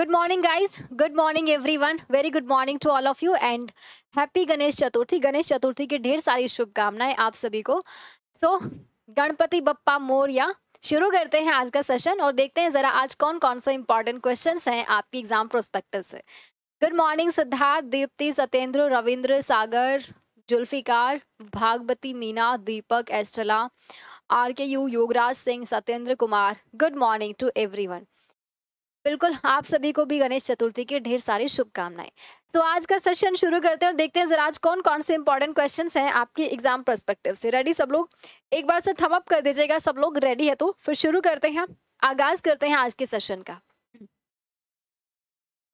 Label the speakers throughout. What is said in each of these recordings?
Speaker 1: Good morning guys good morning everyone very good morning to all of you and happy Ganesh Chaturthi Ganesh Chaturthi की ढेर
Speaker 2: सारी शुभकामनाएं आप सभी को सो so, गणपति बप्पा मोरिया शुरू करते हैं आज का सेशन और देखते हैं ज़रा आज कौन कौन से इंपॉर्टेंट क्वेश्चन हैं आपकी एग्जाम प्रोस्पेक्टिव से गुड मॉर्निंग सिद्धार्थ दीप्ति सत्येंद्र रविंद्र सागर जुल्फिकार भागवती मीना दीपक एस्टला R K U Yograj Singh Satyendra Kumar good morning to everyone बिल्कुल आप सभी को भी गणेश चतुर्थी की ढेर सारी शुभकामनाएं सो तो so, आज का सेशन शुरू करते हैं और देखते हैं जरा आज कौन कौन से इंपॉर्टेंट क्वेश्चन हैं आपके एग्जाम परस्पेक्टिव से रेडी सब लोग एक बार से थम अप कर दीजिएगा सब लोग रेडी है तो फिर शुरू करते हैं आगाज करते हैं आज के सेशन का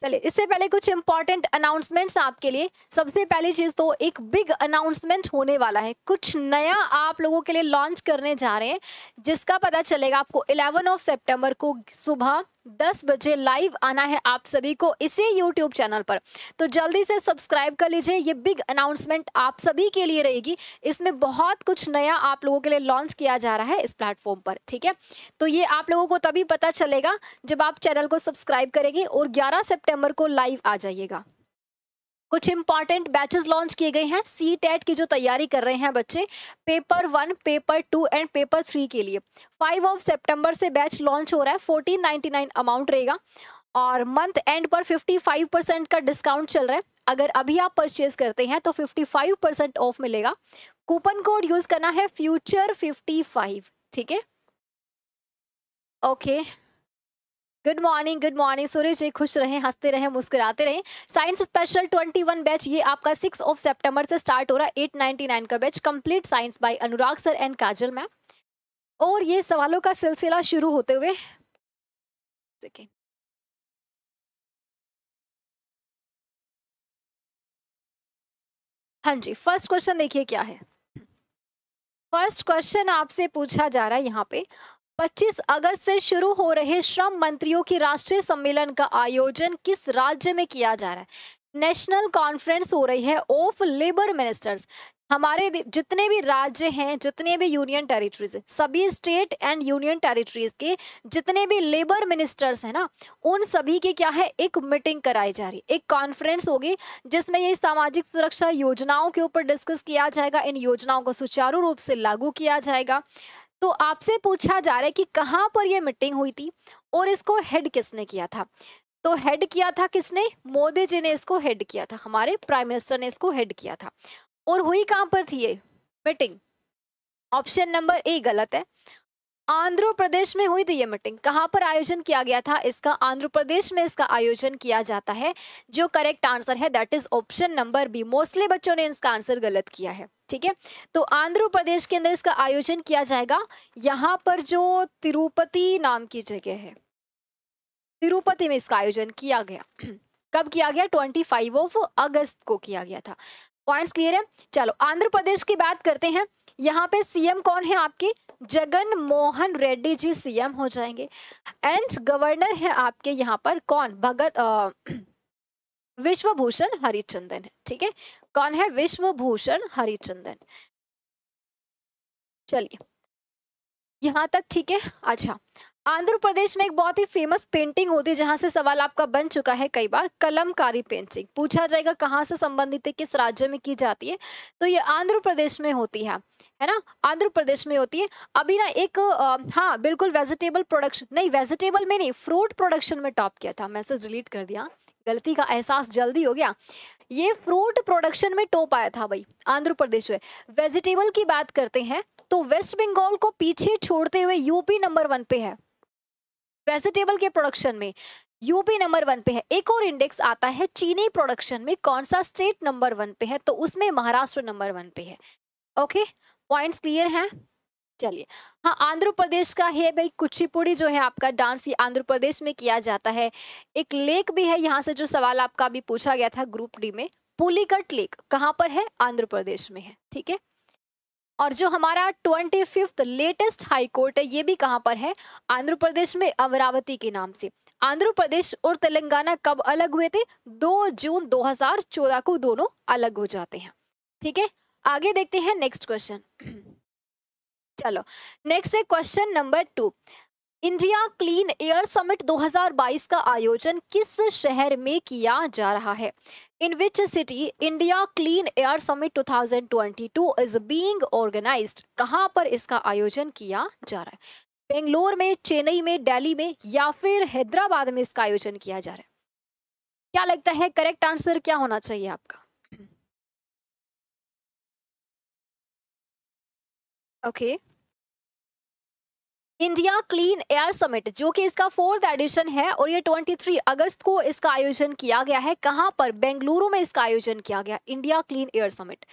Speaker 2: चलिए इससे पहले कुछ इंपॉर्टेंट अनाउंसमेंट्स आपके लिए सबसे पहली चीज तो एक बिग अनाउंसमेंट होने वाला है कुछ नया आप लोगों के लिए लॉन्च करने जा रहे हैं जिसका पता चलेगा आपको 11 ऑफ सितंबर को सुबह दस बजे लाइव आना है आप सभी को इसी यूट्यूब चैनल पर तो जल्दी से सब्सक्राइब कर लीजिए ये बिग अनाउंसमेंट आप सभी के लिए रहेगी इसमें बहुत कुछ नया आप लोगों के लिए लॉन्च किया जा रहा है इस प्लेटफॉर्म पर ठीक है तो ये आप लोगों को तभी पता चलेगा जब आप चैनल को सब्सक्राइब करेंगे और ग्यारह सेप्टेम्बर को लाइव आ जाइएगा कुछ इंपॉर्टेंट बैचेस लॉन्च किए गए हैं सी टेट की जो तैयारी कर रहे हैं बच्चे paper one paper two and paper three के लिए फाइव ऑफ सेप्टेम्बर से बैच लॉन्च हो रहा है फोर्टीन नाइन्टी नाइन अमाउंट रहेगा और मंथ एंड पर फिफ्टी फाइव परसेंट का डिस्काउंट चल रहा है अगर अभी आप परचेज करते हैं तो फिफ्टी फाइव परसेंट ऑफ मिलेगा कूपन कोड यूज करना है फ्यूचर फिफ्टी फाइव ठीक है okay okay. Good morning good morning Suraj ji खुश रहें हंसते रहें मुस्कुराते रहें साइंस स्पेशल 21 बैच ये आपका 6 ऑफ सितंबर से स्टार्ट हो रहा है 899
Speaker 1: का batch complete science by Anurag sir and Kajal ma'am और ये सवालों का सिलसिला शुरू होते हुए देखें हाँ जी फर्स्ट क्वेश्चन देखिए क्या है फर्स्ट क्वेश्चन आपसे पूछा जा रहा है यहाँ पे 25
Speaker 2: अगस्त से शुरू हो रहे श्रम मंत्रियों की राष्ट्रीय सम्मेलन का आयोजन किस राज्य में किया जा रहा है नेशनल कॉन्फ्रेंस हो रही है ऑफ लेबर मिनिस्टर्स हमारे जितने भी राज्य हैं जितने भी यूनियन टेरिटरीज सभी स्टेट एंड यूनियन टेरिटरीज के जितने भी लेबर मिनिस्टर्स हैं ना उन सभी की क्या है एक मीटिंग कराई जा रही है एक कॉन्फ्रेंस होगी जिसमें ये सामाजिक सुरक्षा योजनाओं के ऊपर डिस्कस किया जाएगा इन योजनाओं को सुचारू रूप से लागू किया जाएगा तो आपसे पूछा जा रहा है कि कहाँ पर यह मीटिंग हुई थी और इसको हेड किसने किया था तो हेड किया था किसने मोदी जी ने इसको हेड किया था हमारे प्राइम मिनिस्टर ने इसको हेड किया था और हुई कहाँ पर थी ये मीटिंग ऑप्शन नंबर ए गलत है आंध्र प्रदेश में हुई थी ये मीटिंग कहाँ पर आयोजन किया गया था इसका आंध्र प्रदेश में इसका आयोजन किया जाता है जो करेक्ट आंसर है that is option number B mostly बच्चों ने इसका आंसर गलत किया है ठीक है तो आंध्र प्रदेश के अंदर इसका आयोजन किया जाएगा यहाँ पर जो तिरुपति नाम की जगह है तिरुपति में इसका आयोजन किया गया कब किया गया ट्वेंटी फाइव ऑफ अगस्त को किया गया था पॉइंट्स क्लियर है चलो आंध्र प्रदेश की बात करते हैं यहाँ पे सीएम कौन है आपके जगन मोहन रेड्डी जी सीएम हो जाएंगे एंड गवर्नर है आपके यहाँ पर कौन भगत
Speaker 1: विश्वभूषण हरिचंदन है ठीक है कौन है विश्वभूषण हरिचंदन चलिए यहाँ तक ठीक है अच्छा
Speaker 2: आंध्र प्रदेश में एक बहुत ही फेमस पेंटिंग होती है जहां से सवाल आपका बन चुका है कई बार कलमकारी पेंटिंग पूछा जाएगा कहाँ से संबंधित है किस राज्य में की जाती है तो ये आंध्र प्रदेश में होती है है ना आंध्र प्रदेश में होती है अभी ना एक आ, हाँ बिल्कुल वेजिटेबल प्रोडक्शन नहीं वेजिटेबल में नहीं फ्रूट प्रोडक्शन में टॉप किया था मैसेज डिलीट कर दिया गलती का एहसास जल्दी हो गया ये फ्रूट प्रोडक्शन में टॉप आया था भाई आंध्र प्रदेश में वेजिटेबल की बात करते हैं तो वेस्ट बंगाल को पीछे छोड़ते हुए यूपी नंबर वन पे है वेजिटेबल के प्रोडक्शन में यूपी नंबर वन पे है एक और इंडेक्स आता है चीनी प्रोडक्शन में कौन सा स्टेट नंबर वन पे है तो उसमें महाराष्ट्र नंबर वन पे है ओके पॉइंट्स क्लियर हैं चलिए हाँ आंध्र प्रदेश का है भाई कुचिपुड़ी जो है आपका डांस ये आंध्र प्रदेश में किया जाता है एक लेक भी है यहाँ से जो सवाल आपका अभी पूछा गया था ग्रुप डी में पुलिकट लेक कहाँ पर है आंध्र प्रदेश में है ठीक है और जो हमारा twenty fifth latest high court है ये भी कहाँ पर है आंध्र प्रदेश में अमरावती के नाम से आंध्र प्रदेश और तेलंगाना कब अलग हुए थे दो जून दो को दोनों अलग हो जाते हैं ठीक है आगे देखते हैं नेक्स्ट क्वेश्चन चलो नेक्स्ट है question number two India clean air summit 2022 का आयोजन किस शहर में किया जा रहा है in which city India clean air summit 2022 is being organised कहां पर इसका आयोजन किया जा रहा है बेंगलोर में चेन्नई में दिल्ली में या फिर हैदराबाद में इसका आयोजन किया जा रहा है क्या लगता
Speaker 1: है करेक्ट आंसर क्या होना चाहिए आपका okay India clean air summit जो कि इसका फोर्थ एडिशन है और ये 23 अगस्त को इसका आयोजन किया गया
Speaker 2: है कहाँ पर बेंगलुरु में इसका आयोजन किया गया India clean air summit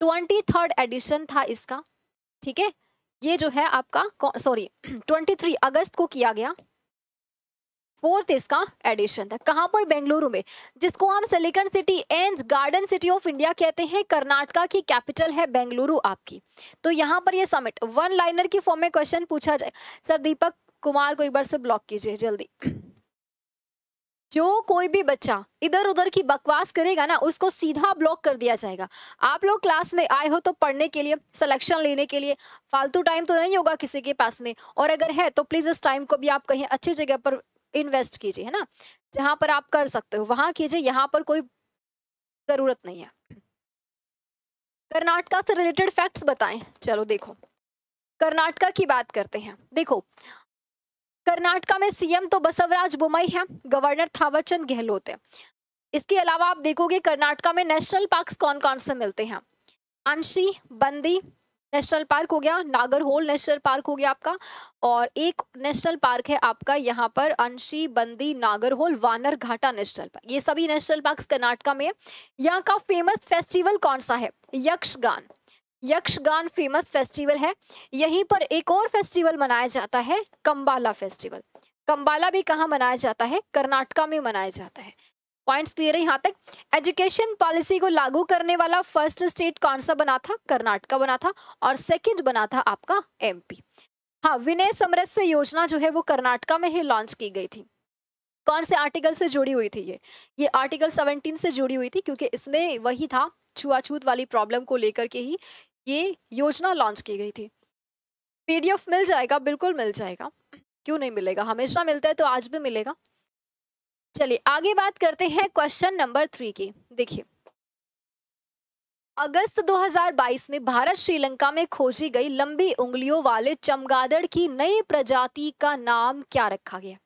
Speaker 2: twenty third edition था इसका ठीक है ये जो है आपका सॉरी 23 अगस्त को किया गया फोर्थ इसका एडिशन था कहाँ पर बेंगलुरु में जिसको हम silicon city and garden city of India कहते हैं कर्नाटका की कैपिटल है बेंगलुरु आपकी तो यहाँ पर ये समिट वन लाइनर की फॉर्म में क्वेश्चन पूछा जाए सर दीपक कुमार को एक बार से ब्लॉक कीजिए जल्दी जो कोई भी बच्चा इधर उधर की बकवास करेगा ना उसको सीधा ब्लॉक कर दिया जाएगा आप लोग क्लास में आए हो तो पढ़ने के लिए सिलेक्शन लेने के लिए फालतू टाइम तो नहीं होगा किसी के पास में और अगर है तो प्लीज़ इस टाइम को भी आप कहीं अच्छी जगह पर इन्वेस्ट कीजिए है ना जहां पर आप कर सकते हो वहां कीजिए यहाँ
Speaker 1: पर कोई ज़रूरत नहीं है
Speaker 2: कर्नाटका से रिलेटेड फैक्ट्स बताएं चलो देखो कर्नाटका की बात करते हैं देखो कर्नाटका में सीएम तो बसवराज बोमई है गवर्नर थावरचंद गहलोत है इसके अलावा आप देखोगे कर्नाटका में नेशनल पार्क्स कौन कौन से मिलते हैं अंशी बंदी नेशनल पार्क हो गया नागर होल नेशनल पार्क हो गया आपका और एक नेशनल पार्क है आपका यहाँ पर अंशी बंदी नागर होल वानर घाटा नेशनल पार्क ये सभी नेशनल पार्क कर्नाटका में है यहाँ का फेमस फेस्टिवल कौन सा है यक्षगान यक्षगान फेमस फेस्टिवल है यहीं पर एक और फेस्टिवल मनाया जाता है कम्बाला फेस्टिवल कम्बाला भी कहाँ मनाया जाता है कर्नाटका में मनाया जाता है पॉइंट्स क्लियर है यहाँ तक एजुकेशन पॉलिसी को लागू करने वाला फर्स्ट स्टेट कौन सा बना था कर्नाटका बना था और सेकंड बना था आपका एमपी हाँ विनय समरस्य योजना जो है वो कर्नाटका में ही लॉन्च की गई थी कौन से आर्टिकल से जुड़ी हुई थी ये ये आर्टिकल 17 से जुड़ी हुई थी क्योंकि इसमें वही था छुआछूत वाली प्रॉब्लम को लेकर के ही ये योजना लॉन्च की गई थी पीडीएफ मिल जाएगा बिल्कुल मिल जाएगा क्यों नहीं मिलेगा हमेशा मिलता है तो आज भी मिलेगा चलिए आगे बात करते हैं क्वेश्चन नंबर थ्री की देखिए अगस्त 2022 में भारत श्रीलंका में खोजी गई लंबी उंगलियों वाले चमगादड़ की नई प्रजाति का नाम क्या रखा गया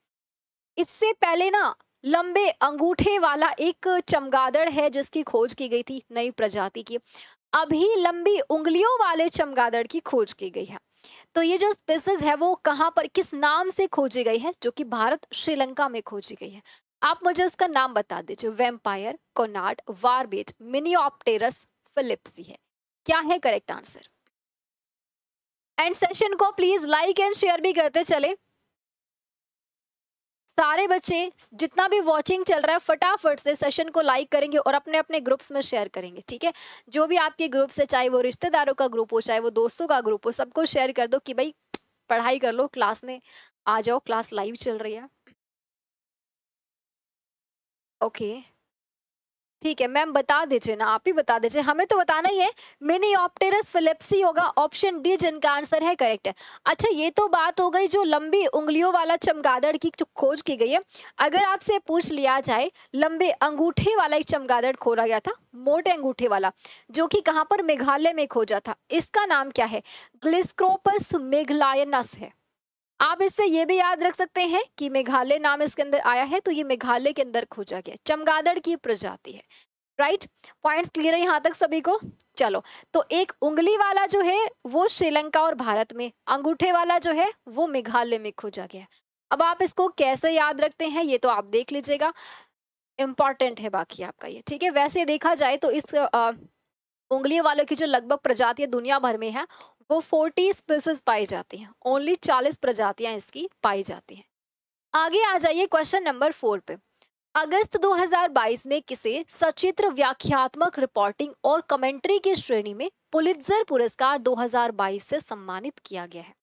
Speaker 2: इससे पहले ना लंबे अंगूठे वाला एक चमगादड़ है जिसकी खोज की गई थी नई प्रजाति की अभी लंबी उंगलियों वाले चमगादड़ की खोज की गई है तो ये जो स्पीसीज है वो कहाँ पर किस नाम से खोजी गई है जो कि भारत श्रीलंका में खोजी गई है आप मुझे उसका नाम बता दीजिए वेम्पायर कोनाट वारबेट मिनियोप्टेरस फिलिप्सी है क्या है करेक्ट
Speaker 1: आंसर एंड सेशन को प्लीज लाइक एंड शेयर भी करते चले सारे बच्चे जितना भी वॉचिंग चल रहा है फटाफट से सेशन
Speaker 2: को लाइक करेंगे और अपने अपने ग्रुप्स में शेयर करेंगे ठीक है जो भी आपके ग्रुप से चाहे वो रिश्तेदारों का ग्रुप हो चाहे वो दोस्तों का ग्रुप हो सबको शेयर कर दो कि भाई पढ़ाई कर लो क्लास में आ
Speaker 1: जाओ क्लास लाइव चल रही है ओके ठीक है मैम बता दीजिए ना आप ही बता दीजिए हमें तो बताना ही है मिनी ऑप्टेरस
Speaker 2: फिलिप्सी होगा ऑप्शन डी जिनका आंसर है करेक्ट है अच्छा ये तो बात हो गई जो लंबी उंगलियों वाला चमगादड़ की खोज की गई है अगर आपसे पूछ लिया जाए लंबे अंगूठे वाला एक चमगादड़ खोला गया था मोटे अंगूठे वाला जो कि कहाँ पर मेघालय में खोजा था इसका नाम क्या है ग्लिस्क्रोपस मेघलायनस है आप इससे ये भी याद रख सकते हैं कि मेघालय नाम इसके अंदर आया है तो ये मेघालय के अंदर खोजा गया चमगादड़ की प्रजाति है राइट पॉइंट्स क्लियर है यहाँ तक सभी को चलो तो एक उंगली वाला जो है वो श्रीलंका और भारत में अंगूठे वाला जो है वो मेघालय में खोजा गया अब आप इसको कैसे याद रखते हैं ये तो आप देख लीजिएगा इम्पॉर्टेंट है बाकी आपका ये ठीक है वैसे देखा जाए तो इस आ, उंगली वालों की जो लगभग प्रजातियां दुनिया भर में है वो फोर्टी स्पीसीज पाई जाती हैं ओनली चालीस प्रजातियां इसकी पाई जाती हैं आगे आ जाइए क्वेश्चन नंबर फोर पे अगस्त 2022 में किसे सचित्र व्याख्यात्मक रिपोर्टिंग और कमेंट्री की श्रेणी में पुलित्जर पुरस्कार 2022 से सम्मानित किया गया है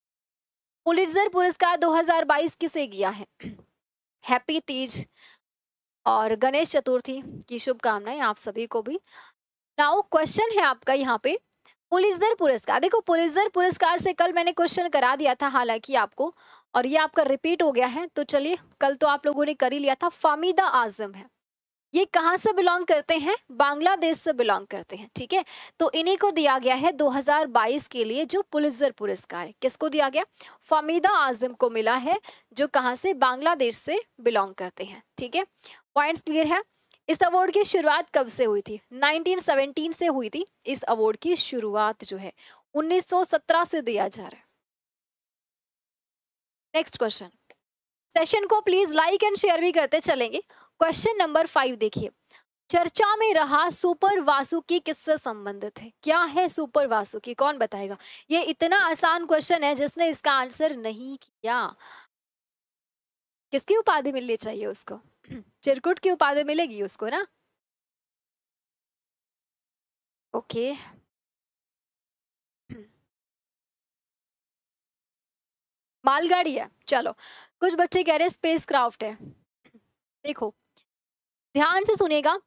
Speaker 2: पुलित्जर पुरस्कार 2022 किसे गया है हैप्पी तीज और गणेश चतुर्थी की शुभकामनाएं आप सभी को भी नाउ क्वेश्चन है आपका यहाँ पे पुलिस पुरस्कार देखो पुलिस पुरस्कार से कल मैंने क्वेश्चन करा दिया था हालांकि आपको और ये आपका रिपीट हो गया है तो चलिए कल तो आप लोगों ने कर ही लिया था फामिदा आजम है ये कहाँ से बिलोंग करते हैं बांग्लादेश से बिलोंग करते हैं ठीक है तो इन्हीं को दिया गया है 2022 के लिए जो पुलिसर पुरस्कार है किसको दिया गया फमीदा आजम को मिला है जो कहाँ से बांग्लादेश से बिलोंग करते हैं ठीक है पॉइंट्स क्लियर है इस अवार्ड की शुरुआत कब से हुई थी 1917 से हुई थी इस अवार्ड की शुरुआत जो है 1917 से दिया जा रहा है नेक्स्ट क्वेश्चन सेशन को प्लीज लाइक एंड शेयर भी करते चलेंगे क्वेश्चन नंबर फाइव देखिए चर्चा में रहा सुपर वासुकी किससे संबंधित है क्या है सुपर वासुकी कौन बताएगा ये इतना आसान क्वेश्चन है जिसने इसका आंसर नहीं किया
Speaker 1: किसकी उपाधि मिलनी चाहिए उसको चिरकुट की उपाधि मिलेगी उसको ना ओके मालगाड़ी है चलो कुछ बच्चे कह रहे हैं स्पेस क्राफ्ट है देखो ध्यान से सुनेगा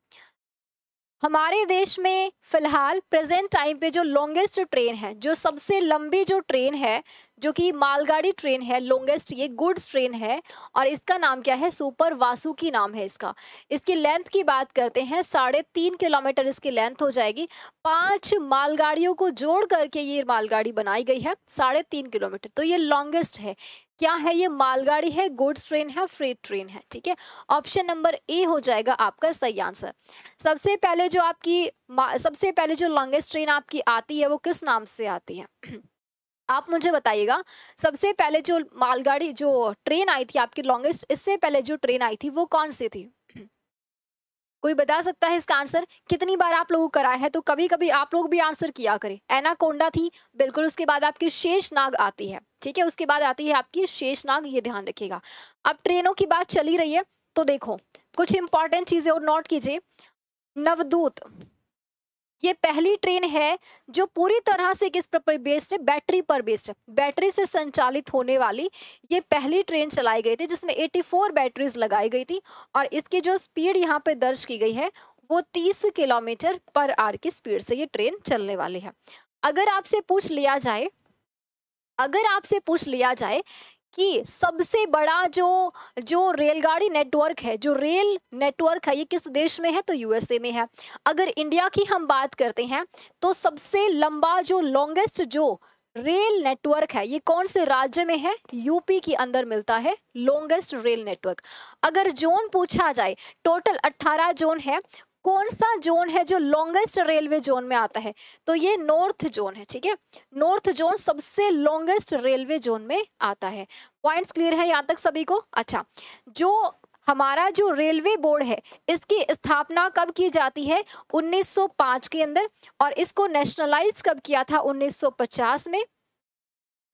Speaker 2: हमारे देश में फिलहाल प्रेजेंट टाइम पे जो लॉन्गेस्ट ट्रेन है जो सबसे लंबी जो ट्रेन है जो कि मालगाड़ी ट्रेन है लॉन्गेस्ट ये गुड्स ट्रेन है और इसका नाम क्या है सुपर वासु की नाम है इसका इसकी लेंथ की बात करते हैं साढ़े तीन किलोमीटर इसकी लेंथ हो जाएगी पांच मालगाड़ियों को जोड़ करके ये मालगाड़ी बनाई गई है साढ़े तीन किलोमीटर तो ये लॉन्गेस्ट है क्या है ये मालगाड़ी है गुड्स ट्रेन है फ्रेट ट्रेन है ठीक है ऑप्शन नंबर ए हो जाएगा आपका सही आंसर सबसे पहले जो आपकी सबसे पहले जो लॉन्गेस्ट ट्रेन आपकी आती है वो किस नाम से आती है आप मुझे बताइएगा सबसे पहले जो मालगाड़ी जो ट्रेन आई थी आपकी लॉन्गेस्ट इससे पहले जो ट्रेन आई थी वो कौन सी थी कोई बता सकता है इसका आंसर कितनी बार आप लोगों कराया है तो कभी कभी आप लोग भी आंसर किया करें कोंडा थी बिल्कुल उसके बाद आपकी शेष नाग आती है ठीक है उसके बाद आती है आपकी शेष नाग ये ध्यान रखिएगा अब ट्रेनों की बात चली रही है तो देखो कुछ इंपॉर्टेंट चीजें और नोट कीजिए नवदूत ये पहली ट्रेन है जो पूरी तरह से किस पर बेस्ड है बैटरी पर बेस्ड है बैटरी से संचालित होने वाली ये पहली ट्रेन चलाई गई थी जिसमें 84 बैटरीज लगाई गई थी और इसकी जो स्पीड यहाँ पे दर्ज की गई है वो 30 किलोमीटर पर आर की स्पीड से ये ट्रेन चलने वाली है अगर आपसे पूछ लिया जाए अगर आपसे पूछ लिया जाए कि सबसे बड़ा जो जो रेलगाड़ी नेटवर्क है जो रेल नेटवर्क है ये किस देश में है तो यूएसए में है अगर इंडिया की हम बात करते हैं तो सबसे लंबा जो लॉन्गेस्ट जो रेल नेटवर्क है ये कौन से राज्य में है यूपी के अंदर मिलता है लॉन्गेस्ट रेल नेटवर्क अगर जोन पूछा जाए टोटल 18 जोन है कौन सा जोन है जो लॉन्गेस्ट रेलवे जोन में आता है तो ये नॉर्थ जोन है ठीक है नॉर्थ जोन सबसे लॉन्गेस्ट रेलवे जोन में आता है पॉइंट्स क्लियर है यहाँ तक सभी को अच्छा जो हमारा जो रेलवे बोर्ड है इसकी स्थापना कब की जाती है 1905 के अंदर और इसको नेशनलाइज कब किया था 1950 में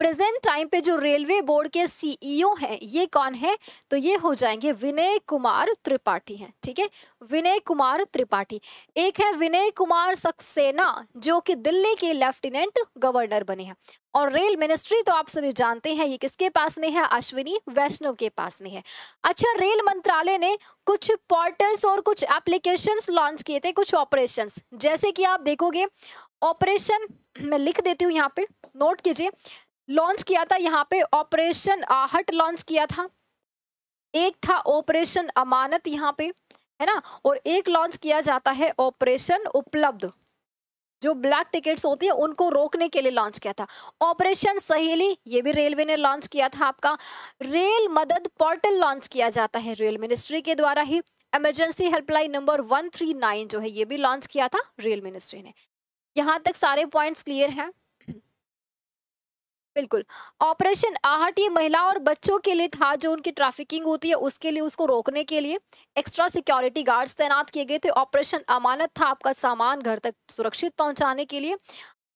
Speaker 2: प्रेजेंट टाइम पे जो रेलवे बोर्ड के सीईओ हैं ये कौन है तो ये हो जाएंगे विनय कुमार त्रिपाठी हैं ठीक है विनय कुमार त्रिपाठी एक है विनय कुमार सक्सेना जो कि दिल्ली के लेफ्टिनेंट गवर्नर बने हैं और रेल मिनिस्ट्री तो आप सभी जानते हैं ये किसके पास में है अश्विनी वैष्णव के पास में है अच्छा रेल मंत्रालय ने कुछ पोर्टल्स और कुछ एप्लीकेशंस लॉन्च किए थे कुछ ऑपरेशंस जैसे कि आप देखोगे ऑपरेशन मैं लिख देती हूँ यहाँ पे नोट कीजिए लॉन्च किया था यहाँ पे ऑपरेशन आहट लॉन्च किया था एक था ऑपरेशन अमानत यहाँ पे है ना और एक लॉन्च किया जाता है ऑपरेशन उपलब्ध जो ब्लैक टिकट्स होती है उनको रोकने के लिए लॉन्च किया था ऑपरेशन सहेली ये भी रेलवे ने लॉन्च किया था आपका रेल मदद पोर्टल लॉन्च किया जाता है रेल मिनिस्ट्री के द्वारा ही इमरजेंसी हेल्पलाइन नंबर 139 जो है ये भी लॉन्च किया था रेल मिनिस्ट्री ने यहाँ तक सारे पॉइंट्स क्लियर हैं बिल्कुल ऑपरेशन आहट ये महिला और बच्चों के लिए था जो उनकी ट्रैफिकिंग होती है उसके लिए उसको रोकने के लिए एक्स्ट्रा सिक्योरिटी गार्ड्स तैनात किए गए थे ऑपरेशन अमानत था आपका सामान घर तक सुरक्षित पहुंचाने के लिए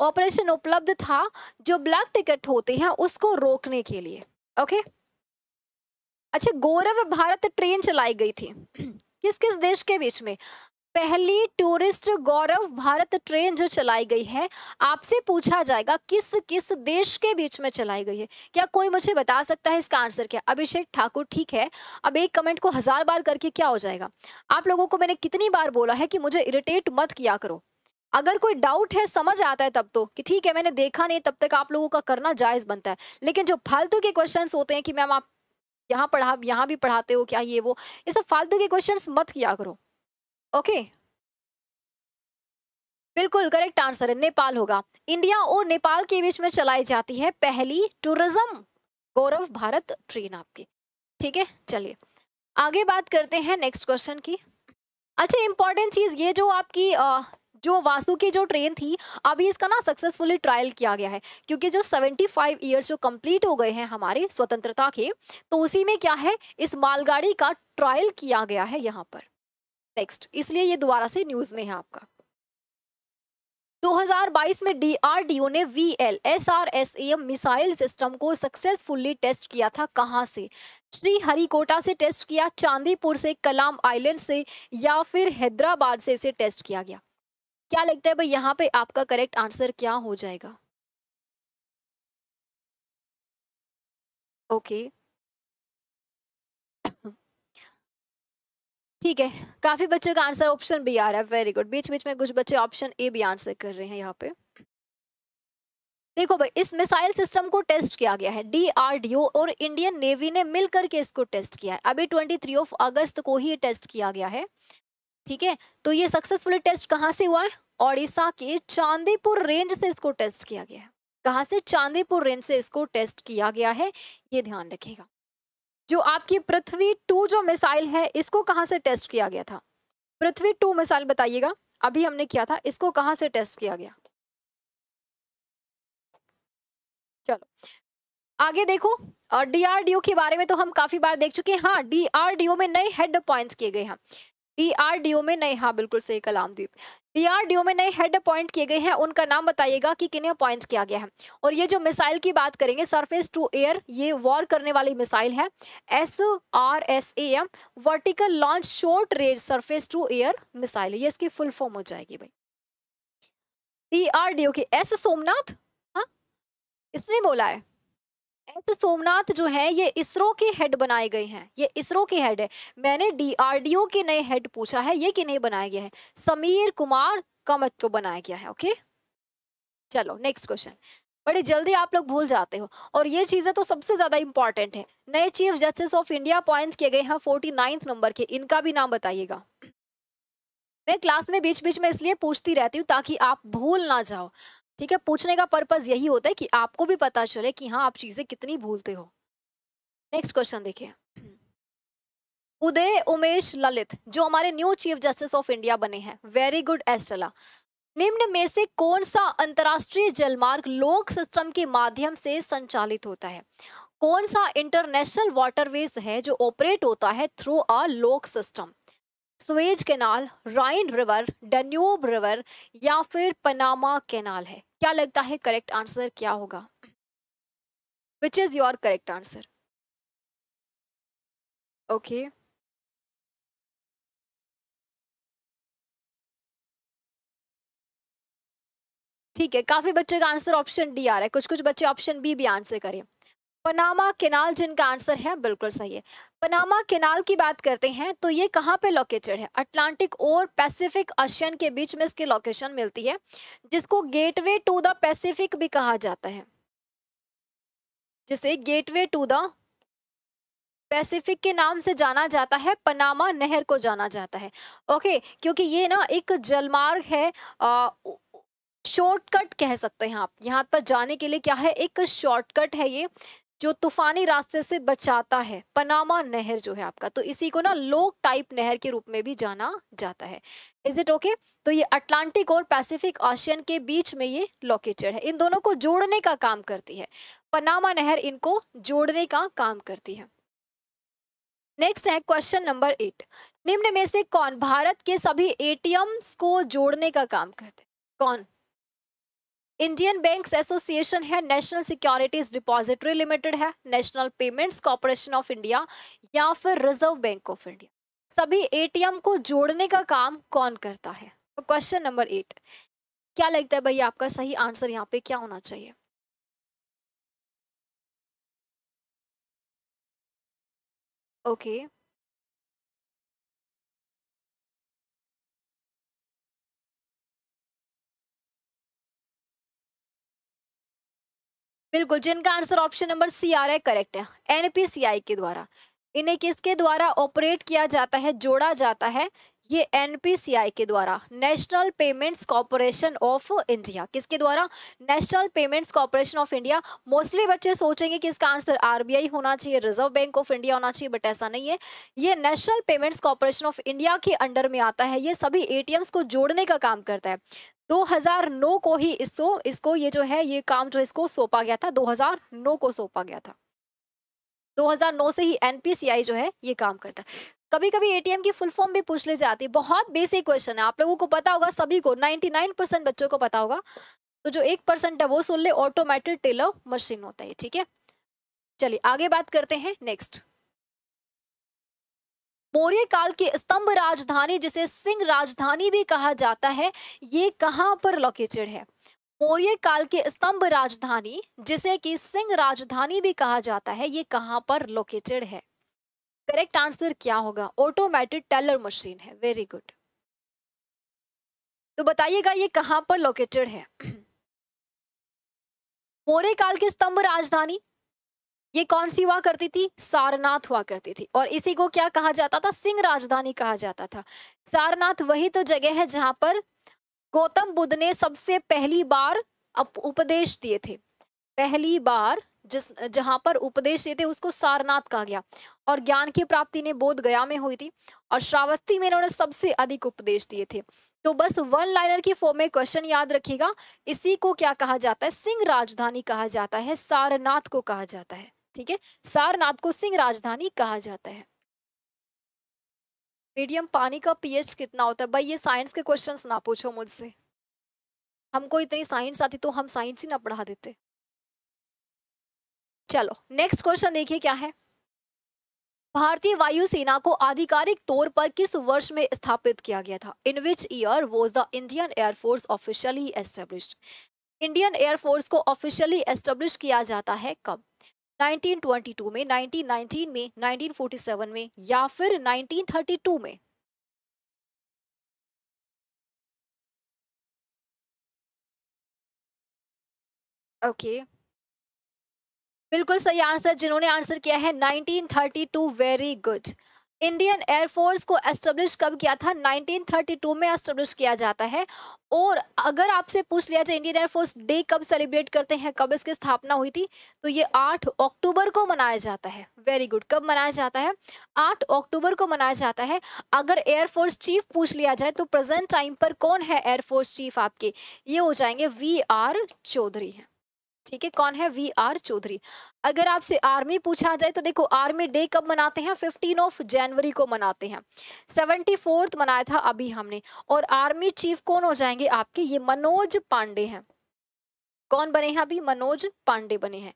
Speaker 2: ऑपरेशन उपलब्ध था जो ब्लैक टिकट होते हैं उसको रोकने के लिए ओके अच्छा गौरव भारत ट्रेन चलाई गई थी किस किस देश के बीच में पहली टूरिस्ट गौरव भारत ट्रेन जो चलाई गई है आपसे पूछा जाएगा किस किस देश के बीच में चलाई गई है क्या कोई मुझे बता सकता है इसका आंसर क्या अभिषेक ठाकुर ठीक है अब एक कमेंट को हजार बार करके क्या हो जाएगा आप लोगों को मैंने कितनी बार बोला है कि मुझे इरिटेट मत किया करो अगर कोई डाउट है समझ आता है तब तो कि ठीक है मैंने देखा नहीं तब तक आप लोगों का करना जायज बनता है लेकिन जो फालतू के क्वेश्चन होते हैं कि मैम आप यहाँ पढ़ा यहाँ भी पढ़ाते हो क्या ये वो ये सब फालतू के क्वेश्चन मत किया करो ओके बिल्कुल करेक्ट आंसर है नेपाल होगा इंडिया और नेपाल के बीच में चलाई जाती है पहली टूरिज्म गौरव भारत ट्रेन आपकी ठीक है चलिए आगे बात करते हैं नेक्स्ट क्वेश्चन की अच्छा इंपॉर्टेंट चीज़ ये जो आपकी आ, जो वासु की जो ट्रेन थी अभी इसका ना सक्सेसफुली ट्रायल किया गया है क्योंकि जो 75 फाइव ईयर्स जो कंप्लीट हो गए हैं हमारे स्वतंत्रता के तो उसी में क्या है इस मालगाड़ी का ट्रायल किया गया है यहाँ पर टेक्स्ट इसलिए ये दोबारा से न्यूज में है आपका 2022 में डीआरडीओ ने V L S R S M missile system को सक्सेसफुली टेस्ट किया था कहाँ से श्री हरिकोटा से टेस्ट किया चांदीपुर से कलाम आइलैंड से या फिर हैदराबाद
Speaker 1: से इसे टेस्ट किया गया क्या लगता है भाई यहाँ पे आपका करेक्ट आंसर क्या हो जाएगा ओके okay. ठीक है काफ़ी बच्चों का आंसर ऑप्शन
Speaker 2: भी आ रहा है वेरी गुड बीच बीच में कुछ बच्चे ऑप्शन ए भी आंसर कर रहे हैं यहाँ पे देखो भाई इस मिसाइल सिस्टम को टेस्ट किया गया है डीआरडीओ और इंडियन नेवी ने मिलकर के इसको टेस्ट किया है अभी 23 ऑफ अगस्त को ही टेस्ट किया गया है ठीक है तो ये सक्सेसफुली टेस्ट कहाँ से हुआ है ओडिशा के चांदीपुर रेंज से इसको टेस्ट किया गया है कहाँ से चांदीपुर रेंज से इसको टेस्ट किया गया है ये ध्यान रखेगा जो आपकी पृथ्वी टू जो मिसाइल है इसको कहाँ से टेस्ट किया गया था पृथ्वी टू मिसाइल बताइएगा अभी हमने किया था इसको कहाँ से टेस्ट किया गया
Speaker 1: चलो आगे देखो डीआरडीओ के बारे में तो हम
Speaker 2: काफी बार देख चुके हैं हाँ डीआरडीओ में नए हेड अपॉइंट किए गए हैं डीआरडीओ में नए हाँ बिल्कुल सही कलाम द्वीप डीआरडीओ में नए हेड अपॉइंट किए गए हैं उनका नाम बताइएगा कि किन्हें अपॉइंट किया गया है और ये जो मिसाइल की बात करेंगे सरफेस टू एयर ये वॉर करने वाली मिसाइल है S R S A M vertical launch short range surface to air missile ये इसकी फुल फॉर्म हो जाएगी भाई डीआरडीओ की एस सोमनाथ हाँ इसने बोला है एस सोमनाथ जो है ये इसरो के हेड बनाए गए हैं ये इसरो के हेड है मैंने डीआरडीओ के नए हेड पूछा है ये कि नहीं बनाया गया है समीर कुमार कमत को बनाया गया है ओके चलो नेक्स्ट क्वेश्चन बड़े जल्दी आप लोग भूल जाते हो और ये चीज़ें तो सबसे ज़्यादा इंपॉर्टेंट है नए chief justice of India appoint किए गए हैं फोर्टी नंबर के इनका भी नाम बताइएगा मैं क्लास में बीच बीच में इसलिए पूछती रहती हूँ ताकि आप भूल ना जाओ ठीक है पूछने का पर्पज यही होता है कि आपको भी पता चले कि हाँ आप चीजें कितनी भूलते हो नेक्स्ट क्वेश्चन देखिए उदय उमेश ललित जो हमारे new chief justice of India बने हैं वेरी गुड एस्टेला निम्न में से कौन सा अंतर्राष्ट्रीय जलमार्ग लोक सिस्टम के माध्यम से संचालित होता है कौन सा इंटरनेशनल वाटरवेज है जो ऑपरेट होता है through a lock system Suez canal Rhine river Danube river या फिर पनामा कैनाल है क्या लगता है करेक्ट
Speaker 1: आंसर क्या होगा which is your correct answer okay ठीक है काफी बच्चों का आंसर ऑप्शन डी आ रहा है कुछ कुछ बच्चे ऑप्शन बी भी आंसर करें पनामा केनाल जिनका आंसर है बिल्कुल
Speaker 2: सही है पनामा केनाल की बात करते हैं तो ये कहाँ पे लोकेटेड है अटलांटिक और पैसिफिक अशियन के बीच में इसकी लोकेशन मिलती है जिसको गेटवे टू द पैसिफिक भी कहा जाता है जिसे गेटवे टू द पैसिफिक के नाम से जाना जाता है पनामा नहर को जाना जाता है ओके क्योंकि ये ना एक जलमार्ग है आ, शॉर्टकट कह सकते हैं आप यहाँ पर जाने के लिए क्या है एक शॉर्टकट है ये जो तूफानी रास्ते से बचाता है पनामा नहर जो है आपका तो इसी को ना लोक टाइप नहर के रूप में भी जाना जाता है इज इट ओके तो ये अटलांटिक और पैसिफिक ऑशियन के बीच में ये लोकेटेड है इन दोनों को जोड़ने का काम करती है पनामा नहर इनको जोड़ने का काम करती है नेक्स्ट है क्वेश्चन नंबर एट निम्न में से कौन भारत के सभी एटीएम को जोड़ने का काम करते कौन इंडियन बैंक्स एसोसिएशन है नेशनल सिक्योरिटीज डिपॉजिटरी लिमिटेड है national payments corporation of India या फिर रिजर्व बैंक ऑफ इंडिया सभी एटीएम को जोड़ने का काम कौन
Speaker 1: करता है तो क्वेश्चन नंबर एट क्या लगता है भाई आपका सही आंसर यहाँ पे क्या होना चाहिए ओके okay. बिल्कुल जिनका आंसर ऑप्शन नंबर सी आ रहा है करेक्ट है एनपीसीआई के द्वारा
Speaker 2: इन्हें किसके द्वारा ऑपरेट किया जाता है जोड़ा जाता है ये एनपीसीआई के द्वारा national payments corporation of India किसके द्वारा national payments corporation of India mostly बच्चे सोचेंगे कि इसका आंसर आरबीआई होना चाहिए रिजर्व बैंक ऑफ इंडिया होना चाहिए बट ऐसा नहीं है ये national payments corporation of India के अंडर में आता है ये सभी ए को जोड़ने का काम करता है 2009 को ही इसको इसको ये जो है ये काम जो इसको सौंपा गया था 2009 को सौंपा गया था 2009 से ही एनपीसीआई जो है ये काम करता है कभी कभी एटीएम की फुल फॉर्म भी पूछ ले जाती है बहुत बेसिक क्वेश्चन है आप लोगों को पता होगा सभी को 99 परसेंट बच्चों को पता होगा तो जो एक परसेंट है वो सुन ले ऑटोमेटेड टेलर मशीन होता है ठीक है चलिए आगे बात करते हैं नेक्स्ट मौर्य काल की स्तंभ राजधानी जिसे सिंह राजधानी भी कहा जाता है ये कहाँ पर लोकेटेड है मौर्य काल के स्तंभ राजधानी जिसे कि सिंह राजधानी भी कहा जाता है ये कहाँ पर लोकेटेड है
Speaker 1: करेक्ट आंसर क्या होगा ऑटोमेटेड टेलर मशीन है वेरी गुड तो बताइएगा ये कहां पर लोकेटेड है मौर्य काल की स्तंभ राजधानी ये कौन सी हुआ करती थी सारनाथ हुआ
Speaker 2: करती थी और इसी को क्या कहा जाता था सिंह राजधानी कहा जाता था सारनाथ वही तो जगह है जहां पर गौतम बुद्ध ने सबसे पहली बार उपदेश दिए थे पहली बार जिस जहाँ पर उपदेश देते उसको सारनाथ कहा गया और ज्ञान की प्राप्ति ने बोध गया में हुई थी और श्रावस्ती में इन्होंने सबसे अधिक उपदेश दिए थे तो बस वन लाइनर की फॉर्म में क्वेश्चन याद रखिएगा इसी को क्या कहा जाता है सिंह राजधानी कहा जाता है सारनाथ को कहा जाता है ठीक है सारनाथ को सिंह राजधानी कहा जाता है मीडियम पानी का पीएच कितना होता है भाई ये साइंस
Speaker 1: के क्वेश्चंस ना पूछो मुझसे हमको इतनी साइंस आती तो हम साइंस ही ना पढ़ा देते चलो नेक्स्ट क्वेश्चन देखिए क्या है
Speaker 2: भारतीय वायुसेना को आधिकारिक तौर पर किस वर्ष में स्थापित किया गया था in which year was the Indian air force officially establish Indian air force को ऑफिशियली एस्टेब्लिश किया जाता है कब 1922 में 1919 में
Speaker 1: 1947 में या फिर 1932 में ओके okay. बिल्कुल सही आंसर जिन्होंने आंसर किया है 1932
Speaker 2: वेरी गुड इंडियन एयरफोर्स को एस्टेब्लिश कब किया था 1932 में एस्टेब्लिश किया जाता है और अगर आपसे पूछ लिया जाए इंडियन एयरफोर्स डे कब सेलिब्रेट करते हैं कब इसकी स्थापना हुई थी तो ये 8 अक्टूबर को मनाया जाता है वेरी गुड कब मनाया जाता है 8 अक्टूबर को मनाया जाता है अगर एयरफोर्स चीफ पूछ लिया जाए तो प्रेजेंट टाइम पर कौन है एयरफोर्स चीफ आपके ये हो जाएंगे वी आर चौधरी हैं ठीक है कौन है वी आर चौधरी अगर आपसे आर्मी पूछा जाए तो देखो आर्मी डे कब मनाते हैं फिफ्टीन ऑफ जनवरी को मनाते हैं सेवेंटी फोर्थ मनाया था अभी हमने और आर्मी चीफ कौन हो जाएंगे आपके ये मनोज पांडे हैं कौन बने हैं अभी मनोज पांडे बने हैं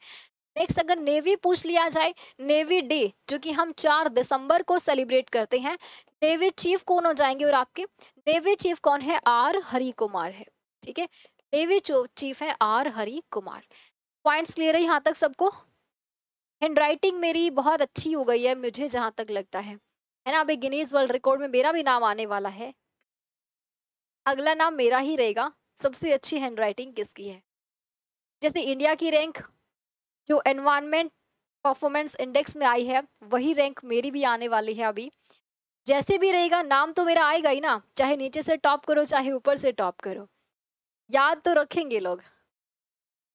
Speaker 2: नेक्स्ट अगर नेवी पूछ लिया जाए नेवी डे जो कि हम चार दिसंबर को सेलिब्रेट करते हैं नेवी चीफ कौन हो जाएंगे और आपके नेवी चीफ कौन है आर हरी कुमार है ठीक है नेवी चीफ है R Hari Kumar points clear है यहाँ तक सबको हैंड राइटिंग मेरी बहुत अच्छी हो गई है मुझे जहाँ तक लगता है है ना अभी गिनीज वर्ल्ड रिकॉर्ड में मेरा भी नाम आने वाला है अगला नाम मेरा ही रहेगा सबसे अच्छी हैंड राइटिंग किसकी है जैसे इंडिया की रैंक जो एनवायरमेंट परफॉर्मेंस इंडेक्स में आई है वही रैंक मेरी भी आने वाली है अभी जैसे भी रहेगा नाम तो मेरा आएगा ही ना चाहे नीचे से टॉप करो चाहे ऊपर से टॉप करो याद तो रखेंगे लोग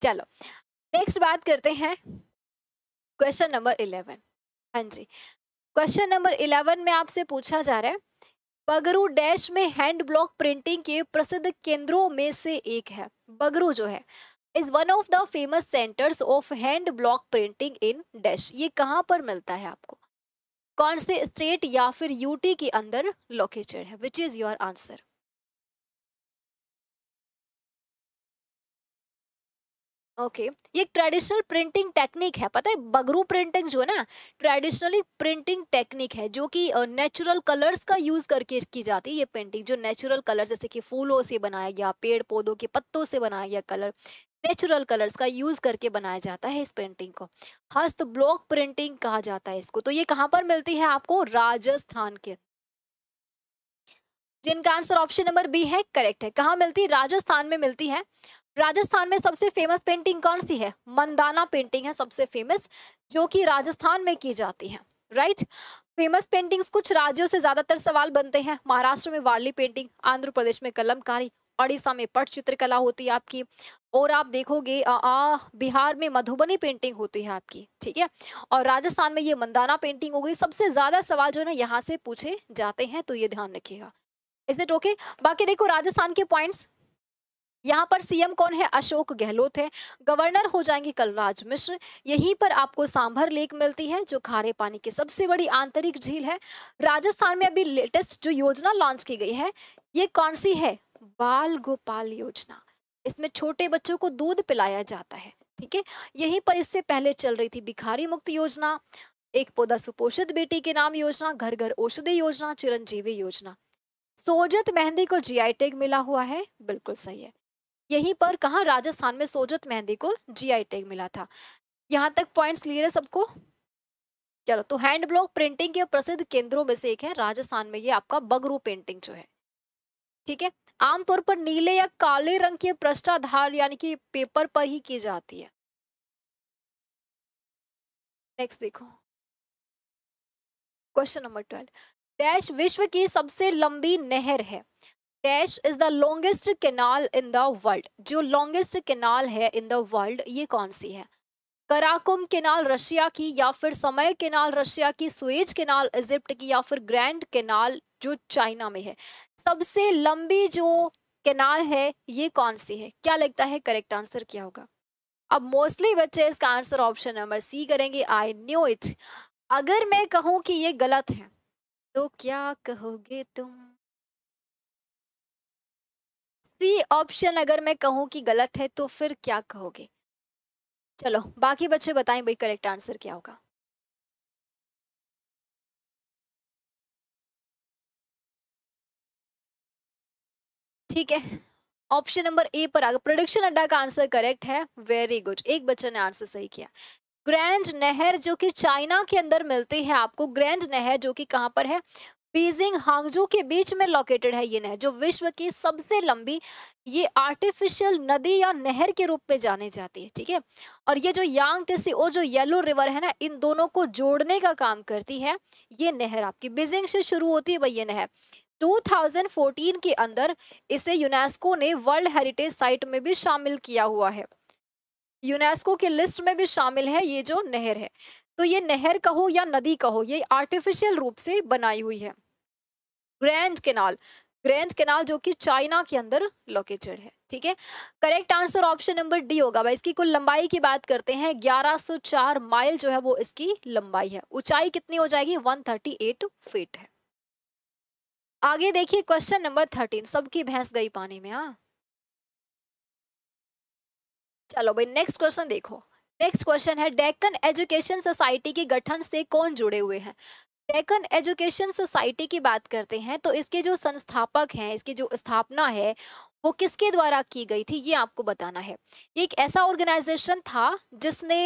Speaker 2: चलो नेक्स्ट बात करते हैं क्वेश्चन नंबर इलेवन हाँ जी क्वेश्चन नंबर इलेवन में आपसे पूछा जा रहा है बगरू डैश में हैंड ब्लॉक प्रिंटिंग के प्रसिद्ध केंद्रों में से एक है बगरू जो है is one of the famous centres of hand block printing in dash ये कहाँ पर मिलता है आपको
Speaker 1: कौन से स्टेट या फिर यूटी के अंदर लोकेटेड है which is your answer okay okay. ये ट्रेडिशनल प्रिंटिंग टेक्निक है पता है बगरू प्रिंटिंग जो है ना ट्रेडिशनली
Speaker 2: प्रिंटिंग टेक्निक है जो कि नेचुरल कलर्स का यूज़ करके की जाती है ये पेंटिंग जो नेचुरल कलर जैसे कि फूलों से बनाया गया पेड़ पौधों के पत्तों से बनाया गया कलर नेचुरल कलर्स का यूज़ करके बनाया जाता है इस पेंटिंग को हस्त ब्लॉक प्रिंटिंग कहा जाता है इसको तो ये कहाँ पर मिलती है आपको राजस्थान के जिनका आंसर ऑप्शन नंबर बी है करेक्ट है कहाँ मिलती है राजस्थान में मिलती है राजस्थान में सबसे फेमस पेंटिंग कौन सी है मंदाना पेंटिंग है सबसे फेमस जो कि राजस्थान में की जाती है राइट फेमस पेंटिंग्स कुछ राज्यों से ज्यादातर सवाल बनते हैं महाराष्ट्र में वार्ली पेंटिंग आंध्र प्रदेश में कलमकारी ओडिशा में पट चित्रकला होती है आपकी और आप देखोगे आ, आ, बिहार में मधुबनी पेंटिंग होती है आपकी ठीक है और राजस्थान में ये मंदाना पेंटिंग हो गई सबसे ज्यादा सवाल जो है ना यहाँ से पूछे जाते हैं तो ये ध्यान रखिएगा इज इट ओके बाकी देखो राजस्थान के पॉइंट्स यहाँ पर सीएम कौन है अशोक गहलोत है गवर्नर हो जाएंगे कलराज मिश्र यहीं पर आपको सांभर लेक मिलती है जो खारे पानी की सबसे बड़ी आंतरिक झील है राजस्थान में अभी लेटेस्ट जो योजना लॉन्च की गई है ये कौन सी है बाल गोपाल योजना इसमें छोटे बच्चों को दूध पिलाया जाता है ठीक है यहीं पर इससे पहले चल रही थी भिखारी मुक्त योजना एक पौधा सुपोषित बेटी के नाम योजना घर घर औषधि योजना चिरंजीवी योजना सोजत मेहंदी को जीआई टैग मिला हुआ है बिल्कुल सही है यहीं पर कहा राजस्थान में सोजत मेहंदी को जीआई टैग मिला था यहाँ तक पॉइंट्स क्लियर है सबको चलो तो हैंड ब्लॉक प्रिंटिंग के प्रसिद्ध केंद्रों में से एक है राजस्थान में ये आपका बगरू पेंटिंग जो है ठीक
Speaker 1: है आमतौर पर नीले या काले रंग के भ्रष्टाधार यानी कि पेपर पर ही की जाती है नेक्स्ट देखो क्वेश्चन नंबर ट्वेल्व डैश विश्व की सबसे लंबी नहर है
Speaker 2: dash is the longest canal in the world जो लॉन्गेस्ट केनाल है इन द वर्ल्ड ये कौन सी है कराकुम केनाल रशिया की या फिर समय केनाल रशिया की सुएज केनाल इजिप्ट की या फिर ग्रैंड केनाल जो चाइना में है सबसे लंबी जो केनाल है ये कौन सी है क्या लगता है करेक्ट आंसर क्या होगा अब मोस्टली बच्चे इसका आंसर ऑप्शन नंबर सी करेंगे आई न्यू इट अगर मैं कहूँ
Speaker 1: कि ये गलत है तो क्या कहोगे तुम सी ऑप्शन अगर मैं कहूँ कि गलत है तो फिर क्या कहोगे चलो बाकी बच्चे बताएं भाई करेक्ट आंसर क्या होगा ठीक है ऑप्शन नंबर ए पर आगे प्रोडक्शन अड्डा का आंसर करेक्ट है वेरी
Speaker 2: गुड एक बच्चे ने आंसर सही किया ग्रैंड नहर जो कि चाइना के अंदर मिलती है आपको ग्रैंड नहर जो कि कहाँ पर है बीजिंग हांगजू के बीच में लोकेटेड है ये नहर जो विश्व की सबसे लंबी ये आर्टिफिशियल नदी या नहर के रूप में जाने जाती है ठीक है और ये जो यांग टेसी और जो येलो रिवर है ना इन दोनों को जोड़ने का काम करती है ये नहर आपकी बीजिंग से शुरू होती है भाई ये नहर 2014 के अंदर इसे यूनेस्को ने वर्ल्ड हेरिटेज साइट में भी शामिल किया हुआ है यूनेस्को की लिस्ट में भी शामिल है ये जो नहर है तो ये नहर कहो या नदी कहो ये आर्टिफिशियल रूप से बनाई हुई है ग्रैंड कैनाल ग्रैंड कैनाल जो कि चाइना के अंदर लोकेटेड है ठीक है correct answer option number D होगा भाई इसकी कुल लंबाई की बात करते हैं 1104 माइल जो है वो इसकी लंबाई है ऊंचाई कितनी हो जाएगी
Speaker 1: 138 फीट है आगे देखिए क्वेश्चन नंबर 13 सबकी भैंस गई पानी में हाँ चलो भाई नेक्स्ट
Speaker 2: क्वेश्चन देखो नेक्स्ट क्वेश्चन है डेक्कन एजुकेशन सोसाइटी के गठन से कौन जुड़े हुए हैं डेकन एजुकेशन सोसाइटी की बात करते हैं तो इसके जो संस्थापक हैं इसकी जो स्थापना है वो किसके द्वारा की गई थी ये आपको बताना है ये एक ऐसा ऑर्गेनाइजेशन था जिसने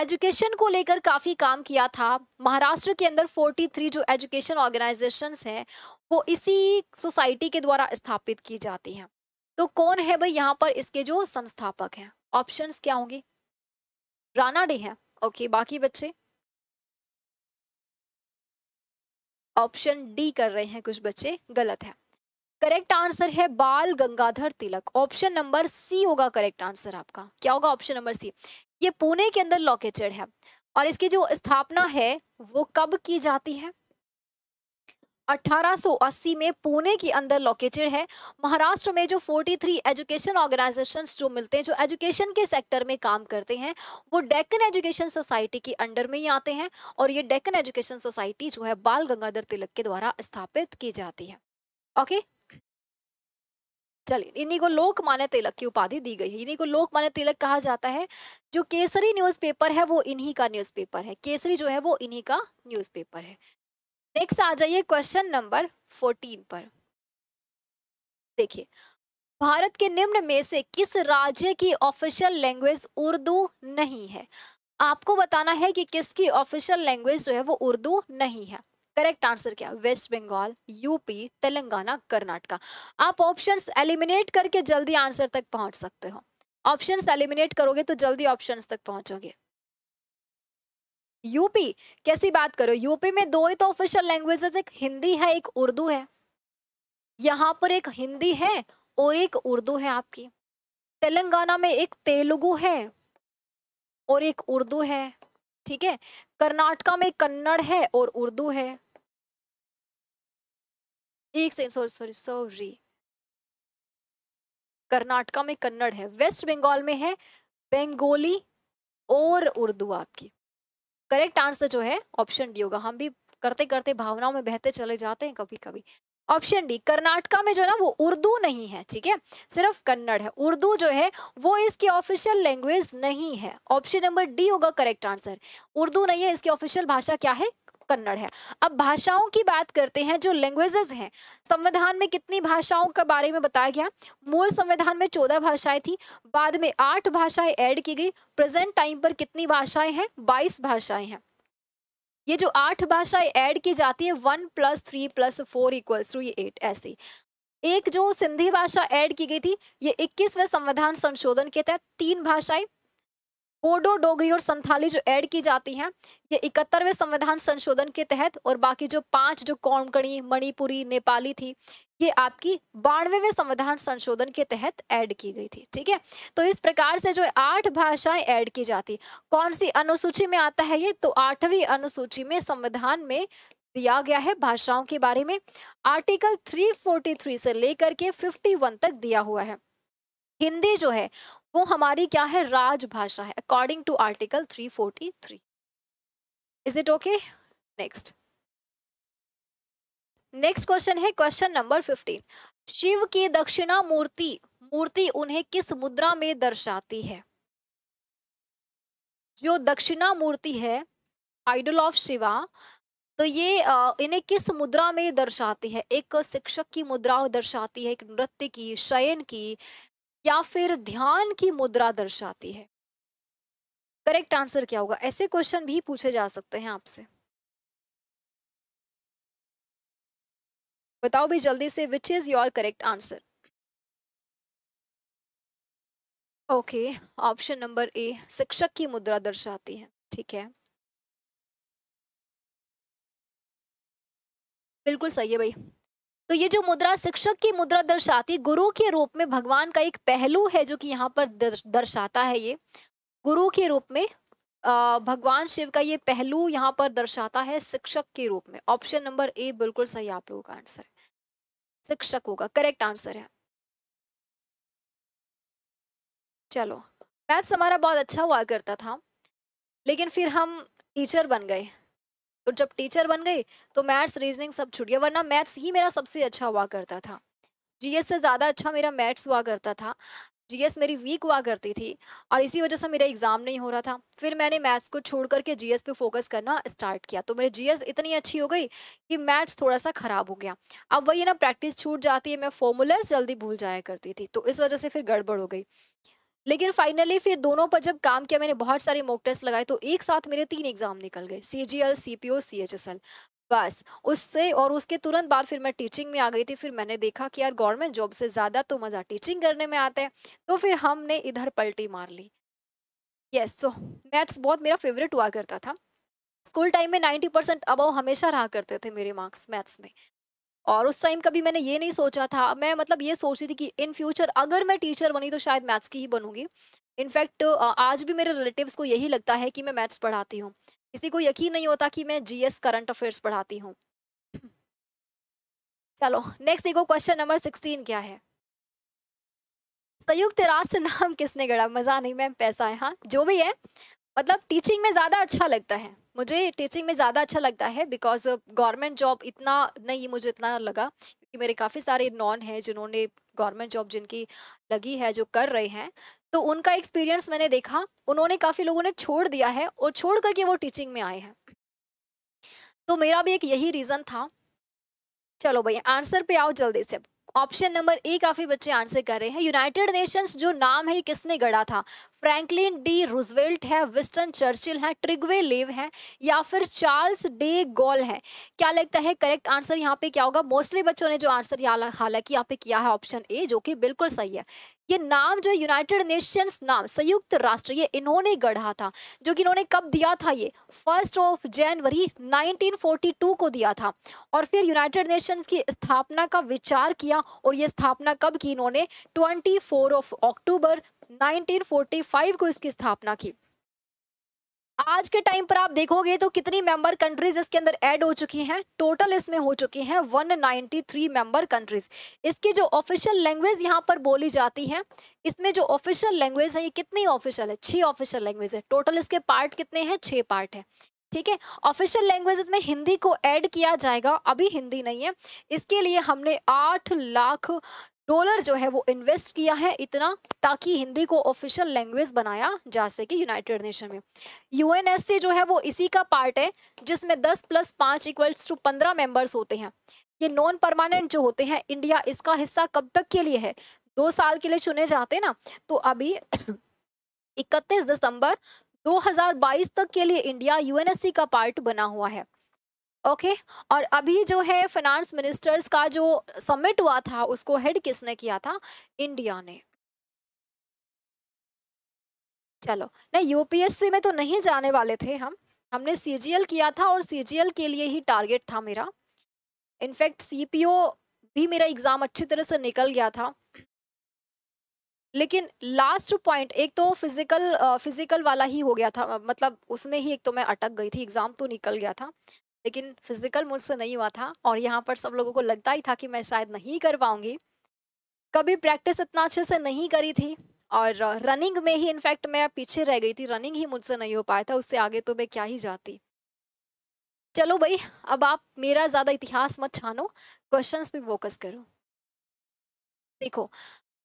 Speaker 2: एजुकेशन को लेकर काफ़ी काम किया था महाराष्ट्र के अंदर 43 जो एजुकेशन ऑर्गेनाइजेशंस हैं वो इसी सोसाइटी के द्वारा स्थापित की जाती हैं तो कौन है भाई यहाँ पर इसके जो संस्थापक हैं
Speaker 1: ऑप्शंस क्या होंगे राणा डे हैं ओके बाकी बच्चे ऑप्शन डी कर रहे हैं कुछ बच्चे गलत है
Speaker 2: करेक्ट आंसर है Bal Gangadhar Tilak option number C होगा करेक्ट आंसर आपका क्या होगा ऑप्शन नंबर सी ये पुणे के अंदर लोकेटेड है और इसकी जो स्थापना है वो कब की जाती है 1880 में पुणे के अंदर लोकेटेड है महाराष्ट्र में जो 43 एजुकेशन ऑर्गेनाइजेशंस जो मिलते हैं जो एजुकेशन के सेक्टर में काम करते हैं वो डेक्कन एजुकेशन सोसाइटी के अंडर में ही आते हैं और ये डेक्कन एजुकेशन सोसाइटी जो है बाल गंगाधर तिलक के द्वारा स्थापित की जाती है ओके चलिए इन्हीं को लोकमान्य तिलक की उपाधि दी गई है इन्हीं को लोकमान्य तिलक कहा जाता है जो केसरी न्यूज़पेपर है वो इन्हीं का न्यूज़पेपर है केसरी जो है वो इन्हीं का न्यूज़पेपर है नेक्स्ट आ जाइए क्वेश्चन नंबर फोर्टीन पर देखिए भारत के निम्न में से किस राज्य की ऑफिशियल लैंग्वेज उर्दू नहीं है आपको बताना है कि किसकी ऑफिशियल लैंग्वेज जो है वो उर्दू नहीं है करेक्ट आंसर क्या वेस्ट बंगाल यूपी तेलंगाना कर्नाटका आप ऑप्शंस एलिमिनेट करके जल्दी आंसर तक पहुंच सकते हो ऑप्शंस एलिमिनेट करोगे तो जल्दी ऑप्शंस तक पहुंचोगे यूपी कैसी बात करो यूपी में दो ही तो ऑफिशियल लैंग्वेजेस एक हिंदी है एक उर्दू है यहाँ पर एक हिंदी है और एक उर्दू है आपकी तेलंगाना में एक
Speaker 1: तेलुगु है और एक उर्दू है ठीक है कर्नाटका में कन्नड़ है और उर्दू है एक सॉरी सॉरी सॉरी कर्नाटका में कन्नड़ है वेस्ट बंगाल में है
Speaker 2: बेंगोली और उर्दू आपकी करेक्ट आंसर जो है ऑप्शन डी होगा हम भी करते करते भावनाओं में बहते चले जाते हैं कभी कभी ऑप्शन डी कर्नाटका में जो है ना वो उर्दू नहीं है ठीक है सिर्फ कन्नड़ है उर्दू जो है वो इसकी ऑफिशियल लैंग्वेज नहीं है ऑप्शन नंबर डी होगा करेक्ट आंसर उर्दू नहीं है इसकी ऑफिशियल भाषा क्या है कन्नड़ है अब भाषाओं की बात करते हैं जो लैंग्वेजेस हैं संविधान में कितनी भाषाओं के बारे में बताया गया मूल संविधान में चौदह भाषाएं थी बाद में आठ भाषाएं ऐड की गई प्रेजेंट टाइम पर कितनी भाषाएं हैं बाईस भाषाएं हैं ये जो आठ भाषाएं ऐड की जाती है one plus three plus four equals to eight ऐसे एक जो सिंधी भाषा ऐड की गई थी ये 21वें संविधान संशोधन के तहत तीन भाषाएं बोडो डोगरी और संथाली जो ऐड की जाती हैं ये इकहत्तरवें संविधान संशोधन के तहत और बाकी जो पांच जो कोंकणी मणिपुरी नेपाली थी ये आपकी बानवेवें संविधान संशोधन के तहत ऐड की गई थी ठीक है तो इस प्रकार से जो आठ भाषाएं ऐड की जाती कौन सी अनुसूची में आता है ये तो आठवीं अनुसूची में संविधान में दिया गया है भाषाओं के बारे में आर्टिकल 343 से लेकर के 51 तक दिया हुआ है हिंदी जो है वो हमारी क्या है राजभाषा है according to article 343 is it okay next next question है क्वेश्चन नंबर 15 शिव की दक्षिणा मूर्ति मूर्ति उन्हें किस मुद्रा में दर्शाती है जो दक्षिणा मूर्ति है आइडल ऑफ शिवा तो ये इन्हें किस मुद्रा में दर्शाती है एक शिक्षक की मुद्रा दर्शाती है एक नृत्य की शयन की या फिर ध्यान की मुद्रा
Speaker 1: दर्शाती है करेक्ट आंसर क्या होगा ऐसे क्वेश्चन भी पूछे जा सकते हैं आपसे बताओ भी जल्दी से which is your correct answer okay option number A शिक्षक की मुद्रा दर्शाती है ठीक है बिल्कुल सही है भाई तो ये जो मुद्रा शिक्षक
Speaker 2: की मुद्रा दर्शाती गुरु के रूप में भगवान का एक पहलू है जो कि यहाँ पर दर्शाता है ये गुरु के रूप में भगवान शिव का ये पहलू यहाँ पर दर्शाता
Speaker 1: है शिक्षक के रूप में ऑप्शन नंबर ए बिल्कुल सही आप लोगों का आंसर शिक्षक होगा करेक्ट आंसर है चलो मैथ्स हमारा बहुत अच्छा हुआ करता था लेकिन फिर हम टीचर बन गए
Speaker 2: तो जब टीचर बन गई तो मैथ्स रीजनिंग सब छूट गया वरना मैथ्स ही मेरा सबसे अच्छा हुआ करता था जीएस से ज़्यादा अच्छा मेरा मैथ्स हुआ करता था जीएस मेरी वीक हुआ करती थी और इसी वजह से मेरा एग्ज़ाम नहीं हो रहा था फिर मैंने मैथ्स को छोड़ करके जीएस पे फोकस करना स्टार्ट किया तो मेरी जीएस इतनी अच्छी हो गई कि मैथ्स थोड़ा सा ख़राब हो गया अब वही ना प्रैक्टिस छूट जाती है मैं फॉर्मूलाज जल्दी भूल जाया करती थी तो इस वजह से फिर गड़बड़ हो गई लेकिन फाइनली फिर दोनों पर जब काम किया मैंने बहुत सारे मॉक टेस्ट लगाए तो एक साथ मेरे तीन एग्जाम निकल गए C G L C P O C H S L बस उससे और उसके तुरंत बाद फिर मैं टीचिंग में आ गई थी फिर मैंने देखा कि यार गवर्नमेंट जॉब से ज़्यादा तो मज़ा टीचिंग करने में आता है तो फिर हमने इधर पलटी मार ली यस सो मैथ्स बहुत मेरा फेवरेट हुआ करता था स्कूल टाइम में नाइन्टी परसेंट अबव हमेशा रहा करते थे मेरे मार्क्स मैथ्स में और उस टाइम कभी मैंने ये नहीं सोचा था मैं मतलब ये सोच रही थी कि इन फ्यूचर अगर मैं टीचर बनी तो शायद मैथ्स की ही बनूंगी इनफैक्ट आज भी मेरे रिलेटिव्स को यही लगता है कि मैं मैथ्स पढ़ाती हूँ किसी को यकीन नहीं होता कि मैं जीएस करंट अफेयर्स पढ़ाती हूँ चलो नेक्स्ट देखो क्वेश्चन नंबर सिक्सटीन क्या है संयुक्त राष्ट्र नाम किसने गढ़ा मजा नहीं मैम पैसा है हाँ जो भी है मतलब टीचिंग में ज्यादा अच्छा लगता है मुझे टीचिंग में ज़्यादा अच्छा लगता है बिकॉज गवर्नमेंट जॉब इतना नहीं मुझे इतना लगा कि मेरे काफ़ी सारे नॉन हैं जिन्होंने गवर्नमेंट जॉब जिनकी लगी है जो कर रहे हैं तो उनका एक्सपीरियंस मैंने देखा उन्होंने काफ़ी लोगों ने छोड़ दिया है और छोड़ करके वो टीचिंग में आए हैं तो मेरा भी एक यही रीज़न था चलो भैया आंसर पे आओ जल्दी से अब ऑप्शन नंबर ए काफ़ी बच्चे आंसर कर रहे हैं यूनाइटेड नेशंस जो नाम है किसने गढ़ा था फ्रैंकलिन डी रूजवेल्ट है विस्टन चर्चिल है ट्रिगवे लेव है या फिर चार्ल्स डे गॉल है क्या लगता है करेक्ट आंसर यहाँ पे क्या होगा मोस्टली बच्चों ने जो आंसर हालांकि यहाँ पे किया है ऑप्शन ए जो कि बिल्कुल सही है ये नाम जो यूनाइटेड नेशंस नाम संयुक्त राष्ट्र ये इन्होंने गढ़ा था जो कि इन्होंने कब दिया था ये फर्स्ट ऑफ जनवरी 1942 को दिया था और फिर यूनाइटेड नेशंस की स्थापना का विचार किया और ये स्थापना कब की इन्होंने 24 ऑफ अक्टूबर 1945 को इसकी स्थापना की आज के टाइम पर आप देखोगे तो कितनी मेंबर कंट्रीज इसके अंदर ऐड हो चुकी हैं टोटल इसमें हो चुकी हैं 193 मेंबर कंट्रीज इसकी जो ऑफिशियल लैंग्वेज यहाँ पर बोली जाती है इसमें जो ऑफिशियल लैंग्वेज है ये कितनी ऑफिशियल है छः ऑफिशियल लैंग्वेज है टोटल इसके पार्ट कितने हैं छः पार्ट है ठीक है ऑफिशियल लैंग्वेजेस में हिंदी को ऐड किया जाएगा अभी हिंदी नहीं है इसके लिए हमने आठ लाख डॉलर जो है वो इन्वेस्ट किया है इतना ताकि हिंदी को ऑफिशियल लैंग्वेज बनाया जा सके यूनाइटेड नेशन में यूएनएससी जो है वो इसी का पार्ट है जिसमें 10 प्लस पाँच इक्वल्स टू पंद्रह मेंबर्स होते हैं ये नॉन परमानेंट जो होते हैं इंडिया इसका हिस्सा कब तक के लिए है दो साल के लिए चुने जाते ना तो अभी इकतीस दिसंबर 2022 तक के लिए इंडिया यूएनएससी का पार्ट बना हुआ है ओके okay? और अभी जो है फाइनेंस मिनिस्टर्स का जो समिट हुआ था उसको हेड किसने किया था इंडिया ने चलो नहीं यूपीएससी में तो नहीं जाने वाले थे हम हमने सीजीएल किया था और सीजीएल के लिए ही टारगेट था मेरा इनफैक्ट सीपीओ भी मेरा एग्ज़ाम अच्छी तरह से निकल गया था लेकिन लास्ट पॉइंट एक तो फिजिकल फिजिकल वाला ही हो गया था मतलब उसमें ही एक तो मैं अटक गई थी एग्ज़ाम तो निकल गया था लेकिन फिजिकल मुझसे नहीं हुआ था और यहाँ पर सब लोगों को लगता ही था कि मैं शायद नहीं कर पाऊंगी कभी प्रैक्टिस इतना अच्छे से नहीं करी थी और रनिंग में ही इनफैक्ट मैं पीछे रह गई थी रनिंग ही मुझसे नहीं हो पाया था उससे आगे तो मैं क्या ही जाती चलो भाई अब आप मेरा ज़्यादा इतिहास मत छानो क्वेश्चंस पे फोकस करो देखो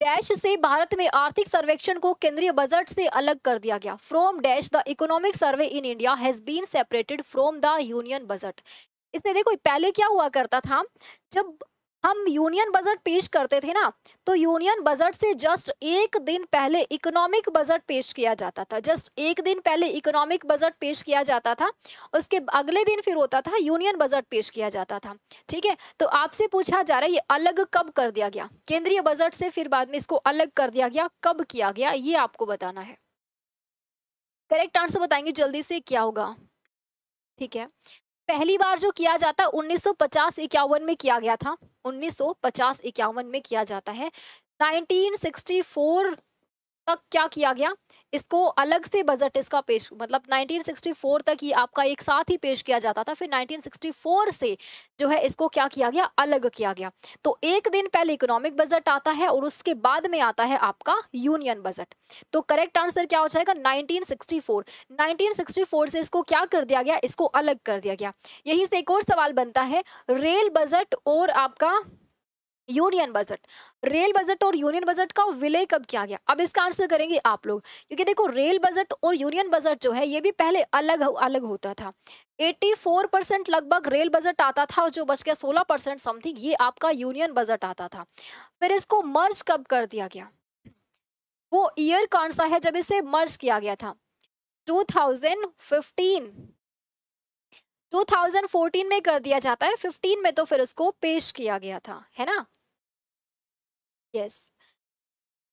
Speaker 2: डैश से भारत में आर्थिक सर्वेक्षण को केंद्रीय बजट से अलग कर दिया गया from dash the economic survey in India has been separated from the union budget इससे देखो पहले क्या हुआ करता था जब हम यूनियन बजट पेश करते थे ना तो यूनियन बजट से जस्ट एक दिन पहले इकोनॉमिक बजट पेश किया जाता था जस्ट एक दिन पहले इकोनॉमिक बजट पेश किया जाता था उसके अगले दिन फिर होता था यूनियन बजट पेश किया जाता था ठीक है तो आपसे पूछा जा रहा है ये अलग कब कर दिया गया केंद्रीय बजट से फिर बाद में इसको अलग कर दिया गया कब किया गया ये आपको बताना है करेक्ट आंसर बताएंगे जल्दी से क्या होगा ठीक है पहली बार जो किया जाता है उन्नीस सौ पचास इक्यावन में किया गया था उन्नीस सौ पचास इक्यावन में किया जाता है 1964 तक क्या किया गया इसको अलग से बजट इसका पेश मतलब 1964 तक ही आपका एक साथ ही पेश किया जाता था फिर 1964 से जो है इसको क्या किया गया अलग किया गया तो एक दिन पहले इकोनॉमिक बजट आता है और उसके बाद में आता है आपका यूनियन बजट तो करेक्ट आंसर क्या हो जाएगा 1964 1964 से इसको क्या कर दिया गया इसको अलग कर दिया गया यही से एक और सवाल बनता है रेल बजट और आपका यूनियन बजट रेल बजट और यूनियन बजट का विलय कब किया गया अब इसका आंसर करेंगे आप लोग क्योंकि देखो रेल बजट और यूनियन बजट जो है ये भी पहले अलग अलग होता था 84 परसेंट लगभग रेल बजट आता था जो बच गया 16 परसेंट समथिंग ये आपका यूनियन बजट आता था फिर इसको मर्ज कब कर दिया गया वो ईयर कौन सा है जब इसे मर्ज किया गया था टू 2014 में कर दिया जाता है 15 में तो फिर उसको पेश किया गया था है ना यस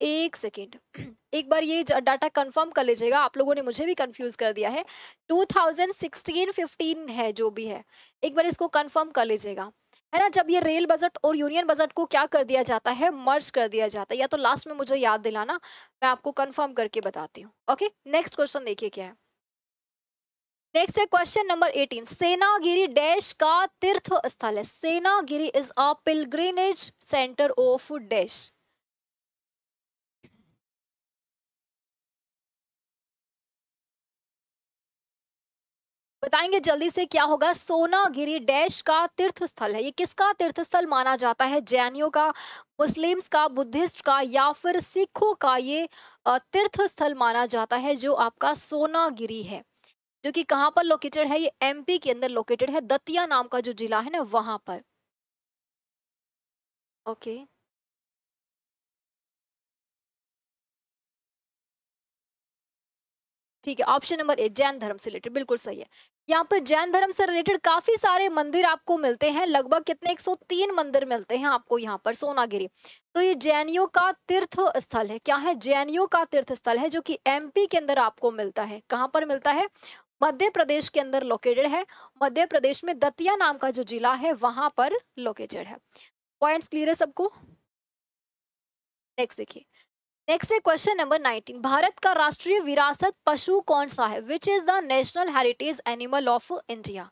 Speaker 2: एक सेकेंड एक बार ये डाटा कंफर्म कर लीजिएगा आप लोगों ने मुझे भी कंफ्यूज कर दिया है 2016-15 है जो भी है एक बार इसको कंफर्म कर लीजिएगा है ना जब ये रेल बजट और यूनियन बजट को क्या कर दिया जाता है मर्ज कर दिया जाता है या तो लास्ट में मुझे याद दिलाना मैं आपको कंफर्म करके बताती हूँ ओके नेक्स्ट क्वेश्चन देखिए क्या है नेक्स्ट है क्वेश्चन नंबर 18 सेनागिरी
Speaker 1: डैश का तीर्थ स्थल है Sonagiri is a pilgrimage centre of dash बताएंगे जल्दी से क्या होगा सोनागिरी डैश का तीर्थ स्थल है ये किसका तीर्थ स्थल माना जाता है जैनियों का
Speaker 2: मुस्लिम्स का बुद्धिस्ट का या फिर सिखों का ये तीर्थ स्थल माना जाता है जो आपका सोनागिरी है जो कि कहाँ पर लोकेटेड है ये एमपी के अंदर लोकेटेड
Speaker 1: है दतिया नाम का जो जिला है ना वहां पर ओके ठीक है ऑप्शन नंबर ए जैन धर्म से रिलेटेड बिल्कुल सही है यहाँ पर जैन धर्म से रिलेटेड
Speaker 2: काफी सारे मंदिर आपको मिलते हैं लगभग कितने 103 मंदिर मिलते हैं आपको यहाँ पर सोनागिरी तो ये जैनियों का तीर्थ स्थल है क्या है जैनियों का तीर्थ स्थल है जो कि एमपी के अंदर आपको मिलता है कहाँ पर मिलता है मध्य प्रदेश के अंदर लोकेटेड है मध्य प्रदेश में दतिया नाम का जो जिला है वहां पर लोकेटेड है पॉइंट्स क्लियर है सबको नेक्स्ट देखिए नेक्स्ट है क्वेश्चन नंबर 19 भारत का राष्ट्रीय विरासत पशु कौन सा है which is the national heritage animal of India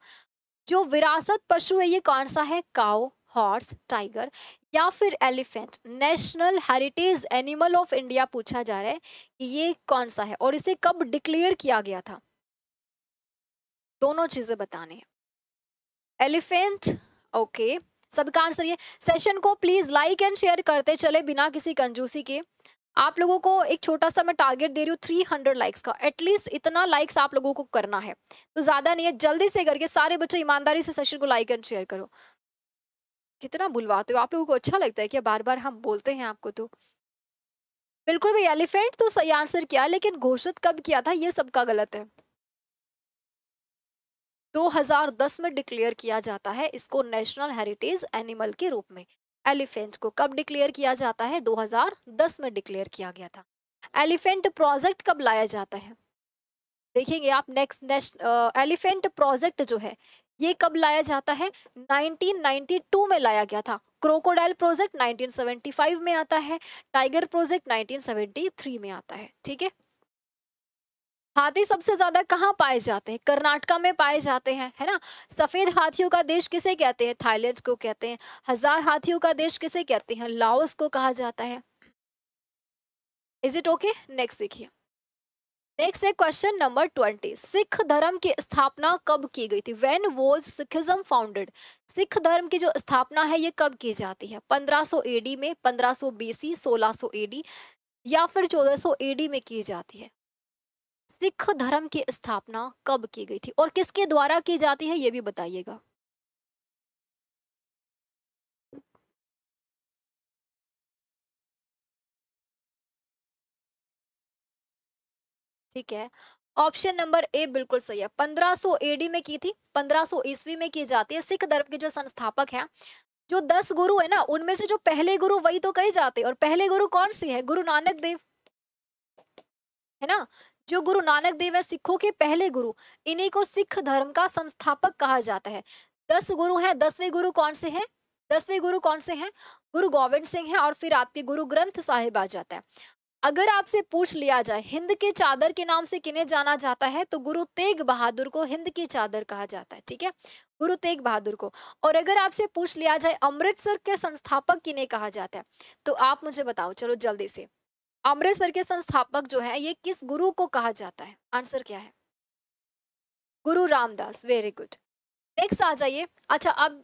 Speaker 2: जो विरासत पशु है ये कौन सा है काओ हॉर्स टाइगर या फिर elephant national heritage animal of India पूछा जा रहा है कि ये कौन सा है और इसे कब डिक्लेयर किया गया था दोनों चीजें बताने है एलिफेंट ओके सबका आंसर ये सेशन को प्लीज लाइक एंड शेयर करते चले बिना किसी कंजूसी के आप लोगों को एक छोटा सा मैं टारगेट दे रही हूँ थ्री हंड्रेड लाइक्स का एटलीस्ट इतना लाइक्स आप लोगों को करना है तो ज्यादा नहीं है जल्दी से करके सारे बच्चे ईमानदारी से सेशन को लाइक एंड शेयर करो कितना बुलवाते हो आप लोगों को अच्छा लगता है क्या बार बार हम बोलते हैं आपको तो बिल्कुल भाई एलिफेंट तो सही आंसर किया लेकिन घोषित कब किया था ये सबका गलत है 2010 में डिक्लेयर किया जाता है इसको नेशनल हेरिटेज एनिमल के रूप में एलिफेंट को कब डिक्लेयर किया जाता है 2010 में डिक्लेयर किया गया था एलिफेंट प्रोजेक्ट कब लाया जाता है देखेंगे आप नेक्स्ट नेक्स्ट एलिफेंट प्रोजेक्ट जो है ये कब लाया जाता है 1992 में लाया गया था क्रोकोडाइल प्रोजेक्ट 1975 में आता है टाइगर प्रोजेक्ट 1973 में आता है ठीक है हाथी सबसे ज्यादा कहाँ पाए जाते हैं कर्नाटका में पाए जाते हैं है ना सफेद हाथियों का देश किसे कहते हैं थाईलैंड को कहते हैं हजार हाथियों का देश किसे कहते हैं लाओस को कहा जाता है इज इट ओके नेक्स्ट देखिए नेक्स्ट है क्वेश्चन नंबर ट्वेंटी सिख धर्म की स्थापना कब की गई थी when was Sikhism founded Sikh धर्म की जो स्थापना है ये कब की जाती है 1500 एडी में 1500 बीसी 1600 एडी या फिर 1400 एडी में की जाती है
Speaker 1: सिख धर्म की स्थापना कब की गई थी और किसके द्वारा की जाती है ये भी बताइएगा ठीक है ऑप्शन नंबर ए बिल्कुल सही है 1500 एडी में की थी 1500 ईस्वी
Speaker 2: में की जाती है सिख धर्म के जो संस्थापक हैं जो दस गुरु है ना उनमें से जो पहले गुरु वही तो कही जाते और पहले गुरु कौन सी है गुरु नानक देव है ना जो गुरु नानक देव है सिखों के पहले गुरु इन्हीं को सिख धर्म का संस्थापक कहा जाता है दस गुरु हैं दसवें गुरु कौन से हैं दसवें गुरु कौन से हैं गुरु गोविंद सिंह हैं और फिर आपके गुरु ग्रंथ साहिब आ जाता है अगर आपसे पूछ लिया जाए हिंद के चादर के नाम से किन्हें जाना जाता है तो गुरु तेग बहादुर को हिंद की चादर कहा जाता है ठीक है गुरु तेग बहादुर को और अगर आपसे पूछ लिया जाए अमृतसर के संस्थापक किन्हें कहा जाता है तो आप मुझे बताओ चलो जल्दी से अमृतसर के संस्थापक जो है ये किस गुरु को कहा जाता है आंसर क्या है Guru Ramdas very good next आ जाइए अच्छा अब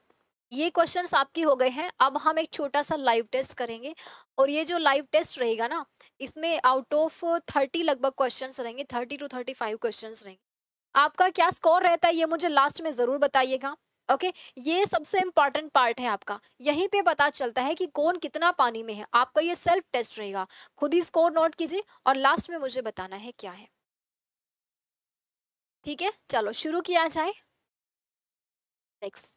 Speaker 2: ये क्वेश्चन आपके हो गए हैं अब हम एक छोटा सा लाइव टेस्ट करेंगे और ये जो लाइव टेस्ट रहेगा ना इसमें आउट ऑफ थर्टी लगभग क्वेश्चंस रहेंगे thirty to thirty five question रहेंगे आपका क्या स्कोर रहता है ये मुझे लास्ट में ज़रूर बताइएगा ओके ये सबसे इंपॉर्टेंट पार्ट है आपका यहीं पे पता चलता है कि कौन कितना पानी में है आपका ये सेल्फ टेस्ट रहेगा खुद ही स्कोर नोट कीजिए और लास्ट में मुझे बताना है क्या है
Speaker 1: ठीक है चलो शुरू किया जाए नेक्स्ट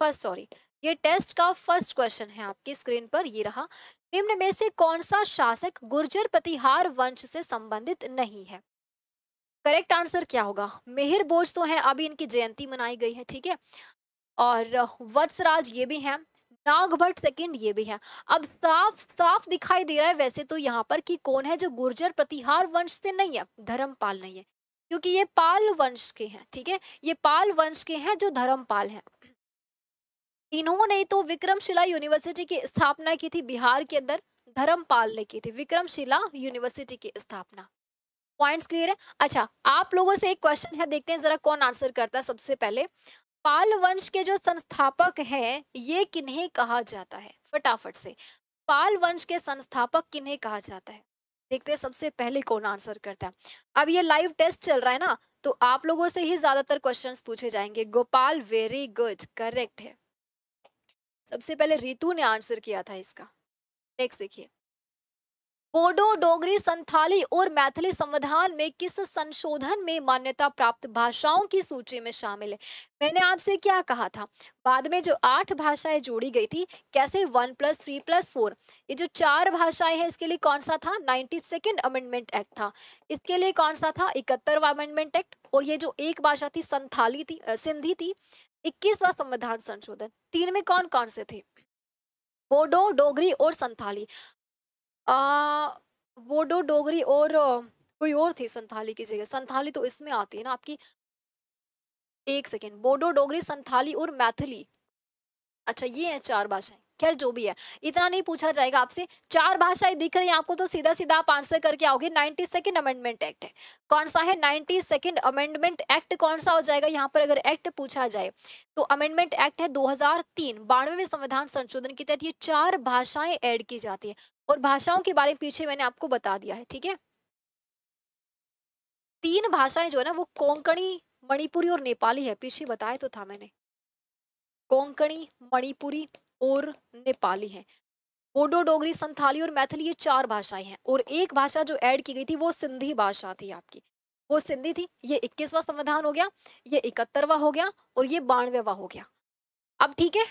Speaker 1: फर्स्ट सॉरी ये टेस्ट का फर्स्ट क्वेश्चन है आपकी स्क्रीन पर ये रहा
Speaker 2: निम्न में से कौन सा शासक गुर्जर प्रतिहार वंश से संबंधित नहीं है करेक्ट आंसर क्या होगा मेहर बोझ तो है अभी इनकी जयंती मनाई गई है ठीक है और वत्सराज ये भी हैं नागभट सेकंड ये भी है अब साफ साफ दिखाई दे रहा है वैसे तो यहाँ पर कि कौन है जो गुर्जर प्रतिहार वंश से नहीं है धर्मपाल नहीं है क्योंकि ये पाल वंश के हैं ठीक है ये पाल वंश के हैं जो धर्मपाल हैं इन्होंने तो विक्रमशिला यूनिवर्सिटी की स्थापना की थी बिहार के अंदर धर्मपाल ने की थी विक्रमशिला यूनिवर्सिटी की स्थापना पॉइंट्स क्लियर है अच्छा आप लोगों से एक क्वेश्चन है देखते हैं जरा कौन आंसर करता है सबसे पहले पाल वंश के जो संस्थापक हैं ये किन्हें कहा जाता है फटाफट से पाल वंश के संस्थापक किन्हें कहा जाता है देखते हैं सबसे पहले कौन आंसर करता है अब ये लाइव टेस्ट चल रहा है ना तो आप लोगों से ही ज्यादातर क्वेश्चंस पूछे जाएंगे गोपाल वेरी गुड करेक्ट है सबसे पहले रितु ने आंसर किया था इसका नेक्स्ट देखिए बोडो डोगरी संथाली और मैथिली संविधान में किस संशोधन में मान्यता प्राप्त भाषाओं की सूची में शामिल है मैंने आपसे क्या कहा था बाद में जो आठ भाषाएं जोड़ी गई थी कैसे one plus three plus four ये जो चार भाषाएं हैं इसके लिए कौन सा था नाइन्टी सेकेंड अमेंडमेंट एक्ट था इसके लिए कौन सा था इकहत्तरवा अमेंडमेंट एक्ट और ये जो एक भाषा थी संथाली थी सिंधी थी इक्कीसवा संविधान संशोधन तीन में कौन कौन से थे बोडो डोगरी और संथाली आ, वोडो डोगरी और कोई और थी संथाली की जगह संथाली तो इसमें आती है ना आपकी एक सेकेंड बोडो डोगरी संथाली और मैथिली अच्छा ये है चार भाषाएं खैर जो भी है इतना नहीं पूछा जाएगा आपसे चार भाषाएं दिख रही हैं आपको तो सीधा सीधा आप आंसर करके आओगे नाइन्टी सेकेंड अमेंडमेंट एक्ट है कौन सा है नाइन्टी सेकेंड अमेंडमेंट एक्ट कौन सा हो जाएगा यहाँ पर अगर एक्ट पूछा जाए तो अमेंडमेंट एक्ट है दो हजार संविधान संशोधन के तहत ये चार भाषाएं ऐड की जाती है और भाषाओं के बारे में पीछे मैंने आपको बता दिया है ठीक है तीन भाषाएं जो है ना वो कोंकणी मणिपुरी और नेपाली है पीछे बताया तो था मैंने कोंकणी मणिपुरी और नेपाली है बोडो डोगरी संथाली और मैथिली ये चार भाषाएं हैं और एक भाषा जो ऐड की गई थी वो सिंधी भाषा थी आपकी वो सिंधी थी ये इक्कीसवा संविधान हो गया ये इकहत्तरवा हो गया और ये बानवेवा हो गया अब ठीक है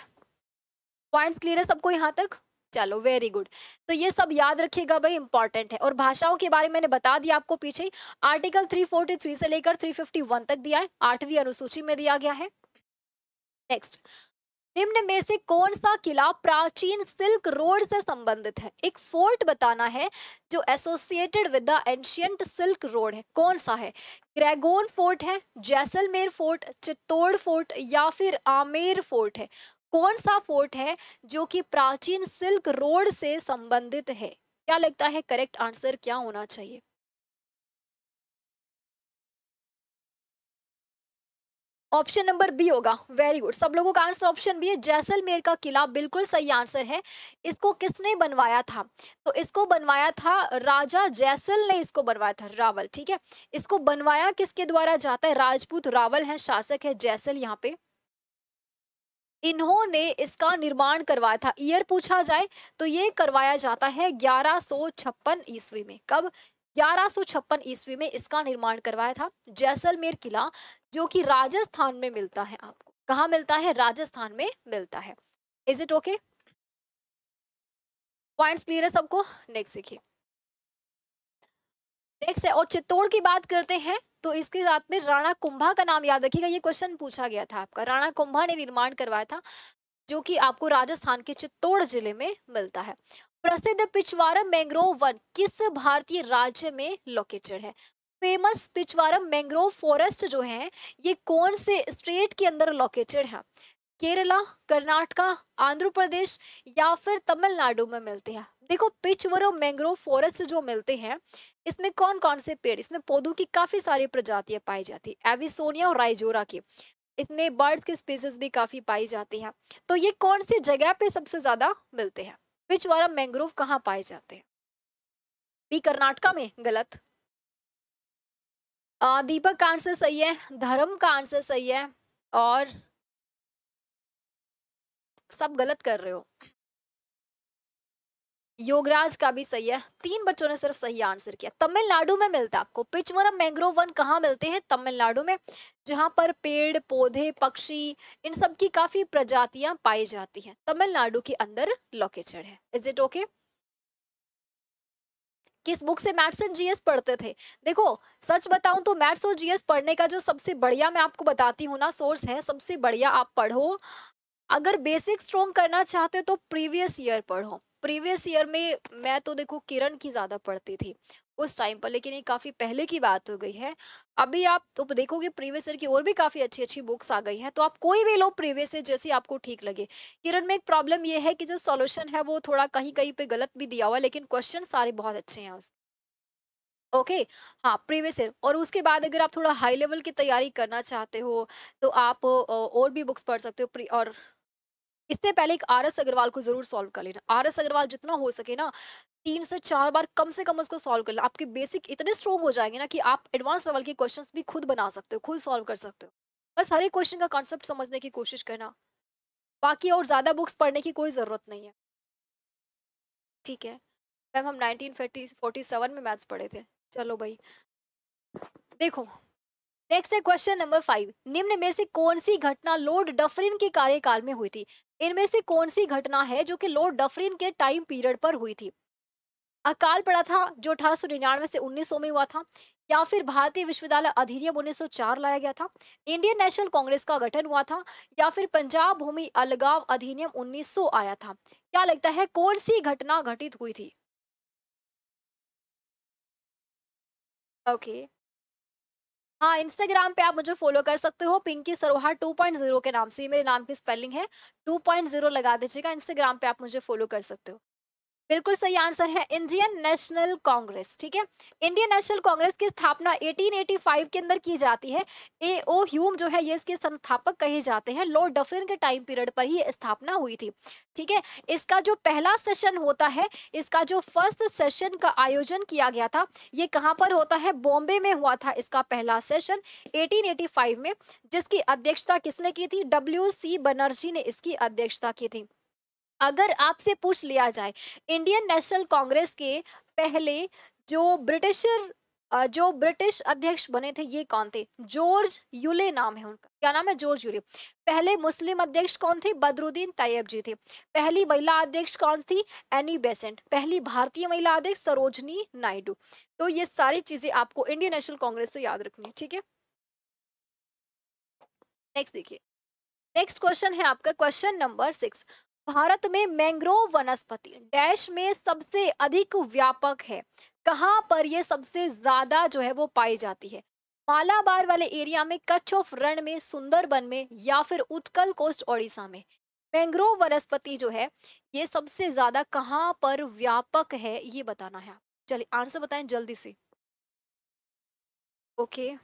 Speaker 2: पॉइंट्स क्लियर है सबको यहाँ तक चलो वेरी गुड तो ये सब याद रखिएगा भाई इंपॉर्टेंट है और भाषाओं के बारे में मैंने बता दिया आपको पीछे आर्टिकल 343 से लेकर 351 तक दिया है आठवीं अनुसूची में दिया गया है नेक्स्ट निम्न में से कौन सा किला प्राचीन सिल्क रोड से संबंधित है एक फोर्ट बताना है जो associated with the ancient silk road है कौन सा है ग्रेगोन फोर्ट है जैसलमेर फोर्ट चित्तौड़ फोर्ट या फिर आमेर फोर्ट है कौन सा फोर्ट है जो कि प्राचीन सिल्क रोड से
Speaker 1: संबंधित है क्या लगता है करेक्ट आंसर क्या होना चाहिए ऑप्शन नंबर बी होगा वेरी गुड सब लोगों का आंसर ऑप्शन बी है जैसलमेर का किला बिल्कुल सही आंसर है इसको किसने
Speaker 2: बनवाया था तो इसको बनवाया था राजा जैसल ने इसको बनवाया था रावल ठीक है इसको बनवाया किसके द्वारा जाता है राजपूत रावल है शासक है जैसल यहाँ पे इन्होंने इसका निर्माण करवाया था ईयर पूछा जाए तो ये करवाया जाता है ग्यारह छप्पन ईस्वी में कब ग्यारह छप्पन ईस्वी में इसका निर्माण करवाया था जैसलमेर किला जो कि राजस्थान में मिलता है आपको कहा मिलता
Speaker 1: है राजस्थान में मिलता है is it okay points clear है सबको नेक्स्ट देखिए नेक्स्ट है और चित्तौड़ की बात
Speaker 2: करते हैं तो इसके साथ में राणा कुंभा का नाम याद रखिएगा ये क्वेश्चन पूछा गया था आपका राणा कुंभा ने निर्माण करवाया था जो कि आपको राजस्थान के चित्तौड़ जिले में मिलता है प्रसिद्ध पिछवारम मैंग्रोव वन किस भारतीय राज्य में लोकेटेड है फेमस पिछवारम मैंग्रोव फॉरेस्ट जो है ये कौन से स्टेट के अंदर लोकेटेड है केरला कर्नाटका आंध्र प्रदेश या फिर तमिलनाडु में मिलते हैं देखो पिच वर और मैंग्रोव फॉरेस्ट जो मिलते हैं इसमें कौन कौन से पेड़ इसमें पौधों की काफ़ी सारी प्रजातियां पाई जाती है एविसोनिया और राइजोरा की इसमें बर्ड्स के स्पीसीज भी काफ़ी पाई जाती हैं तो ये कौन सी जगह पे सबसे ज़्यादा मिलते हैं पिच और मैंग्रोव
Speaker 1: कहाँ पाए जाते हैं भी कर्नाटका में गलत आ, दीपक का आंसर सही है धर्म का आंसर सही है और सब गलत कर रहे हो योगराज का भी सही है तीन बच्चों ने सिर्फ सही आंसर किया तमिलनाडु में मिलता है आपको पिचवरम
Speaker 2: मैंग्रोव वन कहाँ मिलते हैं तमिलनाडु में जहाँ पर पेड़ पौधे पक्षी इन सब की काफी प्रजातियां पाई जाती हैं तमिलनाडु के अंदर लोकेचर है इज इट ओके किस बुक से मैथ्स एंड जीएस पढ़ते थे देखो सच बताऊं तो मैथ्स और जीएस पढ़ने का जो सबसे बढ़िया मैं आपको बताती हूँ ना सोर्स है सबसे बढ़िया आप पढ़ो अगर बेसिक स्ट्रॉन्ग करना चाहते हो तो प्रीवियस ईयर पढ़ो प्रीवियस ईयर में मैं तो देखो किरण की ज़्यादा पढ़ती थी उस टाइम पर लेकिन ये काफ़ी पहले की बात हो गई है अभी आप तो देखोगे प्रीवियस ईयर की और भी काफ़ी अच्छी अच्छी बुक्स आ गई हैं तो आप कोई भी लो प्रीवियस ईयर जैसी आपको ठीक लगे किरण में एक प्रॉब्लम ये है कि जो सॉल्यूशन है वो थोड़ा कहीं कहीं पे गलत भी दिया हुआ है लेकिन क्वेश्चन सारे बहुत अच्छे हैं उसके ओके okay, हाँ प्रीवियस ईयर और उसके बाद अगर आप थोड़ा हाई लेवल की तैयारी करना चाहते हो तो आप और भी बुक्स पढ़ सकते हो और इससे पहले एक आर एस अग्रवाल को जरूर सॉल्व कर लेना आर एस अग्रवाल जितना हो सके ना तीन से चार बार कम से कम उसको सॉल्व कर लेना आपके बेसिक इतने स्ट्रॉन्ग हो जाएंगे ना कि आप एडवांस लेवल के क्वेश्चन भी खुद बना सकते हो खुद सॉल्व कर सकते हो बस हर एक क्वेश्चन का कॉन्सेप्ट समझने की कोशिश
Speaker 1: करना बाकी और ज़्यादा बुक्स पढ़ने की कोई ज़रूरत नहीं है ठीक है मैम हम नाइनटीन फोर्टी सेवन में मैथ्स पढ़े थे चलो भाई
Speaker 2: देखो नेक्स्ट है क्वेश्चन नंबर फाइव निम्न में से कौन सी घटना लॉर्ड डफरिन के कार्यकाल में हुई थी इनमें से कौन सी घटना है जो कि लॉर्ड डफरिन के टाइम पीरियड पर हुई थी अकाल पड़ा था जो अठारह से 1900 में हुआ था या फिर भारतीय विश्वविद्यालय अधिनियम 1904 लाया गया था इंडियन नेशनल कांग्रेस का गठन हुआ था या फिर
Speaker 1: पंजाब भूमि अलगाव अधिनियम 1900 आया था क्या लगता है कौन सी घटना घटित हुई थी ओके okay. हाँ इंस्टाग्राम पे आप मुझे फॉलो कर सकते हो पिंकी सरोहा 2.0 के नाम से ये मेरे
Speaker 2: नाम की स्पेलिंग है 2.0 लगा दीजिएगा इंस्टाग्राम पे आप मुझे फॉलो कर सकते हो बिल्कुल सही आंसर है इंडियन नेशनल कांग्रेस ठीक है इंडियन नेशनल कांग्रेस की स्थापना 1885 के अंदर की जाती है ए ओ ह्यूम जो है ये इसके संस्थापक कहे जाते हैं लॉर्ड डफरिन के टाइम पीरियड पर ही स्थापना हुई थी ठीक है इसका जो पहला सेशन होता है इसका जो फर्स्ट सेशन का आयोजन किया गया था ये कहाँ पर होता है बॉम्बे में हुआ था इसका पहला सेशन एटीन में जिसकी अध्यक्षता किसने की थी डब्ल्यू सी बनर्जी ने इसकी अध्यक्षता की थी अगर आपसे पूछ लिया जाए इंडियन नेशनल कांग्रेस के पहले जो ब्रिटिशर जो ब्रिटिश अध्यक्ष बने थे ये कौन थे जॉर्ज यूले नाम है उनका क्या नाम है जॉर्ज यूले पहले मुस्लिम अध्यक्ष कौन थे बदरुद्दीन तैयब जी थे पहली महिला अध्यक्ष कौन थी एनी बेसेंट पहली भारतीय महिला अध्यक्ष सरोजनी नायडू तो ये सारी चीजें आपको इंडियन नेशनल कांग्रेस से याद रखनी है ठीक है नेक्स्ट देखिए नेक्स्ट क्वेश्चन है आपका क्वेश्चन नंबर सिक्स भारत में मैंग्रोव वनस्पति डैश में सबसे अधिक व्यापक है कहाँ पर यह सबसे ज्यादा जो है वो पाई जाती है मालाबार वाले एरिया में कच्छ ऑफ रण में सुंदरबन में या फिर उत्कल कोस्ट ओडिशा में मैंग्रोव वनस्पति जो है ये सबसे ज्यादा कहाँ पर
Speaker 1: व्यापक है ये बताना है आप चलिए आंसर बताएं जल्दी से ओके okay.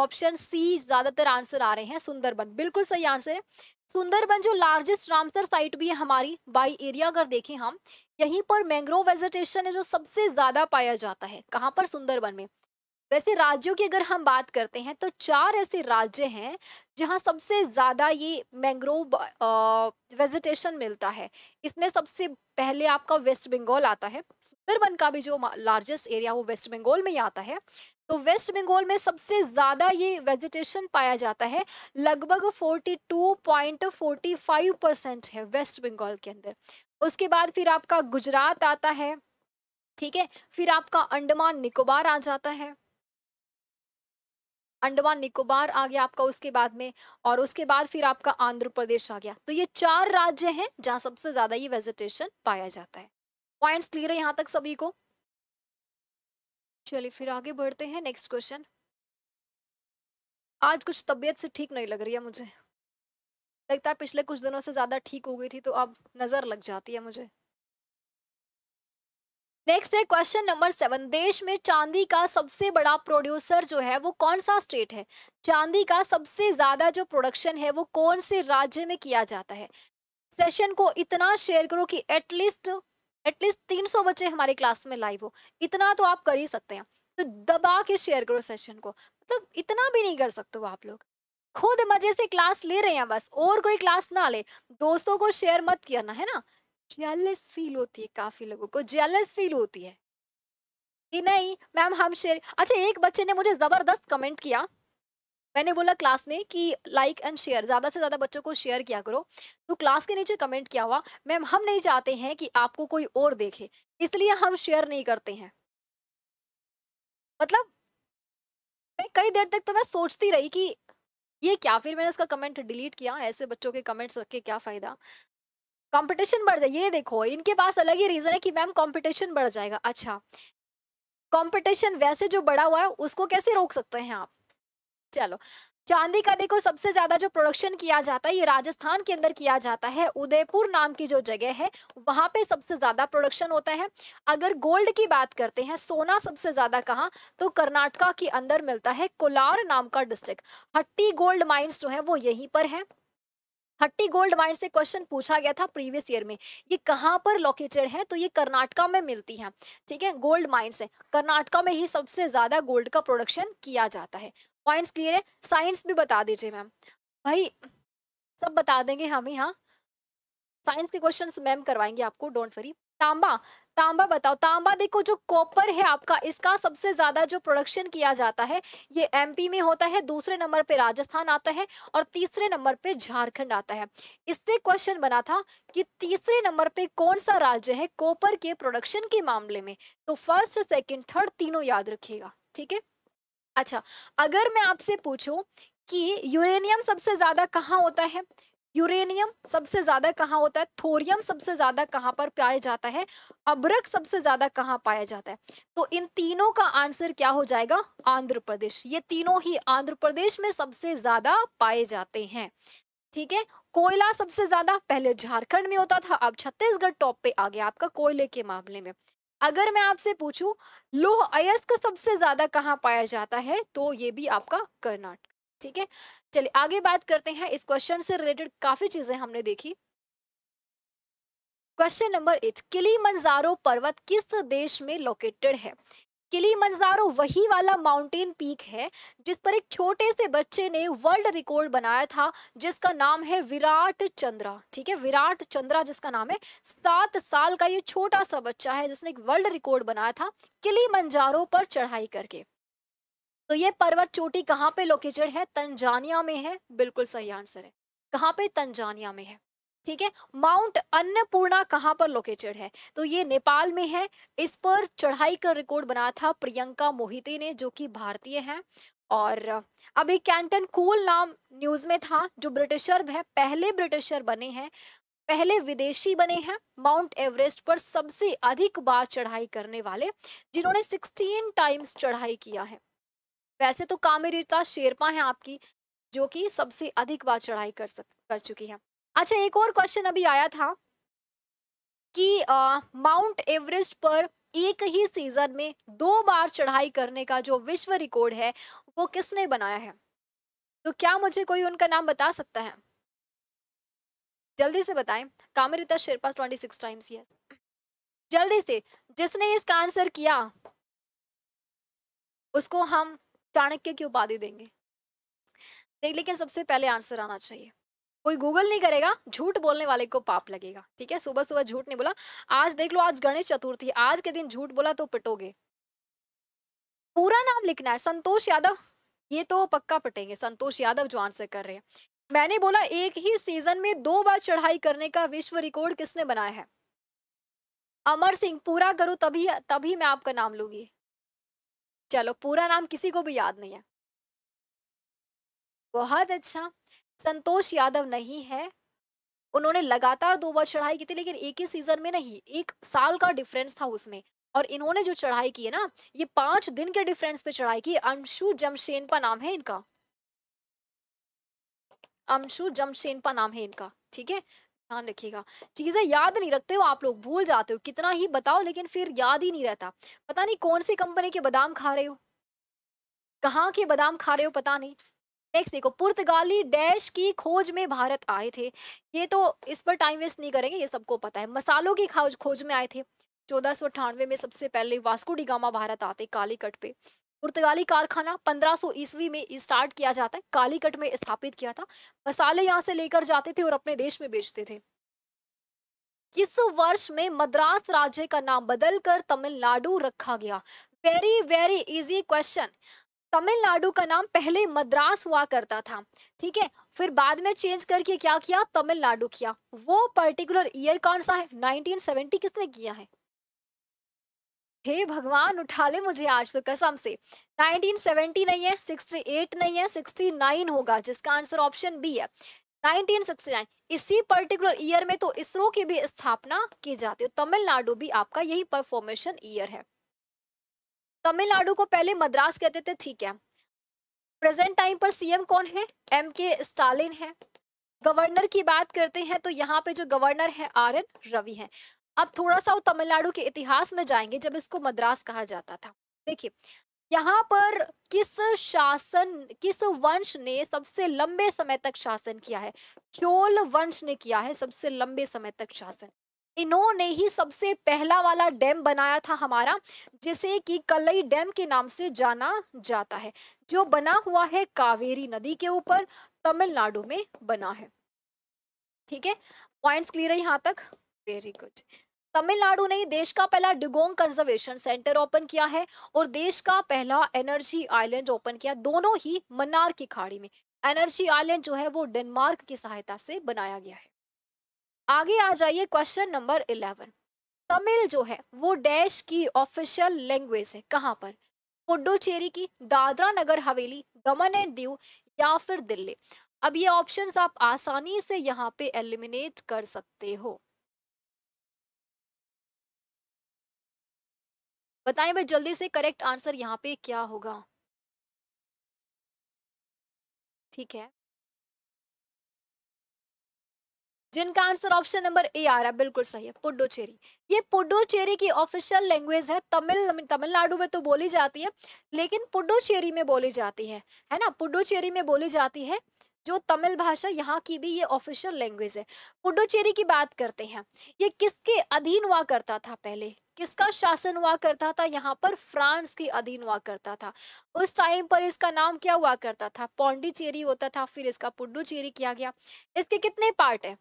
Speaker 1: ऑप्शन सी ज्यादातर आंसर आ रहे हैं
Speaker 2: सुंदरबन बिल्कुल सही आंसर है सुंदरबन जो लार्जेस्ट रामसर साइट भी है हमारी बाई एरिया अगर देखें हम यहीं पर मैंग्रोव वेजिटेशन है जो सबसे ज्यादा पाया जाता है कहाँ पर सुंदरबन में वैसे राज्यों की अगर हम बात करते हैं तो चार ऐसे राज्य हैं जहाँ सबसे ज़्यादा ये मैंग्रोव वेजिटेशन मिलता है इसमें सबसे पहले आपका वेस्ट बंगाल आता है सुंदरबन का भी जो लार्जेस्ट एरिया वो वेस्ट बंगाल में ही आता है तो वेस्ट बंगाल में सबसे ज़्यादा ये वेजिटेशन पाया जाता है लगभग 42.45 परसेंट है वेस्ट बंगाल के अंदर उसके बाद फिर आपका गुजरात आता है ठीक है फिर आपका अंडमान निकोबार आ जाता है अंडमान निकोबार आ गया आपका उसके बाद में और उसके बाद फिर आपका आंध्र प्रदेश आ गया तो ये चार राज्य हैं जहाँ सबसे ज़्यादा ये वेजिटेशन
Speaker 1: पाया जाता है पॉइंट्स क्लियर है यहाँ तक सभी को चलिए फिर आगे बढ़ते हैं नेक्स्ट क्वेश्चन आज कुछ तबीयत से ठीक नहीं लग
Speaker 2: रही है मुझे लगता है पिछले कुछ दिनों से ज़्यादा ठीक हो गई थी तो अब नज़र लग जाती है मुझे नेक्स्ट है क्वेश्चन नंबर सेवन देश में चांदी का सबसे बड़ा प्रोड्यूसर जो है वो कौन सा स्टेट है चांदी का सबसे ज़्यादा जो प्रोडक्शन है वो कौन से राज्य में किया जाता है सेशन को इतना शेयर करो कि एटलीस्ट एटलीस्ट तीन सौ बच्चे हमारे क्लास में लाइव हो इतना तो आप कर ही सकते हैं तो दबा के शेयर करो सेशन को मतलब तो इतना भी नहीं कर सकते आप लोग खुद मजे से क्लास ले रहे हैं बस और कोई क्लास ना ले दोस्तों को शेयर मत करना है ना जेलस फील होती है काफी लोगों को जेलस फील होती है कि नहीं मैम हम शेयर अच्छा एक बच्चे ने मुझे जबरदस्त कमेंट किया मैंने बोला क्लास में कि लाइक एंड शेयर ज़्यादा से ज़्यादा बच्चों को शेयर किया करो तो क्लास के नीचे कमेंट किया हुआ मैम हम नहीं चाहते हैं कि आपको कोई और देखे इसलिए हम शेयर नहीं करते हैं मतलब मैं कई देर तक तो मैं सोचती रही कि ये क्या फिर मैंने उसका कमेंट डिलीट किया ऐसे बच्चों के कमेंट्स रख के क्या फ़ायदा कंपटीशन बढ़ जाए ये देखो इनके पास अलग ही रीज़न है कि मैम कंपटीशन बढ़ जाएगा अच्छा कंपटीशन वैसे जो बढ़ा हुआ है उसको कैसे रोक सकते हैं आप चलो चांदी का देखो सबसे ज्यादा जो प्रोडक्शन किया जाता है ये राजस्थान के अंदर किया जाता है उदयपुर नाम की जो जगह है वहां पे सबसे ज्यादा प्रोडक्शन होता है अगर गोल्ड की बात करते हैं सोना सबसे ज्यादा कहाँ तो कर्नाटका के अंदर मिलता है कोलार नाम का डिस्ट्रिक्ट हट्टी गोल्ड माइन्स जो है वो यहीं पर है हट्टी गोल्ड माइन से क्वेश्चन पूछा गया था प्रीवियस ईयर में ये कहाँ पर लोकेटेड है तो ये कर्नाटका में मिलती है ठीक है गोल्ड माइन्स से कर्नाटका में ही सबसे ज्यादा गोल्ड का प्रोडक्शन किया जाता है पॉइंट्स क्लियर है साइंस भी बता दीजिए मैम भाई सब बता देंगे हम ही हाँ साइंस के क्वेश्चन मैम करवाएंगे आपको डोंट वरी तांबा तांबा बताओ तांबा देखो जो कॉपर है आपका इसका सबसे ज्यादा जो प्रोडक्शन किया जाता है ये एमपी में होता है दूसरे नंबर पे राजस्थान आता है और तीसरे नंबर पे झारखंड आता है इससे क्वेश्चन बना था कि तीसरे नंबर पे कौन सा राज्य है कॉपर के प्रोडक्शन के मामले में तो फर्स्ट सेकेंड थर्ड तीनों याद रखिएगा ठीक है अच्छा अगर मैं आपसे पूछूं कि यूरेनियम सबसे ज्यादा कहाँ होता है यूरेनियम सबसे ज्यादा कहाँ होता है थोरियम सबसे ज्यादा कहाँ पर पाया जाता है अब्रक सबसे ज्यादा कहाँ पाया जाता है तो इन तीनों का आंसर क्या हो जाएगा आंध्र प्रदेश ये तीनों ही आंध्र प्रदेश में सबसे ज्यादा पाए जाते हैं ठीक है कोयला सबसे ज्यादा पहले झारखंड में होता था अब छत्तीसगढ़ टॉप पे आ गया आपका कोयले के मामले में अगर मैं आपसे पूछूं लोह अयस्क सबसे ज्यादा कहाँ पाया जाता है तो ये भी आपका कर्नाटक ठीक है चलिए आगे बात करते हैं इस क्वेश्चन से रिलेटेड काफी चीजें हमने देखी क्वेश्चन नंबर एट किली मंजारो पर्वत किस देश में लोकेटेड है किली मंजारो वही वाला माउंटेन पीक है जिस पर एक छोटे से बच्चे ने वर्ल्ड रिकॉर्ड बनाया था जिसका नाम है विराट चंद्रा ठीक है विराट चंद्रा जिसका नाम है सात साल का ये छोटा सा बच्चा है जिसने एक वर्ल्ड रिकॉर्ड बनाया था किली मंजारो पर चढ़ाई करके तो ये पर्वत चोटी कहाँ पे लोकेटेड है तंजानिया में है बिल्कुल सही आंसर है कहाँ पे तंजानिया में है ठीक है माउंट अन्नपूर्णा कहाँ पर लोकेटेड है तो ये नेपाल में है इस पर चढ़ाई का रिकॉर्ड बना था प्रियंका मोहिते ने जो कि भारतीय हैं और अभी कैंटन कूल नाम न्यूज में था जो ब्रिटिशर है पहले ब्रिटिशर बने हैं पहले विदेशी बने हैं माउंट एवरेस्ट पर सबसे अधिक बार चढ़ाई करने वाले जिन्होंने 16 टाइम्स चढ़ाई किया है वैसे तो कामेरिता शेरपा है आपकी जो कि सबसे अधिक बार चढ़ाई कर सक कर चुकी है अच्छा एक और क्वेश्चन अभी आया था कि माउंट एवरेस्ट पर एक ही सीजन में दो बार चढ़ाई करने का जो विश्व रिकॉर्ड है वो किसने बनाया है तो क्या मुझे कोई उनका नाम बता सकता है जल्दी से बताएं Kami Rita Sherpa twenty six times yes जल्दी से जिसने इसका आंसर किया उसको हम चाणक्य की उपाधि देंगे देख लेकिन सबसे पहले आंसर आना चाहिए कोई गूगल नहीं करेगा झूठ बोलने वाले को पाप लगेगा ठीक है सुबह सुबह झूठ नहीं बोला आज देख लो आज गणेश चतुर्थी आज के दिन झूठ बोला तो पिटोगे पूरा नाम लिखना है संतोष यादव ये तो पक्का पिटेंगे संतोष यादव जो आंसर कर रहे हैं मैंने बोला एक ही सीजन में दो बार चढ़ाई करने का विश्व रिकॉर्ड किसने बनाया है
Speaker 1: अमर सिंह पूरा करो तभी तभी मैं आपका नाम लूंगी चलो पूरा नाम किसी को भी याद नहीं है बहुत अच्छा
Speaker 2: संतोष यादव नहीं है उन्होंने लगातार दो बार चढ़ाई की थी लेकिन एक ही सीजन में नहीं एक साल का डिफरेंस था उसमें और इन्होंने जो चढ़ाई की है ना ये पांच दिन के डिफरेंस पे चढ़ाई की अंशु जमशेन का नाम है इनका अंशु जमशेन का नाम है इनका ठीक है ध्यान रखिएगा चीजें याद नहीं रखते हो आप लोग भूल जाते हो कितना ही बताओ लेकिन फिर याद ही नहीं रहता पता नहीं कौन सी कंपनी के बादाम खा रहे हो कहाँ के बादाम खा रहे हो पता नहीं नेक्स्ट देखो पुर्तगाली डैश की खोज में भारत आए थे ये तो इस पर टाइम वेस्ट नहीं करेंगे ये सबको पता है मसालों की खोज खोज में आए थे चौदह में सबसे पहले वास्को डिगामा भारत आते कालीकट पे पुर्तगाली कारखाना 1500 ईस्वी में स्टार्ट किया जाता है कालीकट में स्थापित किया था मसाले यहाँ से लेकर जाते थे और अपने देश में बेचते थे किस वर्ष में मद्रास राज्य का नाम बदलकर तमिलनाडु रखा गया very very easy question Tamil Nadu का नाम पहले मद्रास हुआ करता था ठीक है फिर बाद में चेंज करके क्या किया तमिलनाडु किया वो पर्टिकुलर ईयर कौन सा है 1970 किसने किया है हे भगवान उठा ले मुझे आज तो कसम से 1970 नहीं है 68 नहीं है 69 होगा जिसका आंसर ऑप्शन बी है 1969 इसी पर्टिकुलर ईयर में तो इसरो की भी स्थापना की जाती है तमिलनाडु भी आपका यही परफॉर्मेशन ईयर है तमिलनाडु को पहले मद्रास कहते थे ठीक है प्रेजेंट टाइम पर सीएम कौन है एम के स्टालिन है गवर्नर की बात करते हैं तो यहाँ पे जो गवर्नर है आर एन रवि है अब थोड़ा सा तमिलनाडु के इतिहास में जाएंगे जब इसको मद्रास कहा जाता था देखिए यहाँ पर किस शासन किस वंश ने सबसे लंबे समय तक शासन किया है चोल वंश ने किया है सबसे लंबे समय तक शासन इन्होंने ही सबसे पहला वाला डैम बनाया था हमारा जिसे कि कलई डैम के नाम से जाना जाता है जो बना हुआ है कावेरी नदी के ऊपर तमिलनाडु में बना है ठीक है पॉइंट्स क्लियर है यहाँ तक वेरी गुड तमिलनाडु ने देश का पहला डिगोंग कंजर्वेशन सेंटर ओपन किया है और देश का पहला एनर्जी आइलैंड ओपन किया दोनों ही मन्नार की खाड़ी में एनर्जी आइलैंड जो है वो डेनमार्क की सहायता से बनाया गया है आगे आ जाइए क्वेश्चन नंबर इलेवन तमिल जो है वो डैश की ऑफिशियल लैंग्वेज है कहाँ पर पुडुचेरी की दादरा नगर हवेली दमन एंड दीव या फिर दिल्ली अब ये
Speaker 1: ऑप्शंस आप आसानी से यहाँ पे एलिमिनेट कर सकते हो बताएं भाई जल्दी से करेक्ट आंसर यहाँ पे क्या होगा ठीक है जिनका आंसर ऑप्शन नंबर ए आ रहा है बिल्कुल सही है पुडुचेरी
Speaker 2: ये पुडुचेरी की ऑफिशियल लैंग्वेज है तमिल तमिलनाडु में तो बोली जाती है लेकिन पुडुचेरी में बोली जाती है है ना पुडुचेरी में बोली जाती है जो तमिल भाषा यहाँ की भी ये ऑफिशियल लैंग्वेज है पुडुचेरी की बात करते हैं ये किसके अधीन हुआ करता था पहले किसका शासन हुआ करता था यहाँ पर फ्रांस के अधीन हुआ करता था उस टाइम पर इसका नाम क्या हुआ करता था पौंडीचेरी होता था फिर इसका पुडुचेरी किया गया इसके कितने पार्ट हैं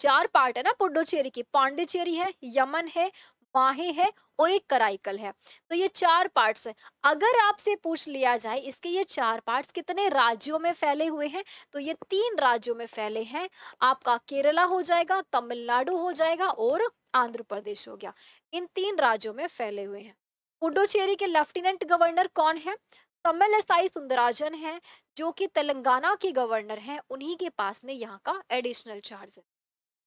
Speaker 2: चार पार्ट है ना पुडुचेरी की पांडिचेरी है यमन है माहे है और एक कराइकल है तो ये चार पार्ट्स है अगर आपसे पूछ लिया जाए इसके ये चार पार्ट्स कितने राज्यों में फैले हुए हैं तो ये तीन राज्यों में फैले हैं आपका केरला हो जाएगा तमिलनाडु हो जाएगा और आंध्र प्रदेश हो गया इन तीन राज्यों में फैले हुए हैं पुडुचेरी के लेफ्टिनेंट गवर्नर कौन है तमिल एसाई सुंदराजन है जो कि तेलंगाना के गवर्नर हैं उन्हीं के पास में यहाँ का एडिशनल चार्ज है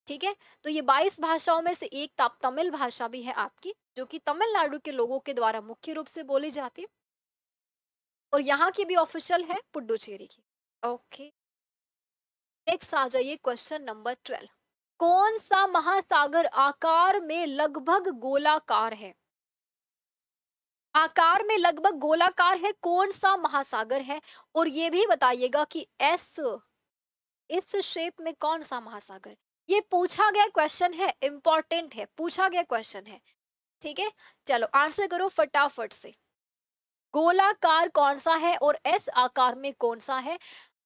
Speaker 2: ठीक है तो ये 22 भाषाओं में से एक तमिल भाषा भी है आपकी जो कि तमिलनाडु के लोगों के द्वारा मुख्य रूप से बोली जाती है और यहाँ की भी ऑफिशियल है पुडुचेरी की ओके नेक्स्ट आ जाइए क्वेश्चन नंबर ट्वेल्व कौन सा महासागर आकार में लगभग गोलाकार है आकार में लगभग गोलाकार है कौन सा महासागर है और ये भी बताइएगा कि एस इस शेप में कौन सा महासागर ये पूछा गया क्वेश्चन है इंपॉर्टेंट है पूछा गया क्वेश्चन है ठीक है चलो आंसर करो फटाफट से गोलाकार कौन सा है और एस आकार में कौन सा है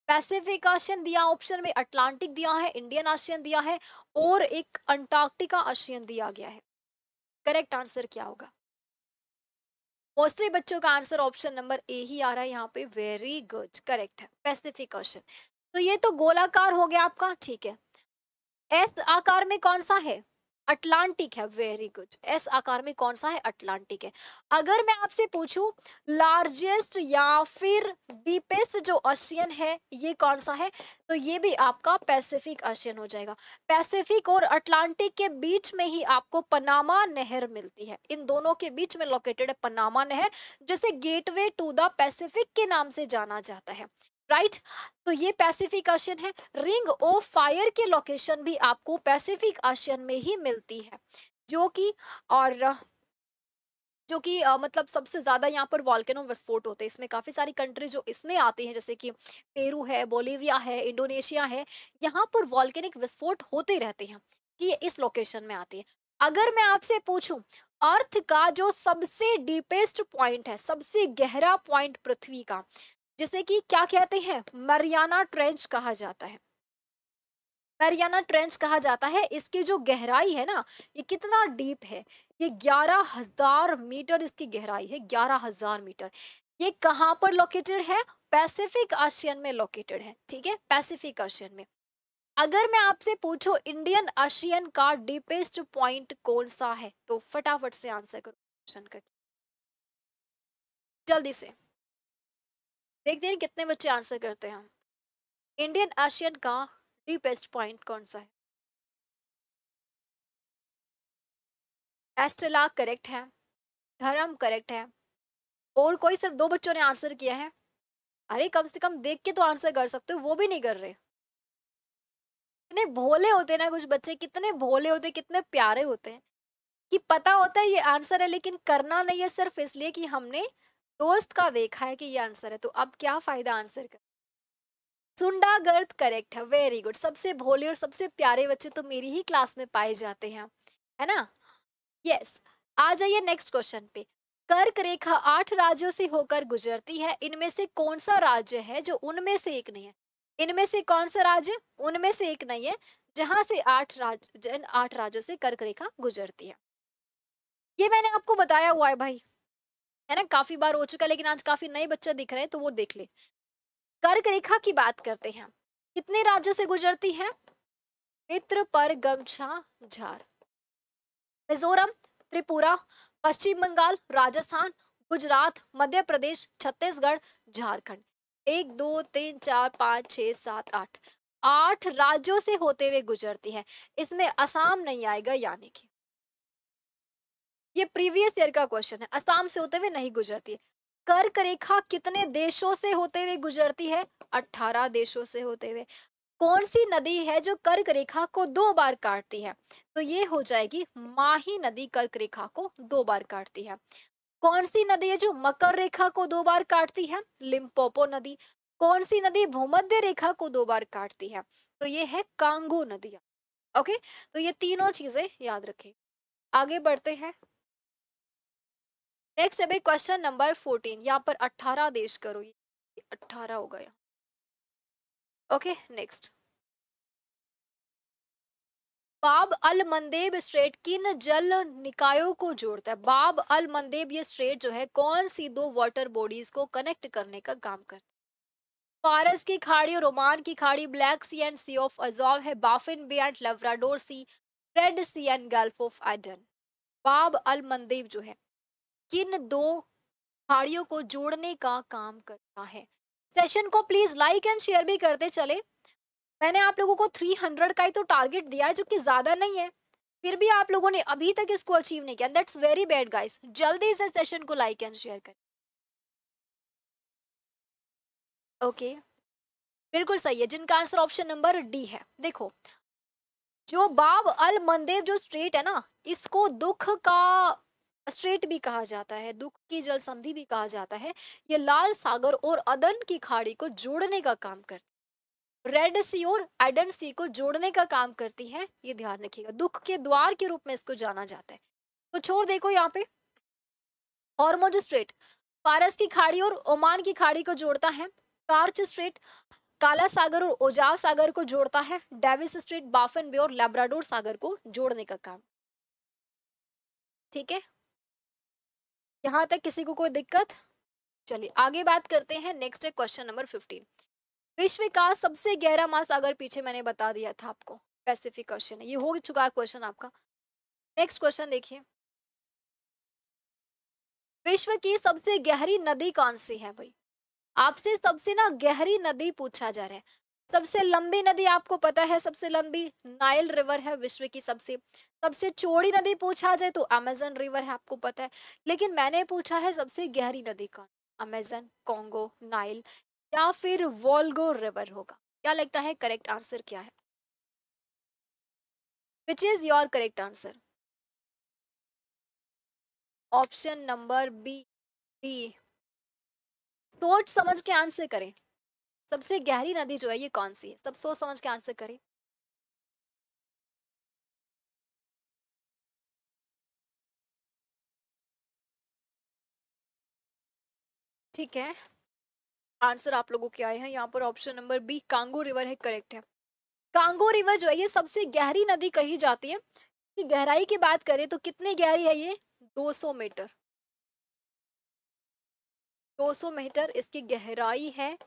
Speaker 2: पैसिफिक आशियन दिया ऑप्शन में अटलांटिक दिया है इंडियन आशियन दिया है और एक अंटार्कटिका आशियन दिया गया है करेक्ट आंसर क्या होगा मोस्टली बच्चों का आंसर ऑप्शन नंबर ए ही आ रहा है यहाँ पे वेरी गुड करेक्ट है पैसिफिक आशियन तो ये तो गोलाकार हो गया आपका ठीक है एस आकार में कौन सा है अटलांटिक है वेरी गुड एस आकार में कौन सा है अटलांटिक है अगर मैं आपसे पूछूं लार्जेस्ट या फिर डीपेस्ट जो ओशियन है ये कौन सा है तो ये भी आपका पैसिफिक ओशियन हो जाएगा पैसिफिक और अटलांटिक के बीच में ही आपको पनामा नहर मिलती है इन दोनों के बीच में लोकेटेड है पनामा नहर जिसे गेटवे टू द पैसिफिक के नाम से जाना जाता है राइट तो ये पैसिफिक आशियन है रिंग ऑफ फायर के लोकेशन भी आपको पैसिफिक आशियन में ही मिलती है जो कि और जो कि मतलब सबसे ज़्यादा यहाँ पर वॉल्केनो विस्फोट होते हैं इसमें काफ़ी सारी कंट्रीज जो इसमें आती हैं जैसे कि पेरू है बोलीविया है इंडोनेशिया है यहाँ पर वॉल्केनिक विस्फोट होते रहते हैं कि इस लोकेशन में आती है अगर मैं आपसे पूछूं अर्थ का जो सबसे डीपेस्ट पॉइंट है सबसे गहरा पॉइंट पृथ्वी का जिसे कि क्या कहते हैं मरियाना ट्रेंच कहा जाता है मरियाना ट्रेंच कहा जाता है इसकी जो गहराई है ना ये कितना डीप है ये ग्यारह हजार मीटर इसकी गहराई है ग्यारह हजार मीटर ये कहाँ पर लोकेटेड है पैसिफिक आशियन में लोकेटेड है ठीक है पैसिफिक आशियन में अगर मैं आपसे पूछू इंडियन आशियन का डीपेस्ट पॉइंट
Speaker 1: कौन सा है तो फटाफट से आंसर करो क्वेश्चन का जल्दी से देखते हैं कितने बच्चे आंसर करते हैं इंडियन आशियन का डीपेस्ट पॉइंट कौन सा है एस्टेला करेक्ट है धर्म करेक्ट है और कोई
Speaker 2: सिर्फ दो बच्चों ने आंसर किया है अरे कम से कम देख के तो आंसर कर सकते हो वो भी नहीं कर रहे कितने भोले होते हैं ना कुछ बच्चे कितने भोले होते कितने प्यारे होते हैं कि पता होता है ये आंसर है लेकिन करना नहीं है सिर्फ इसलिए कि हमने दोस्त का देखा है कि ये आंसर है तो अब क्या फायदा आंसर कर सुंडा गर्द करेक्ट है वेरी गुड सबसे भोले और सबसे प्यारे बच्चे तो मेरी ही क्लास में पाए जाते हैं है ना यस yes. आ जाइए नेक्स्ट क्वेश्चन पे कर्क रेखा आठ राज्यों से होकर गुजरती है इनमें से कौन सा राज्य है जो उनमें से एक नहीं है इनमें से कौन सा राज्य उनमें से एक नहीं है जहां से आठ राज्य आठ राज्यों से कर्क रेखा गुजरती है ये मैंने आपको बताया हुआ है भाई है ना काफी बार हो चुका है लेकिन आज काफी नए बच्चे दिख रहे हैं तो वो देख ले कर्क रेखा की बात करते हैं कितने राज्यों से गुजरती है मित्र पर गमछा झार मिजोरम त्रिपुरा पश्चिम बंगाल राजस्थान गुजरात मध्य प्रदेश छत्तीसगढ़ झारखंड एक दो तीन चार पाँच छ सात आठ आठ राज्यों से होते हुए गुजरती है इसमें असम नहीं आएगा यानी कि ये प्रीवियस ईयर का क्वेश्चन है असम से होते हुए नहीं गुजरती है कर्क रेखा कितने देशों से होते हुए गुजरती है अठारह देशों से होते हुए कौन सी नदी है जो कर्क रेखा को दो बार काटती है तो ये हो जाएगी माही नदी कर्क रेखा को दो बार काटती है कौन सी नदी है जो मकर रेखा को दो बार काटती है लिम्पोपो नदी कौन सी नदी भूमध्य रेखा को दो बार काटती है तो ये है कांगो नदी ओके तो ये तीनों चीजें याद रखें
Speaker 1: आगे बढ़ते हैं नेक्स्ट है भाई क्वेश्चन नंबर फोर्टीन यहाँ पर अट्ठारह देश करो ये अट्ठारह हो गया ओके नेक्स्ट बाब अल मंदेब स्ट्रेट किन
Speaker 2: जल निकायों को जोड़ता है बाब अल मंदेब ये स्ट्रेट जो है कौन सी दो वाटर बॉडीज को कनेक्ट करने का काम करता है फारस की खाड़ी और ओमान की खाड़ी Black Sea and Sea of Azov है Baffin Bay and Labrador Sea Red Sea and Gulf of Aden Bab al मंदेब जो है किन दो खाड़ियों को जोड़ने का काम करता है सेशन को प्लीज लाइक एंड शेयर भी करते चले मैंने आप लोगों को 300 का ही तो टारगेट दिया है जो कि ज्यादा नहीं है फिर भी आप लोगों ने
Speaker 1: अभी तक इसको अचीव नहीं किया दैट्स वेरी बैड गाइस जल्दी से सेशन को लाइक एंड शेयर करें ओके बिल्कुल सही है जिनका आंसर ऑप्शन नंबर डी है देखो जो बाब अल मंदेव जो स्ट्रेट है ना
Speaker 2: इसको दुख का स्ट्रेट भी कहा जाता है दुख की जल संधि भी कहा जाता है ये लाल सागर और अदन की खाड़ी को जोड़ने का काम करती रेड सी और एडन सी को जोड़ने का काम करती है ये ध्यान रखिएगा दुख के द्वार के रूप में इसको जाना जाता है तो छोड़ देखो यहाँ पे हॉर्मोज स्ट्रेट पारस की खाड़ी और ओमान की खाड़ी को जोड़ता है कार्च स्ट्रेट काला सागर और ओजाव सागर को जोड़ता है डेविस स्ट्रेट बाफन बे और लेब्राडोर सागर को जोड़ने का काम ठीक है यहाँ तक किसी को कोई दिक्कत चलिए आगे बात करते हैं नेक्स्ट है क्वेश्चन नंबर फिफ्टीन विश्व का सबसे गहरा महासागर पीछे मैंने बता दिया था आपको स्पेसिफिक क्वेश्चन है ये हो चुका क्वेश्चन आपका नेक्स्ट क्वेश्चन देखिए विश्व की सबसे गहरी नदी कौन सी है भाई आपसे सबसे ना गहरी नदी पूछा जा रहा है सबसे लंबी नदी आपको पता है सबसे लंबी नाइल रिवर है विश्व की सबसे सबसे चौड़ी नदी पूछा जाए तो अमेजन रिवर है आपको पता है लेकिन मैंने पूछा है सबसे गहरी नदी कौन अमेजन कॉन्गो नाइल या फिर वॉल्गो रिवर होगा क्या लगता है करेक्ट
Speaker 1: आंसर क्या है which is your correct answer option number B D सोच समझ के आंसर करें सबसे गहरी नदी जो है ये कौन सी है सब सोच समझ के आंसर करें ठीक है आंसर आप लोगों के आए हैं यहाँ पर option number B Congo river है करेक्ट
Speaker 2: है कांगो रिवर जो है ये सबसे गहरी नदी कही जाती है कि गहराई की बात करें तो कितनी गहरी है ये 200 मीटर 200 मीटर इसकी गहराई है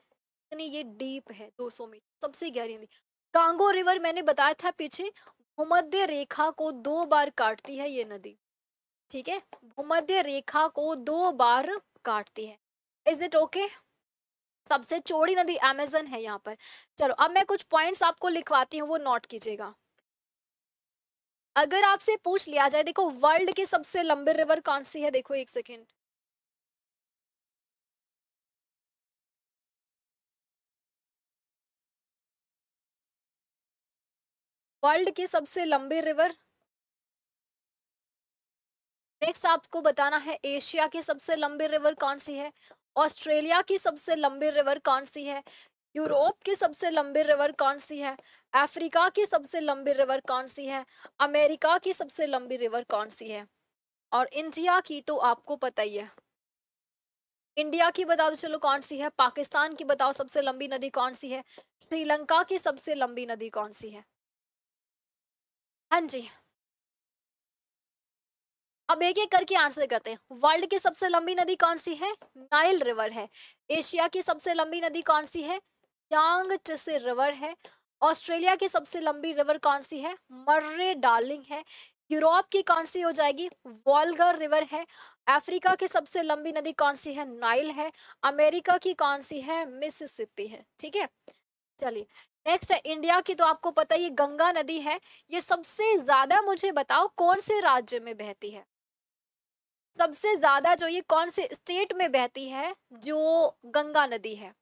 Speaker 2: इतनी ये डीप है 200 मीटर सबसे गहरी नदी कांगो रिवर मैंने बताया था पीछे भूमध्य रेखा को दो बार काटती है ये नदी ठीक है भूमध्य रेखा को दो बार काटती है इज इट ओके सबसे चौड़ी नदी अमेजन है यहाँ पर चलो अब मैं कुछ पॉइंट्स आपको लिखवाती हूँ वो नोट कीजिएगा अगर आपसे पूछ लिया जाए
Speaker 1: देखो वर्ल्ड के सबसे लंबे रिवर कौन सी है देखो एक सेकेंड वर्ल्ड की सबसे लंबी रिवर नेक्स्ट आपको बताना है एशिया की सबसे लंबी रिवर कौन सी है
Speaker 2: ऑस्ट्रेलिया की सबसे लंबी रिवर कौन सी है यूरोप की सबसे लंबी रिवर कौन सी है अफ्रीका की सबसे लंबी रिवर कौन सी है अमेरिका की सबसे लंबी रिवर कौन सी है और इंडिया की तो आपको पता ही है इंडिया की बताओ चलो कौन सी है पाकिस्तान की बताओ सबसे लंबी नदी कौन सी है श्रीलंका की सबसे
Speaker 1: लंबी नदी कौन सी है हाँ जी अब एक एक करके आंसर करते हैं वर्ल्ड की सबसे लंबी नदी कौन सी है नाइल
Speaker 2: रिवर है एशिया की सबसे लंबी नदी कौन सी है यांग टसे रिवर है ऑस्ट्रेलिया की सबसे लंबी रिवर कौन सी है मर्रे डार्लिंग है यूरोप की कौन सी हो जाएगी वॉलगर रिवर है अफ्रीका की सबसे लंबी नदी कौन सी है नाइल है अमेरिका की कौन सी है मिसिसिपी है ठीक है चलिए नेक्स्ट है इंडिया की तो आपको पता ही गंगा नदी है ये सबसे ज्यादा मुझे बताओ कौन से राज्य में बहती है सबसे ज्यादा जो ये कौन से स्टेट में बहती है जो गंगा नदी है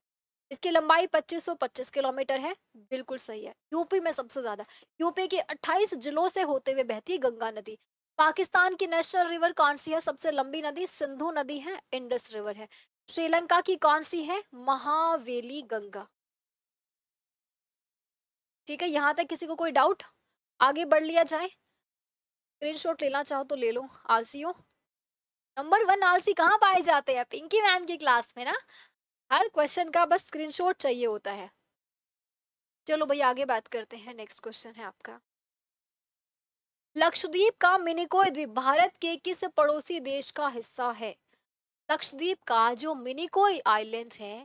Speaker 2: इसकी लंबाई 2525 किलोमीटर है बिल्कुल सही है यूपी में सबसे ज्यादा यूपी के 28 जिलों से होते हुए बहती है गंगा नदी पाकिस्तान की नेशनल रिवर कौन सी है सबसे लंबी नदी सिंधु नदी है इंडस रिवर है
Speaker 1: श्रीलंका की कौन सी है महावेली गंगा ठीक है यहाँ तक किसी को कोई डाउट आगे बढ़ लिया जाए स्क्रीनशॉट लेना
Speaker 2: चाहो तो ले लो हो नंबर वन आलसी कहाँ पाए जाते हैं पिंकी मैम की क्लास में ना हर क्वेश्चन का बस शॉट चाहिए होता है चलो भाई आगे बात करते हैं नेक्स्ट क्वेश्चन है आपका लक्षद्वीप का मिनिकोय द्वीप भारत के किस पड़ोसी देश का हिस्सा है लक्षद्वीप का जो मिनिकोय आइलैंड है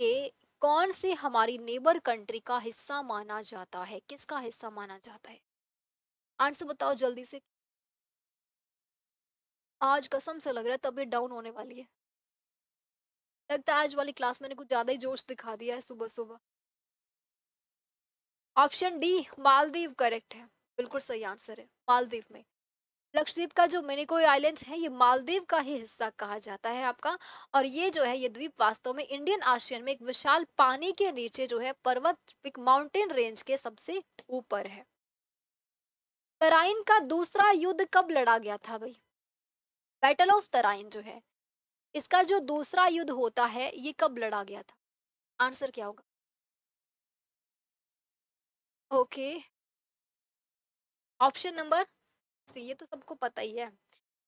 Speaker 2: ये कौन से हमारी नेबर कंट्री का हिस्सा माना
Speaker 1: जाता है किसका हिस्सा माना जाता है आंसर बताओ जल्दी से आज कसम से लग रहा है तबीयत डाउन होने वाली है लगता है आज वाली क्लास मैंने कुछ ज़्यादा ही जोश दिखा दिया है सुबह सुबह
Speaker 2: ऑप्शन डी मालदीव करेक्ट है बिल्कुल सही आंसर है मालदीव में लक्षद्वीप का जो मेनिकोई आइलैंड है ये मालदीव का ही हिस्सा कहा जाता है आपका और ये जो है ये द्वीप वास्तव में इंडियन आशियन में एक विशाल पानी के नीचे जो है पर्वत एक माउंटेन रेंज के सबसे ऊपर है तराइन का दूसरा युद्ध कब लड़ा
Speaker 1: गया था भाई बैटल ऑफ तराइन जो है इसका जो दूसरा युद्ध होता है ये कब लड़ा गया था आंसर क्या होगा ओके ऑप्शन नंबर से ये तो सबको
Speaker 2: पता ही है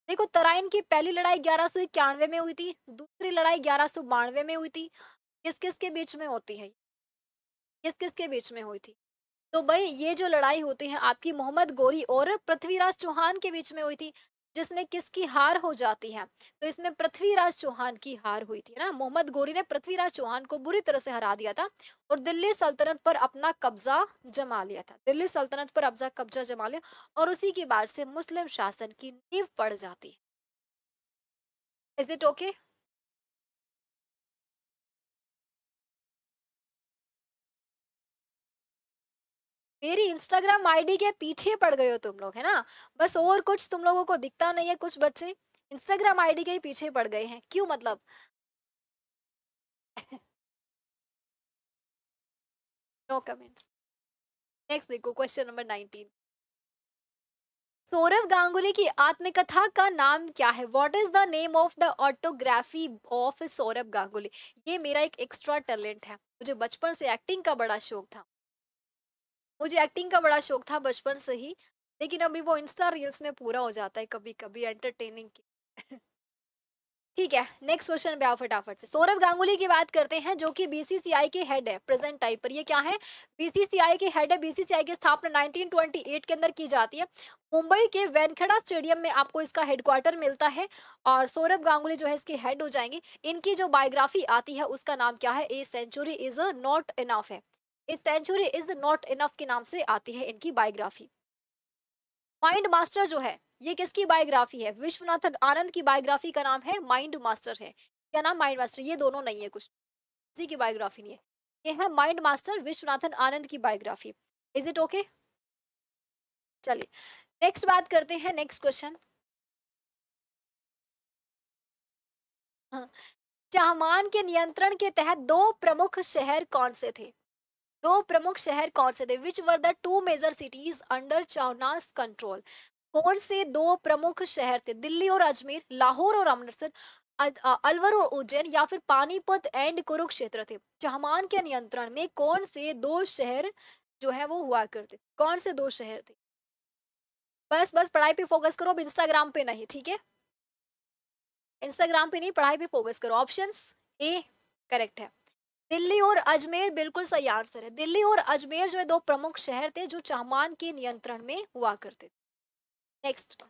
Speaker 2: देखो तराइन की पहली लड़ाई ग्यारह सौ इक्यानवे में हुई थी दूसरी लड़ाई ग्यारह सौ बानवे में हुई थी किस किस के बीच में होती है किस किस के बीच में हुई थी तो भाई ये जो लड़ाई होती है आपकी मोहम्मद गोरी और पृथ्वीराज चौहान के बीच में हुई थी जिसमें किसकी हार हो जाती है तो इसमें पृथ्वीराज चौहान की हार हुई थी ना मोहम्मद गोरी ने पृथ्वीराज चौहान को बुरी तरह से हरा दिया था और दिल्ली सल्तनत पर अपना कब्जा जमा लिया था दिल्ली सल्तनत पर अपना कब्जा जमा लिया और उसी के बाद से मुस्लिम शासन
Speaker 1: की नींव पड़ जाती है इज इट ओके मेरी इंस्टाग्राम आईडी के पीछे पड़ गए हो तुम लोग है ना बस और कुछ तुम लोगों को दिखता नहीं है कुछ बच्चे इंस्टाग्राम आईडी के ही पीछे पड़ गए हैं क्यों मतलब नो कमेंट्स नेक्स्ट देखो question number nineteen Sourav Ganguly की
Speaker 2: आत्मकथा का नाम क्या है what is the name of the autobiography of Saurabh Ganguly ये मेरा एक एक्स्ट्रा टैलेंट है मुझे बचपन से एक्टिंग का बड़ा शौक था मुझे एक्टिंग का बड़ा शौक था बचपन से ही लेकिन अभी वो इंस्टा रील्स में पूरा हो जाता है कभी कभी एंटरटेनिंग की ठीक है नेक्स्ट क्वेश्चन पे आओ फटाफट से सौरभ गांगुली की बात करते हैं जो कि बीसीसीआई के हेड है प्रेजेंट टाइप पर ये क्या है बीसीसीआई के हेड है बीसीसीआई की स्थापना 1928 के अंदर की जाती है मुंबई के वैनखेड़ा स्टेडियम में आपको इसका हेडक्वार्टर मिलता है और सौरभ गांगुली जो है इसके हेड हो जाएंगे इनकी जो बायोग्राफी आती है उसका नाम क्या है a century is not enough है इस सेंचुरी इज नॉट इनफ के नाम से आती है इनकी बायोग्राफी माइंड मास्टर जो है ये किसकी बायोग्राफी है विश्वनाथन आनंद की बायोग्राफी का नाम है माइंड मास्टर है क्या नाम माइंड मास्टर ये दोनों नहीं है कुछ किसी की बायोग्राफी नहीं है ये है माइंड मास्टर विश्वनाथन आनंद की बायोग्राफी
Speaker 1: इज इट ओके चलिए नेक्स्ट बात करते हैं नेक्स्ट क्वेश्चन हाँ, चाहमान के नियंत्रण के तहत दो प्रमुख शहर कौन से थे दो प्रमुख शहर कौन
Speaker 2: से थे which were the two major cities under Chauhans control कौन से दो प्रमुख शहर थे दिल्ली और अजमेर लाहौर और अमृतसर अलवर और उज्जैन या फिर पानीपत एंड कुरुक्षेत्र थे चहमान के नियंत्रण में कौन से दो शहर जो है वो हुआ करते कौन से दो शहर थे बस बस पढ़ाई पे फोकस करो अब इंस्टाग्राम पे नहीं ठीक है इंस्टाग्राम पे नहीं पढ़ाई पे फोकस करो ऑप्शंस ए करेक्ट है दिल्ली और अजमेर बिल्कुल सही आंसर है दिल्ली और अजमेर जो है दो प्रमुख शहर थे जो चाहमान के नियंत्रण में हुआ करते थे नेक्स्ट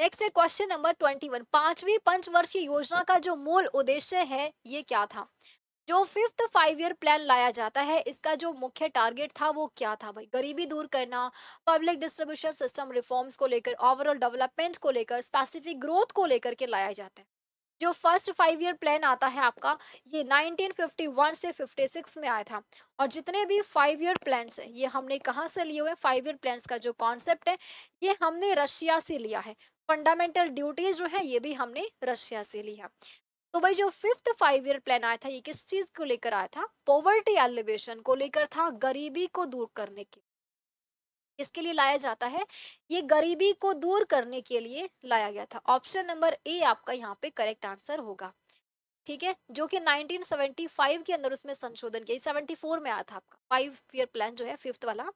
Speaker 2: नेक्स्ट है क्वेश्चन नंबर ट्वेंटी वन पांचवी पंचवर्षीय योजना का जो मूल उद्देश्य है ये क्या था जो फिफ्थ फाइव ईयर प्लान लाया जाता है इसका जो मुख्य टारगेट था वो क्या था भाई गरीबी दूर करना पब्लिक डिस्ट्रीब्यूशन सिस्टम रिफॉर्म्स को लेकर ओवरऑल डेवलपमेंट को लेकर स्पेसिफिक ग्रोथ को लेकर के लाया जाता है जो फर्स्ट फाइव ईयर प्लान आता है आपका ये 1951 से 56 में आया था और जितने भी फाइव ईयर प्लान्स हैं ये हमने कहाँ से लिए हुए फाइव ईयर प्लान्स का जो कॉन्सेप्ट है ये हमने रशिया से लिया है फंडामेंटल ड्यूटीज जो है ये भी हमने रशिया से लिया तो भाई जो फिफ्थ फाइव ईयर प्लान आया था ये किस चीज़ को लेकर आया था पॉवर्टी एलिवेशन को लेकर था गरीबी को दूर करने के किसके लिए लाया जाता है ये गरीबी को दूर करने के लिए लाया गया था ऑप्शन नंबर ए आपका यहाँ पे करेक्ट आंसर होगा ठीक है जो कि 1975 के अंदर उसमें संशोधन किया 74 में आया था आपका फाइव ईयर प्लान जो है फिफ्थ वाला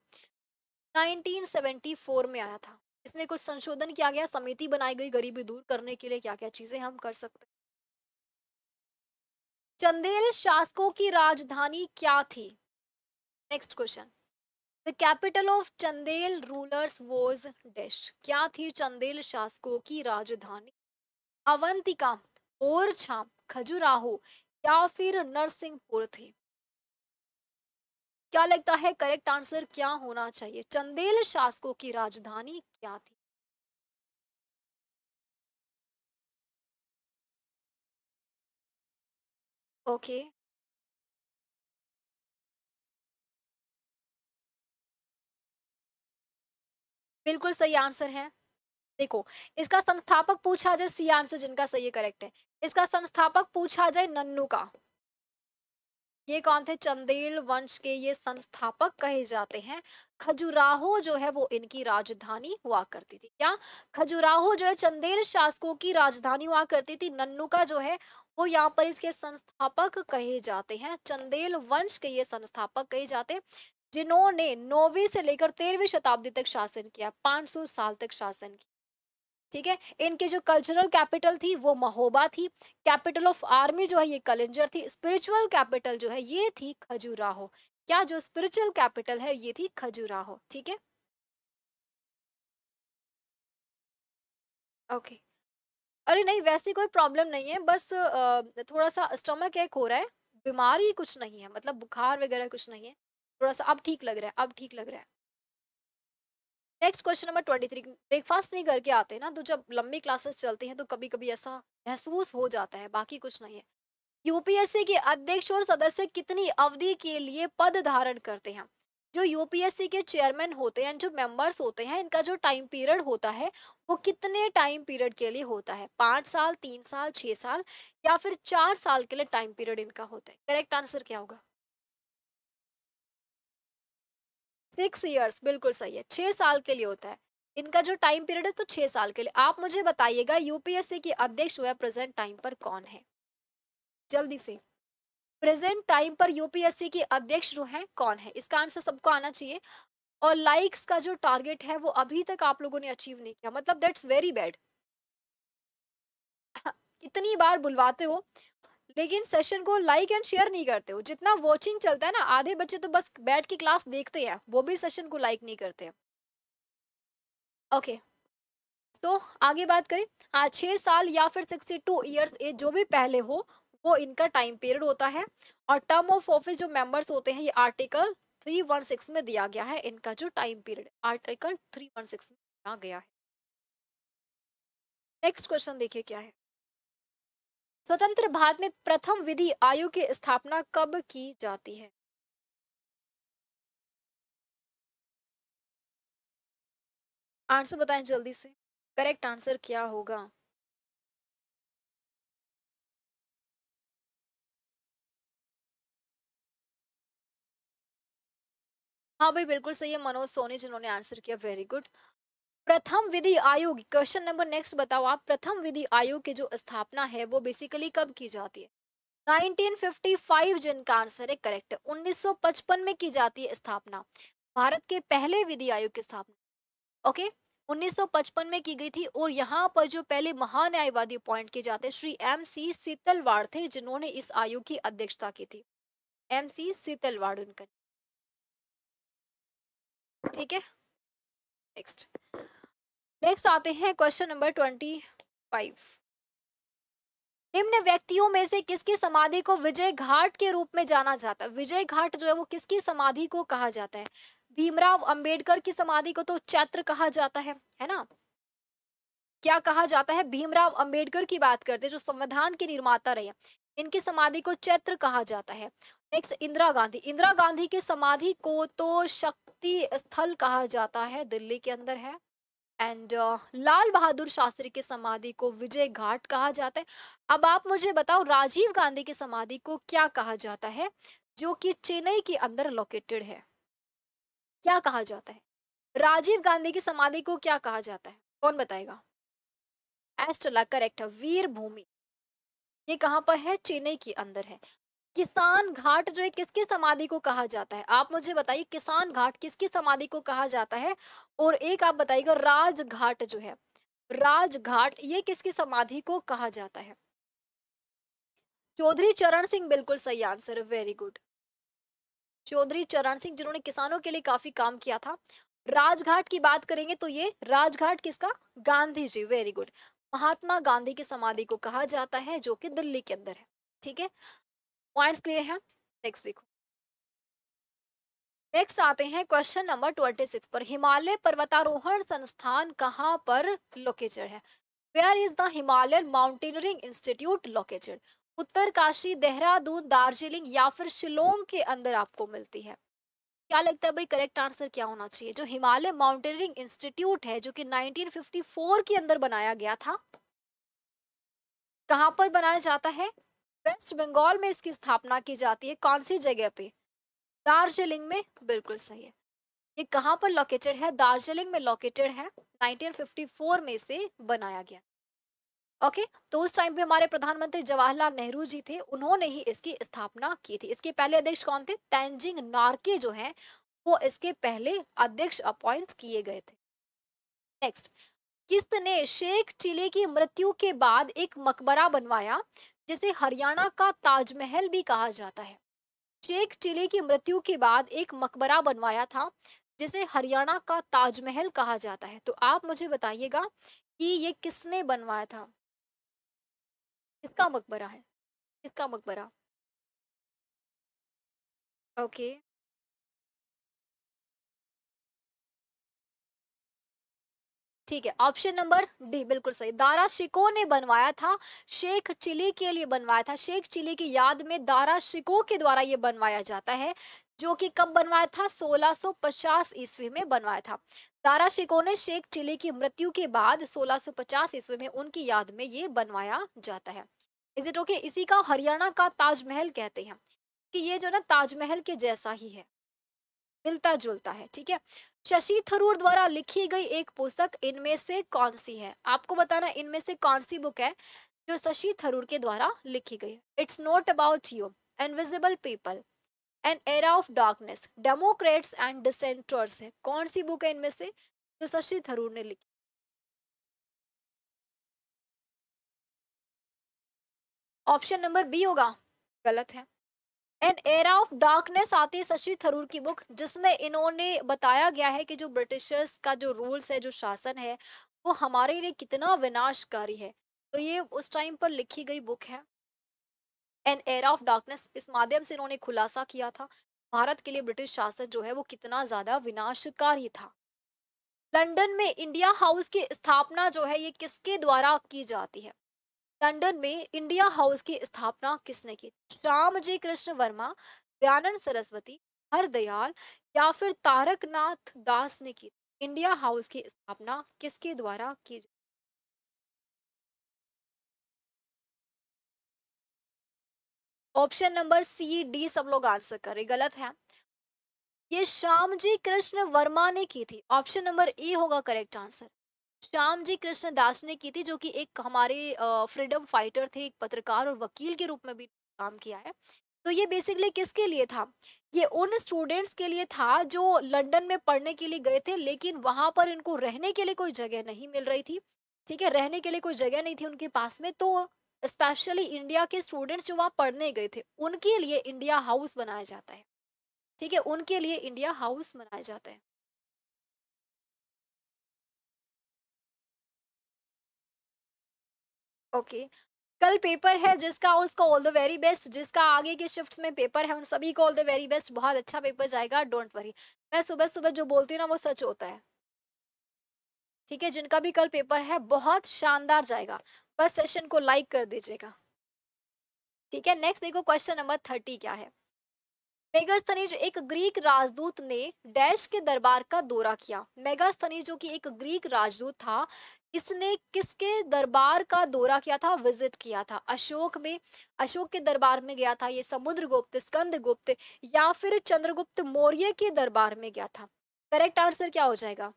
Speaker 2: 1974 में आया था इसमें कुछ संशोधन किया गया समिति बनाई गई गरीबी दूर करने के लिए क्या क्या चीजें हम कर सकते
Speaker 1: चंदेल शासकों की राजधानी क्या थी next question the capital of Chandel rulers was
Speaker 2: dash क्या थी चंदेल शासकों की राजधानी अवंतिका छाम खजुराहो या फिर नरसिंहपुर थी
Speaker 1: क्या लगता है करेक्ट आंसर क्या होना चाहिए चंदेल शासकों की राजधानी क्या थी ओके okay. बिल्कुल सही आंसर है देखो इसका संस्थापक पूछा जाए सी आंसर जिनका सही करेक्ट है इसका
Speaker 2: संस्थापक पूछा जाए नन्नू का ये कौन थे चंदेल वंश के ये संस्थापक कहे जाते हैं खजुराहो जो है वो इनकी राजधानी हुआ करती थी क्या खजुराहो जो है चंदेल शासकों की राजधानी हुआ करती थी नन्नू का जो है वो यहाँ पर इसके संस्थापक कहे जाते हैं चंदेल वंश के ये संस्थापक कहे जाते हैं जिन्होंने नौवीं से लेकर तेरहवीं शताब्दी तक शासन किया 500 साल तक शासन किया ठीक है इनकी जो कल्चरल कैपिटल थी वो महोबा थी कैपिटल ऑफ आर्मी जो है ये कलेंजर थी स्पिरिचुअल कैपिटल जो है ये थी खजुराहो
Speaker 1: क्या जो स्पिरिचुअल कैपिटल है ये थी खजुराहो ठीक है ओके अरे नहीं वैसे कोई प्रॉब्लम नहीं है बस
Speaker 2: थोड़ा सा स्टमक एक हो रहा है बीमारी कुछ नहीं है मतलब बुखार वगैरह कुछ नहीं है थोड़ा सा अब ठीक लग रहा है अब ठीक लग रहा है next question number twenty three breakfast नहीं करके आते ना तो जब लंबी क्लासेस चलती हैं तो कभी कभी ऐसा महसूस हो जाता है बाकी कुछ नहीं है यूपीएससी के अध्यक्ष और सदस्य कितनी अवधि के लिए पद धारण करते हैं जो यूपीएससी के चेयरमैन होते हैं जो मेंबर्स होते हैं इनका जो टाइम पीरियड होता है वो कितने टाइम पीरियड के लिए होता है पाँच साल तीन साल छः साल
Speaker 1: या फिर चार साल के लिए टाइम पीरियड इनका होता है करेक्ट आंसर क्या होगा सिक्स ईयर्स बिल्कुल सही है छः साल के लिए होता है इनका
Speaker 2: जो टाइम पीरियड है तो छः साल के लिए आप मुझे बताइएगा यूपीएससी के अध्यक्ष हुआ प्रेजेंट टाइम पर कौन है जल्दी से प्रेजेंट टाइम पर यूपीएससी के अध्यक्ष जो है कौन है इसका आंसर सबको आना चाहिए और लाइक्स का जो टारगेट है वो अभी तक आप लोगों ने अचीव नहीं किया मतलब दैट्स वेरी बैड इतनी बार बुलवाते हो लेकिन सेशन को लाइक एंड शेयर नहीं करते हो जितना वॉचिंग चलता है ना आधे बच्चे तो बस बैठ के क्लास देखते हैं वो भी सेशन को लाइक नहीं करते ओके सो so, आगे बात करें आज छः साल या फिर सिक्सटी टू ईयर्स एज जो भी पहले हो वो इनका टाइम पीरियड होता है और टर्म ऑफ ऑफिस जो मेंबर्स होते हैं ये
Speaker 1: आर्टिकल थ्री वन सिक्स में दिया गया है इनका जो टाइम पीरियड आर्टिकल सिक्स में दिया गया है नेक्स्ट क्वेश्चन देखिए क्या है स्वतंत्र भारत में प्रथम विधि आयोग की स्थापना कब की जाती है आंसर बताएं जल्दी से करेक्ट आंसर क्या होगा हाँ भाई बिल्कुल सही है मनोज सोनी जिन्होंने आंसर किया वेरी गुड
Speaker 2: प्रथम विधि आयोग क्वेश्चन नंबर नेक्स्ट बताओ आप प्रथम विधि आयोग की जो स्थापना है वो बेसिकली कब की जाती है 1955 जिनका आंसर है करेक्ट 1955 में की जाती है स्थापना भारत के पहले विधि आयोग की स्थापना ओके 1955 में की गई थी और यहाँ पर जो पहले महान्यायवादी अपॉइंट किए जाते हैं श्री एम सी
Speaker 1: सीतलवाड़ थे जिन्होंने इस आयोग की अध्यक्षता की थी एम सी सीतलवाड़ उनका ठीक है नेक्स्ट नेक्स्ट आते हैं क्वेश्चन नंबर ट्वेंटी फाइव निम्न
Speaker 2: व्यक्तियों में से किसकी समाधि को विजय घाट के रूप में जाना जाता है विजय घाट जो है वो किसकी समाधि को कहा जाता है भीमराव अंबेडकर की समाधि को तो चैत्र कहा जाता है है ना क्या कहा जाता है भीमराव अंबेडकर की बात करते हैं जो संविधान के निर्माता रहे इनकी समाधि को चैत्र कहा जाता है नेक्स्ट इंदिरा गांधी इंदिरा गांधी की समाधि को तो शक्ति स्थल कहा जाता है दिल्ली के अंदर है एंड uh, लाल बहादुर शास्त्री की समाधि को विजय घाट कहा जाता है अब आप मुझे बताओ राजीव गांधी की समाधि को क्या कहा जाता है जो कि चेन्नई के अंदर
Speaker 1: लोकेटेड है क्या कहा जाता है राजीव गांधी की समाधि को क्या कहा जाता है कौन बताएगा एस्ट्रला करेक्ट है वीर भूमि
Speaker 2: ये कहाँ पर है चेन्नई के अंदर है किसान घाट जो है किसकी समाधि को कहा जाता है आप मुझे बताइए किसान घाट किसकी समाधि को कहा जाता है और एक आप बताइएगा राजघाट जो है राजघाट ये किसकी समाधि को कहा जाता है चौधरी चरण सिंह बिल्कुल सही आंसर है वेरी गुड चौधरी चरण सिंह जिन्होंने किसानों के लिए काफी काम किया था राजघाट की बात करेंगे तो ये राजघाट किसका गांधी जी वेरी गुड महात्मा गांधी की समाधि को कहा जाता है जो कि दिल्ली के अंदर है ठीक है पॉइंट्स क्लियर है नेक्स्ट देखो नेक्स्ट आते हैं क्वेश्चन नंबर ट्वेंटी सिक्स पर हिमालय पर्वतारोहण संस्थान कहाँ पर लोकेटेड है where is the Himalaya mountaineering institute located Uttarkashi Dehradun Darjeeling या फिर शिलोंग के अंदर आपको मिलती है क्या लगता है भाई करेक्ट आंसर क्या होना चाहिए जो हिमालय माउंटेनियरिंग इंस्टीट्यूट है जो कि 1954 के अंदर बनाया गया था कहाँ पर बनाया जाता है वेस्ट बंगाल में इसकी स्थापना की जाती है कौन सी जगह पे दार्जिलिंग में बिल्कुल सही है ये कहाँ पर लोकेटेड है दार्जिलिंग में लोकेटेड है 1954 में से बनाया गया ओके तो उस टाइम पे हमारे प्रधानमंत्री जवाहरलाल नेहरू जी थे उन्होंने ही इसकी स्थापना की थी इसके पहले अध्यक्ष कौन थे तेंजिंग नार्के जो है वो इसके पहले अध्यक्ष अपॉइंट किए गए थे नेक्स्ट किसने शेख चिले की मृत्यु के बाद एक मकबरा बनवाया जिसे हरियाणा का ताजमहल भी कहा जाता है शेख चिले की मृत्यु के बाद एक मकबरा बनवाया था जिसे हरियाणा का ताजमहल कहा जाता है तो आप मुझे
Speaker 1: बताइएगा कि ये किसने बनवाया था किसका मकबरा है किसका मकबरा ओके ठीक है ऑप्शन नंबर डी बिल्कुल सही दारा शिको ने बनवाया था शेख चिली के लिए
Speaker 2: बनवाया था शेख चिली की याद में दारा शिको के द्वारा ये बनवाया जाता है जो कि कब बनवाया था 1650 ईस्वी में बनवाया था दारा शिको ने शेख चिली की मृत्यु के बाद 1650 ईस्वी में उनकी याद में ये बनवाया जाता है इज इट ओके इसी का हरियाणा का ताजमहल कहते हैं कि ये जो ना ताजमहल के जैसा ही है मिलता जुलता है ठीक है शशि थरूर द्वारा लिखी गई एक पुस्तक इनमें से कौन सी है आपको बताना इनमें से कौन सी बुक है जो शशि थरूर के द्वारा लिखी गई it's not about you invisible people an era of darkness
Speaker 1: democrats and dissenters है कौन सी बुक है इनमें से जो शशि थरूर ने लिखी ऑप्शन नंबर बी होगा गलत है एन एरा ऑफ डार्कनेस आती है शशि थरूर
Speaker 2: की बुक जिसमें इन्होंने बताया गया है कि जो ब्रिटिशर्स का जो रूल्स है जो शासन है वो हमारे लिए कितना विनाशकारी है तो ये उस टाइम पर लिखी गई बुक है एन एरा ऑफ डार्कनेस इस माध्यम से इन्होंने खुलासा किया था भारत के लिए ब्रिटिश शासन जो है वो कितना ज़्यादा विनाशकारी था लंदन में इंडिया हाउस की स्थापना जो है ये किसके द्वारा की जाती है लंदन में इंडिया हाउस की स्थापना किसने की श्याम जी कृष्ण वर्मा दयानंद सरस्वती हरदयाल
Speaker 1: या फिर तारकनाथ दास ने की इंडिया हाउस की स्थापना किसके द्वारा की जाए ऑप्शन नंबर सी डी सब लोग आंसर करें गलत है
Speaker 2: ये श्याम जी कृष्ण वर्मा ने की थी ऑप्शन नंबर ई होगा करेक्ट आंसर श्याम जी कृष्ण दास ने की थी जो कि एक हमारे फ्रीडम फाइटर थे एक पत्रकार और वकील के रूप में भी काम किया है तो ये बेसिकली किसके लिए था ये उन स्टूडेंट्स के लिए था जो लंदन में पढ़ने के लिए गए थे लेकिन वहाँ पर इनको रहने के लिए कोई जगह नहीं मिल रही थी ठीक है रहने के लिए कोई जगह नहीं थी उनके पास में तो स्पेशली इंडिया
Speaker 1: के स्टूडेंट्स जो वहाँ पढ़ने गए थे उनके लिए इंडिया हाउस बनाया जाता है ठीक है उनके लिए इंडिया हाउस बनाया जाता है ओके कल पेपर है जिसका
Speaker 2: उसको ऑल द वेरी बेस्ट जिसका आगे के शिफ्ट्स में पेपर है उन सभी को ऑल द वेरी बेस्ट बहुत अच्छा पेपर जाएगा डोंट वरी मैं सुबह सुबह जो बोलती हूँ ना वो सच होता है ठीक है जिनका भी कल पेपर है बहुत शानदार जाएगा बस सेशन को लाइक कर दीजिएगा ठीक है नेक्स्ट देखो क्वेश्चन नंबर थर्टी क्या है मेगास्थनीज एक ग्रीक राजदूत ने डैश के दरबार का दौरा किया मेगास्थनीज जो कि एक ग्रीक राजदूत था इसने किसके दरबार का दौरा किया था विजिट किया था अशोक में अशोक के दरबार में गया था ये समुद्र गुप्त स्कंद गुप्त या फिर चंद्रगुप्त
Speaker 1: मौर्य के दरबार में गया था करेक्ट आंसर क्या हो जाएगा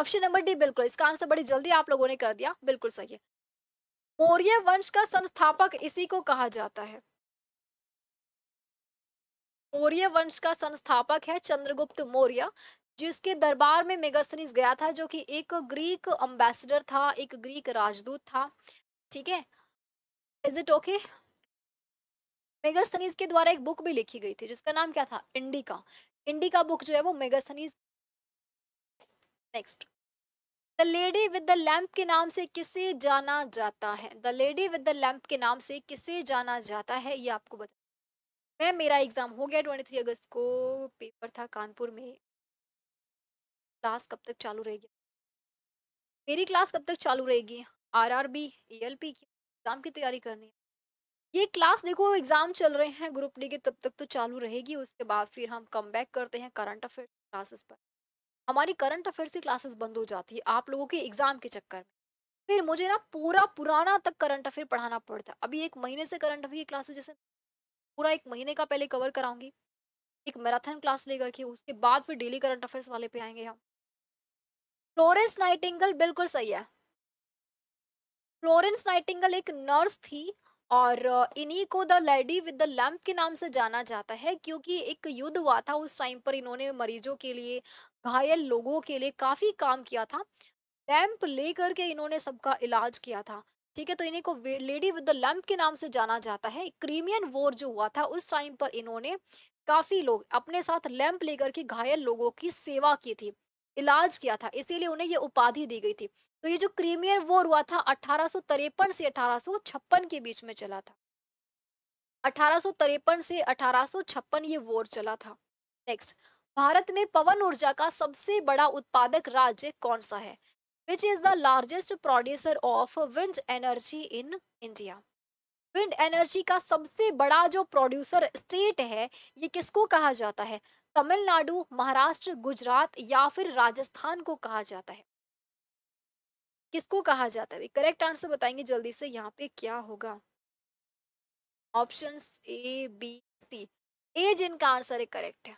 Speaker 1: ऑप्शन नंबर डी बिल्कुल इसका आंसर बड़ी जल्दी आप लोगों ने कर दिया बिल्कुल सही है मौर्य वंश का संस्थापक इसी को कहा जाता है
Speaker 2: मौर्य वंश का संस्थापक है चंद्रगुप्त मौर्य जिसके दरबार में मेगास्थनीज गया था जो कि एक ग्रीक अम्बेसडर था एक ग्रीक राजदूत था
Speaker 1: ठीक है इज इट ओके मेगास्थनीज के द्वारा एक बुक भी लिखी गई थी जिसका नाम क्या था इंडिका इंडिका बुक जो है वो Megasthenes
Speaker 2: next the lady with the lamp के नाम से किसे जाना जाता है the lady with the lamp के नाम से किसे जाना जाता है ये आपको बता मैम मेरा एग्ज़ाम हो गया ट्वेंटी थ्री अगस्त को पेपर था कानपुर में क्लास कब तक चालू रहेगी मेरी क्लास कब तक चालू रहेगी R R B L P की एग्ज़ाम की तैयारी करनी है ये क्लास देखो एग्ज़ाम चल रहे हैं ग्रुप डी के तब तक तो चालू रहेगी उसके बाद फिर हम कम बैक करते हैं करंट अफेयर क्लासेस पर हमारी करंट अफेयर से क्लासेस बंद हो जाती है आप लोगों के एग्ज़ाम के चक्कर में फिर मुझे ना पूरा पुराना तक करंट अफेयर पढ़ाना पड़ता है अभी एक महीने से करंट अफेयर की क्लासेस जैसे पूरा एक महीने का पहले कवर कराऊंगी एक मैराथन क्लास लेकर के उसके बाद फिर डेली करंट अफेयर्स वाले पे आएंगे हम फ्लोरेंस नाइटिंगल बिल्कुल सही है फ्लोरेंस नाइटिंगल एक नर्स थी और इन्हीं को the lady with the lamp के नाम से जाना जाता है क्योंकि एक युद्ध हुआ था उस टाइम पर इन्होंने मरीजों के लिए घायल लोगों के लिए काफ़ी काम किया था लैम्प लेकर के इन्होंने सबका इलाज किया था ठीक है तो इन्हीं को लेडी विद द लंप के नाम से जाना जाता है क्रीमियन वॉर जो हुआ था उस टाइम पर इन्होंने काफी लोग अपने साथ लैंप लेकर के घायल लोगों की सेवा की थी इलाज किया था इसीलिए उन्हें ये उपाधि दी गई थी तो ये जो क्रीमियन वॉर हुआ था अठारह से अठारह के बीच में चला था अठारह से अठारह ये वॉर चला था नेक्स्ट भारत में पवन ऊर्जा का सबसे बड़ा उत्पादक राज्य कौन सा है which is the largest producer of wind energy in India. Wind energy का सबसे बड़ा जो प्रोड्यूसर स्टेट है ये किसको कहा जाता है तमिलनाडु महाराष्ट्र गुजरात या फिर राजस्थान को कहा जाता है किसको कहा जाता है करेक्ट आंसर बताएंगे जल्दी से यहाँ पे क्या होगा ऑप्शन ए बी सी ए जिनका आंसर है करेक्ट है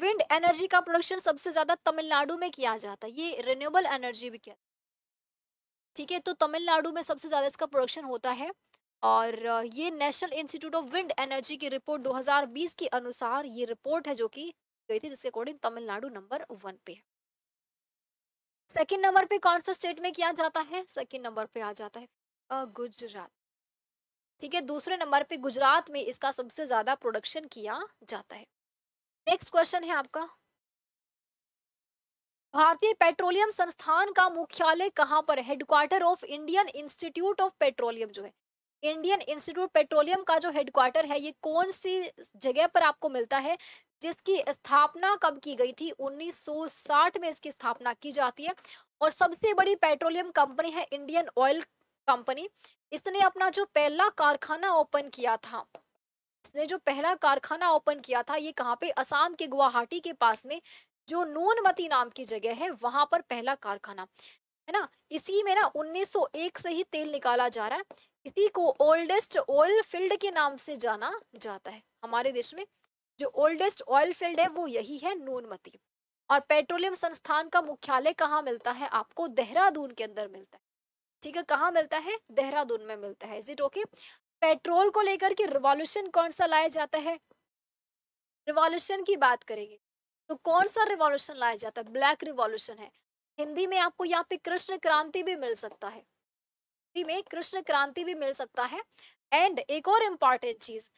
Speaker 2: विंड एनर्जी का प्रोडक्शन सबसे ज्यादा तमिलनाडु में किया जाता है ये रिन्यूएबल एनर्जी भी क्या ठीक है तो तमिलनाडु में सबसे ज़्यादा इसका प्रोडक्शन होता है और ये national institute of wind energy की रिपोर्ट 2020 के अनुसार ये रिपोर्ट है जो कि गई थी जिसके अकॉर्डिंग तमिलनाडु नंबर वन पे है सेकेंड नंबर पे कौन सा स्टेट में किया जाता है सेकेंड नंबर पे आ जाता है गुजरात ठीक है दूसरे नंबर पे गुजरात में इसका सबसे ज़्यादा प्रोडक्शन किया जाता है नेक्स्ट क्वेश्चन है आपका भारतीय पेट्रोलियम संस्थान का मुख्यालय कहाँ पर है headquarter of Indian institute of petroleum जो है इंडियन इंस्टीट्यूट पेट्रोलियम का जो हेडक्वार्टर है ये कौन सी जगह पर आपको मिलता है जिसकी स्थापना कब की गई थी 1960 में इसकी स्थापना की जाती है और सबसे बड़ी पेट्रोलियम कंपनी है इंडियन ऑयल कंपनी इसने अपना जो पहला कारखाना ओपन किया था ने जो पहला कारखाना ओपन किया था ये कहाँ पे असम के गुवाहाटी के पास में जो नूनमती नाम की जगह है वहां पर पहला कारखाना है ना इसी में ना 1901 से ही तेल निकाला जा रहा है इसी को ओल्डेस्ट ऑयल फील्ड के नाम से जाना जाता है हमारे देश में जो ओल्डेस्ट ऑयल फील्ड है वो यही है नूनमती और पेट्रोलियम संस्थान का मुख्यालय कहाँ मिलता है आपको देहरादून के अंदर मिलता है ठीक है कहाँ मिलता है देहरादून में मिलता है इज इट ओके पेट्रोल को लेकर के रिवॉल्यूशन कौन सा लाया जाता है रिवॉल्यूशन की बात करेंगे तो कौन सा रिवॉल्यूशन लाया जाता है ब्लैक रिवॉल्यूशन है हिंदी में आपको यहाँ पे कृष्ण क्रांति भी मिल सकता है हिंदी में कृष्ण क्रांति भी मिल सकता है एंड एक और इम्पॉर्टेंट चीज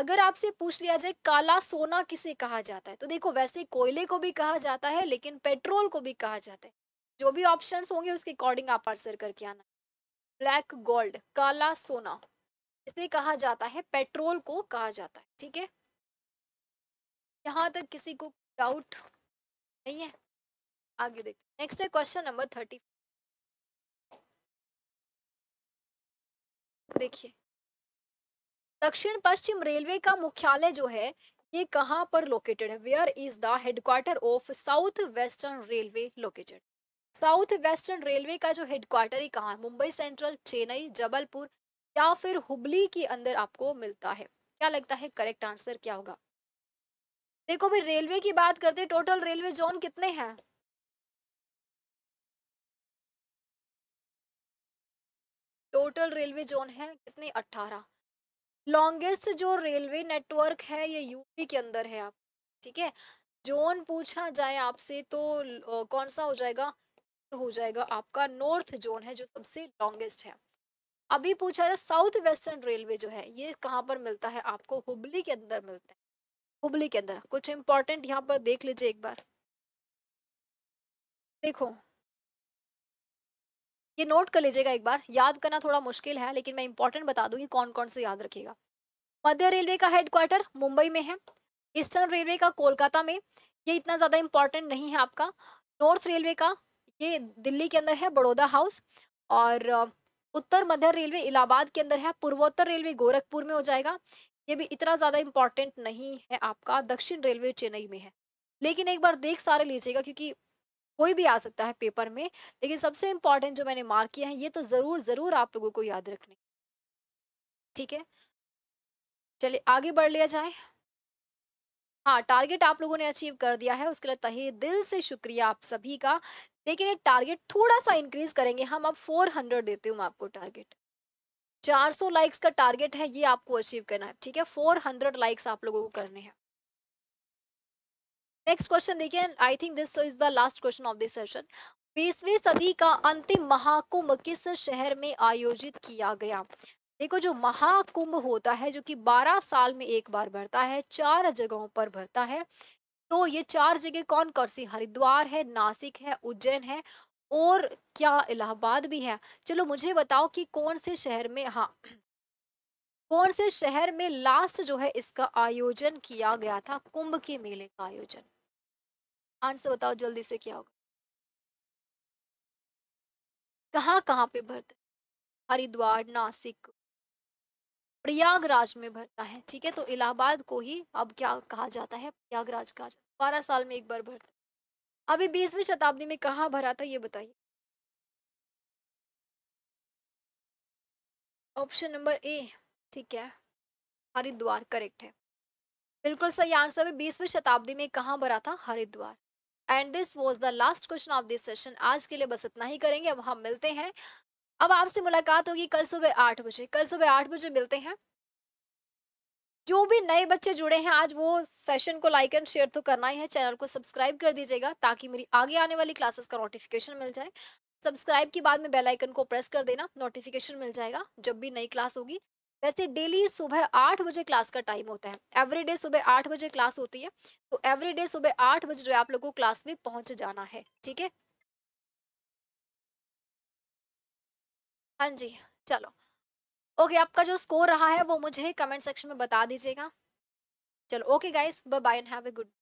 Speaker 2: अगर आपसे पूछ लिया जाए काला सोना किसे कहा जाता है तो देखो वैसे कोयले को भी कहा जाता है लेकिन पेट्रोल को भी कहा जाता है जो भी ऑप्शंस होंगे उसके अकॉर्डिंग आप आंसर करके आना ब्लैक गोल्ड काला सोना इसे कहा जाता है पेट्रोल को कहा जाता है
Speaker 1: ठीक है यहाँ तक किसी को डाउट नहीं है आगे देखते नेक्स्ट है क्वेश्चन नंबर थर्टी देखिए दक्षिण पश्चिम रेलवे का
Speaker 2: मुख्यालय जो है ये कहाँ पर लोकेटेड है where is the headquarter of south western railway located south western railway का जो हेडक्वार्टर ही कहाँ है मुंबई सेंट्रल चेन्नई जबलपुर या फिर हुबली के अंदर आपको मिलता है क्या लगता है करेक्ट
Speaker 1: आंसर क्या होगा देखो भी रेलवे की बात करते टोटल रेलवे जोन कितने हैं टोटल रेलवे जोन है कितने अट्ठारह लॉन्गेस्ट जो रेलवे
Speaker 2: नेटवर्क है ये यूपी के अंदर है आप ठीक है जोन पूछा जाए आपसे तो कौन सा हो जाएगा हो जाएगा आपका नॉर्थ जोन है जो सबसे लॉन्गेस्ट है अभी पूछा जाए साउथ वेस्टर्न रेलवे जो है ये कहाँ पर मिलता है आपको हुबली के
Speaker 1: अंदर मिलता है हुबली के अंदर कुछ इंपॉर्टेंट यहाँ पर देख लीजिए एक बार देखो ये नोट कर लीजिएगा एक बार याद करना थोड़ा मुश्किल है लेकिन मैं इंपॉर्टेंट बता दूंगी कौन कौन से याद रखेगा मध्य रेलवे का हेडक्वार्टर
Speaker 2: मुंबई में है ईस्टर्न रेलवे का कोलकाता में ये इतना ज़्यादा इंपॉर्टेंट नहीं है आपका नॉर्थ रेलवे का ये दिल्ली के अंदर है बड़ौदा हाउस और उत्तर मध्य रेलवे इलाहाबाद के अंदर है पूर्वोत्तर रेलवे गोरखपुर में हो जाएगा ये भी इतना ज़्यादा इंपॉर्टेंट नहीं है आपका दक्षिण रेलवे चेन्नई में है लेकिन एक बार देख सारे लीजिएगा क्योंकि कोई भी आ सकता है पेपर में लेकिन सबसे इंपॉर्टेंट जो मैंने मार्क किया है ये तो ज़रूर ज़रूर
Speaker 1: आप लोगों को याद रखने ठीक है चलिए आगे बढ़ लिया जाए हाँ टारगेट आप लोगों ने अचीव कर दिया है उसके लिए तहे दिल से
Speaker 2: शुक्रिया आप सभी का लेकिन ये टारगेट थोड़ा सा इंक्रीज करेंगे हम अब 400 देते हूँ आपको टारगेट 400 लाइक्स का टारगेट है ये आपको अचीव करना है ठीक है 400 लाइक्स आप लोगों को करने हैं नेक्स्ट क्वेश्चन देखिए I think this is the last question of this session बीसवीं सदी का अंतिम महाकुंभ किस शहर में आयोजित किया गया देखो जो महाकुंभ होता है जो कि 12 साल में एक बार भरता है चार जगहों पर भरता है तो ये चार जगह कौन कौन सी हरिद्वार है नासिक है उज्जैन है और क्या इलाहाबाद भी है चलो मुझे बताओ कि कौन से शहर में हाँ कौन से शहर में लास्ट जो है इसका
Speaker 1: आयोजन किया गया था कुंभ के मेले का आयोजन आंसर बताओ जल्दी से क्या होगा कहाँ कहाँ पे भरते हरिद्वार नासिक प्रयागराज में भरता है ठीक है तो इलाहाबाद को ही अब क्या कहा जाता है प्रयागराज कहा जाता है बारह साल में एक बार भरता है अभी बीसवीं शताब्दी में कहाँ भरा था ये बताइए ऑप्शन नंबर ए ठीक है हरिद्वार करेक्ट है
Speaker 2: बिल्कुल सही आंसर है बीसवीं शताब्दी में कहाँ भरा था Haridwar and this was the last question of this session आज के लिए बस इतना ही करेंगे अब हम मिलते हैं अब आपसे मुलाकात होगी कल सुबह आठ बजे कल सुबह आठ बजे मिलते हैं जो भी नए बच्चे जुड़े हैं आज वो सेशन को लाइक एंड शेयर तो करना ही है चैनल को सब्सक्राइब कर दीजिएगा ताकि मेरी आगे आने वाली क्लासेस का नोटिफिकेशन मिल जाए सब्सक्राइब के बाद में बेल आइकन को प्रेस कर देना नोटिफिकेशन मिल जाएगा जब भी नई क्लास होगी वैसे डेली सुबह आठ बजे क्लास का टाइम होता है
Speaker 1: एवरी सुबह आठ बजे क्लास होती है तो एवरी डे सुबह आठ बजे जो है आप लोग को क्लास में पहुंच जाना है ठीक है हाँ जी चलो ओके आपका जो स्कोर रहा है वो मुझे कमेंट सेक्शन में बता दीजिएगा चलो okay guys bye bye and have a good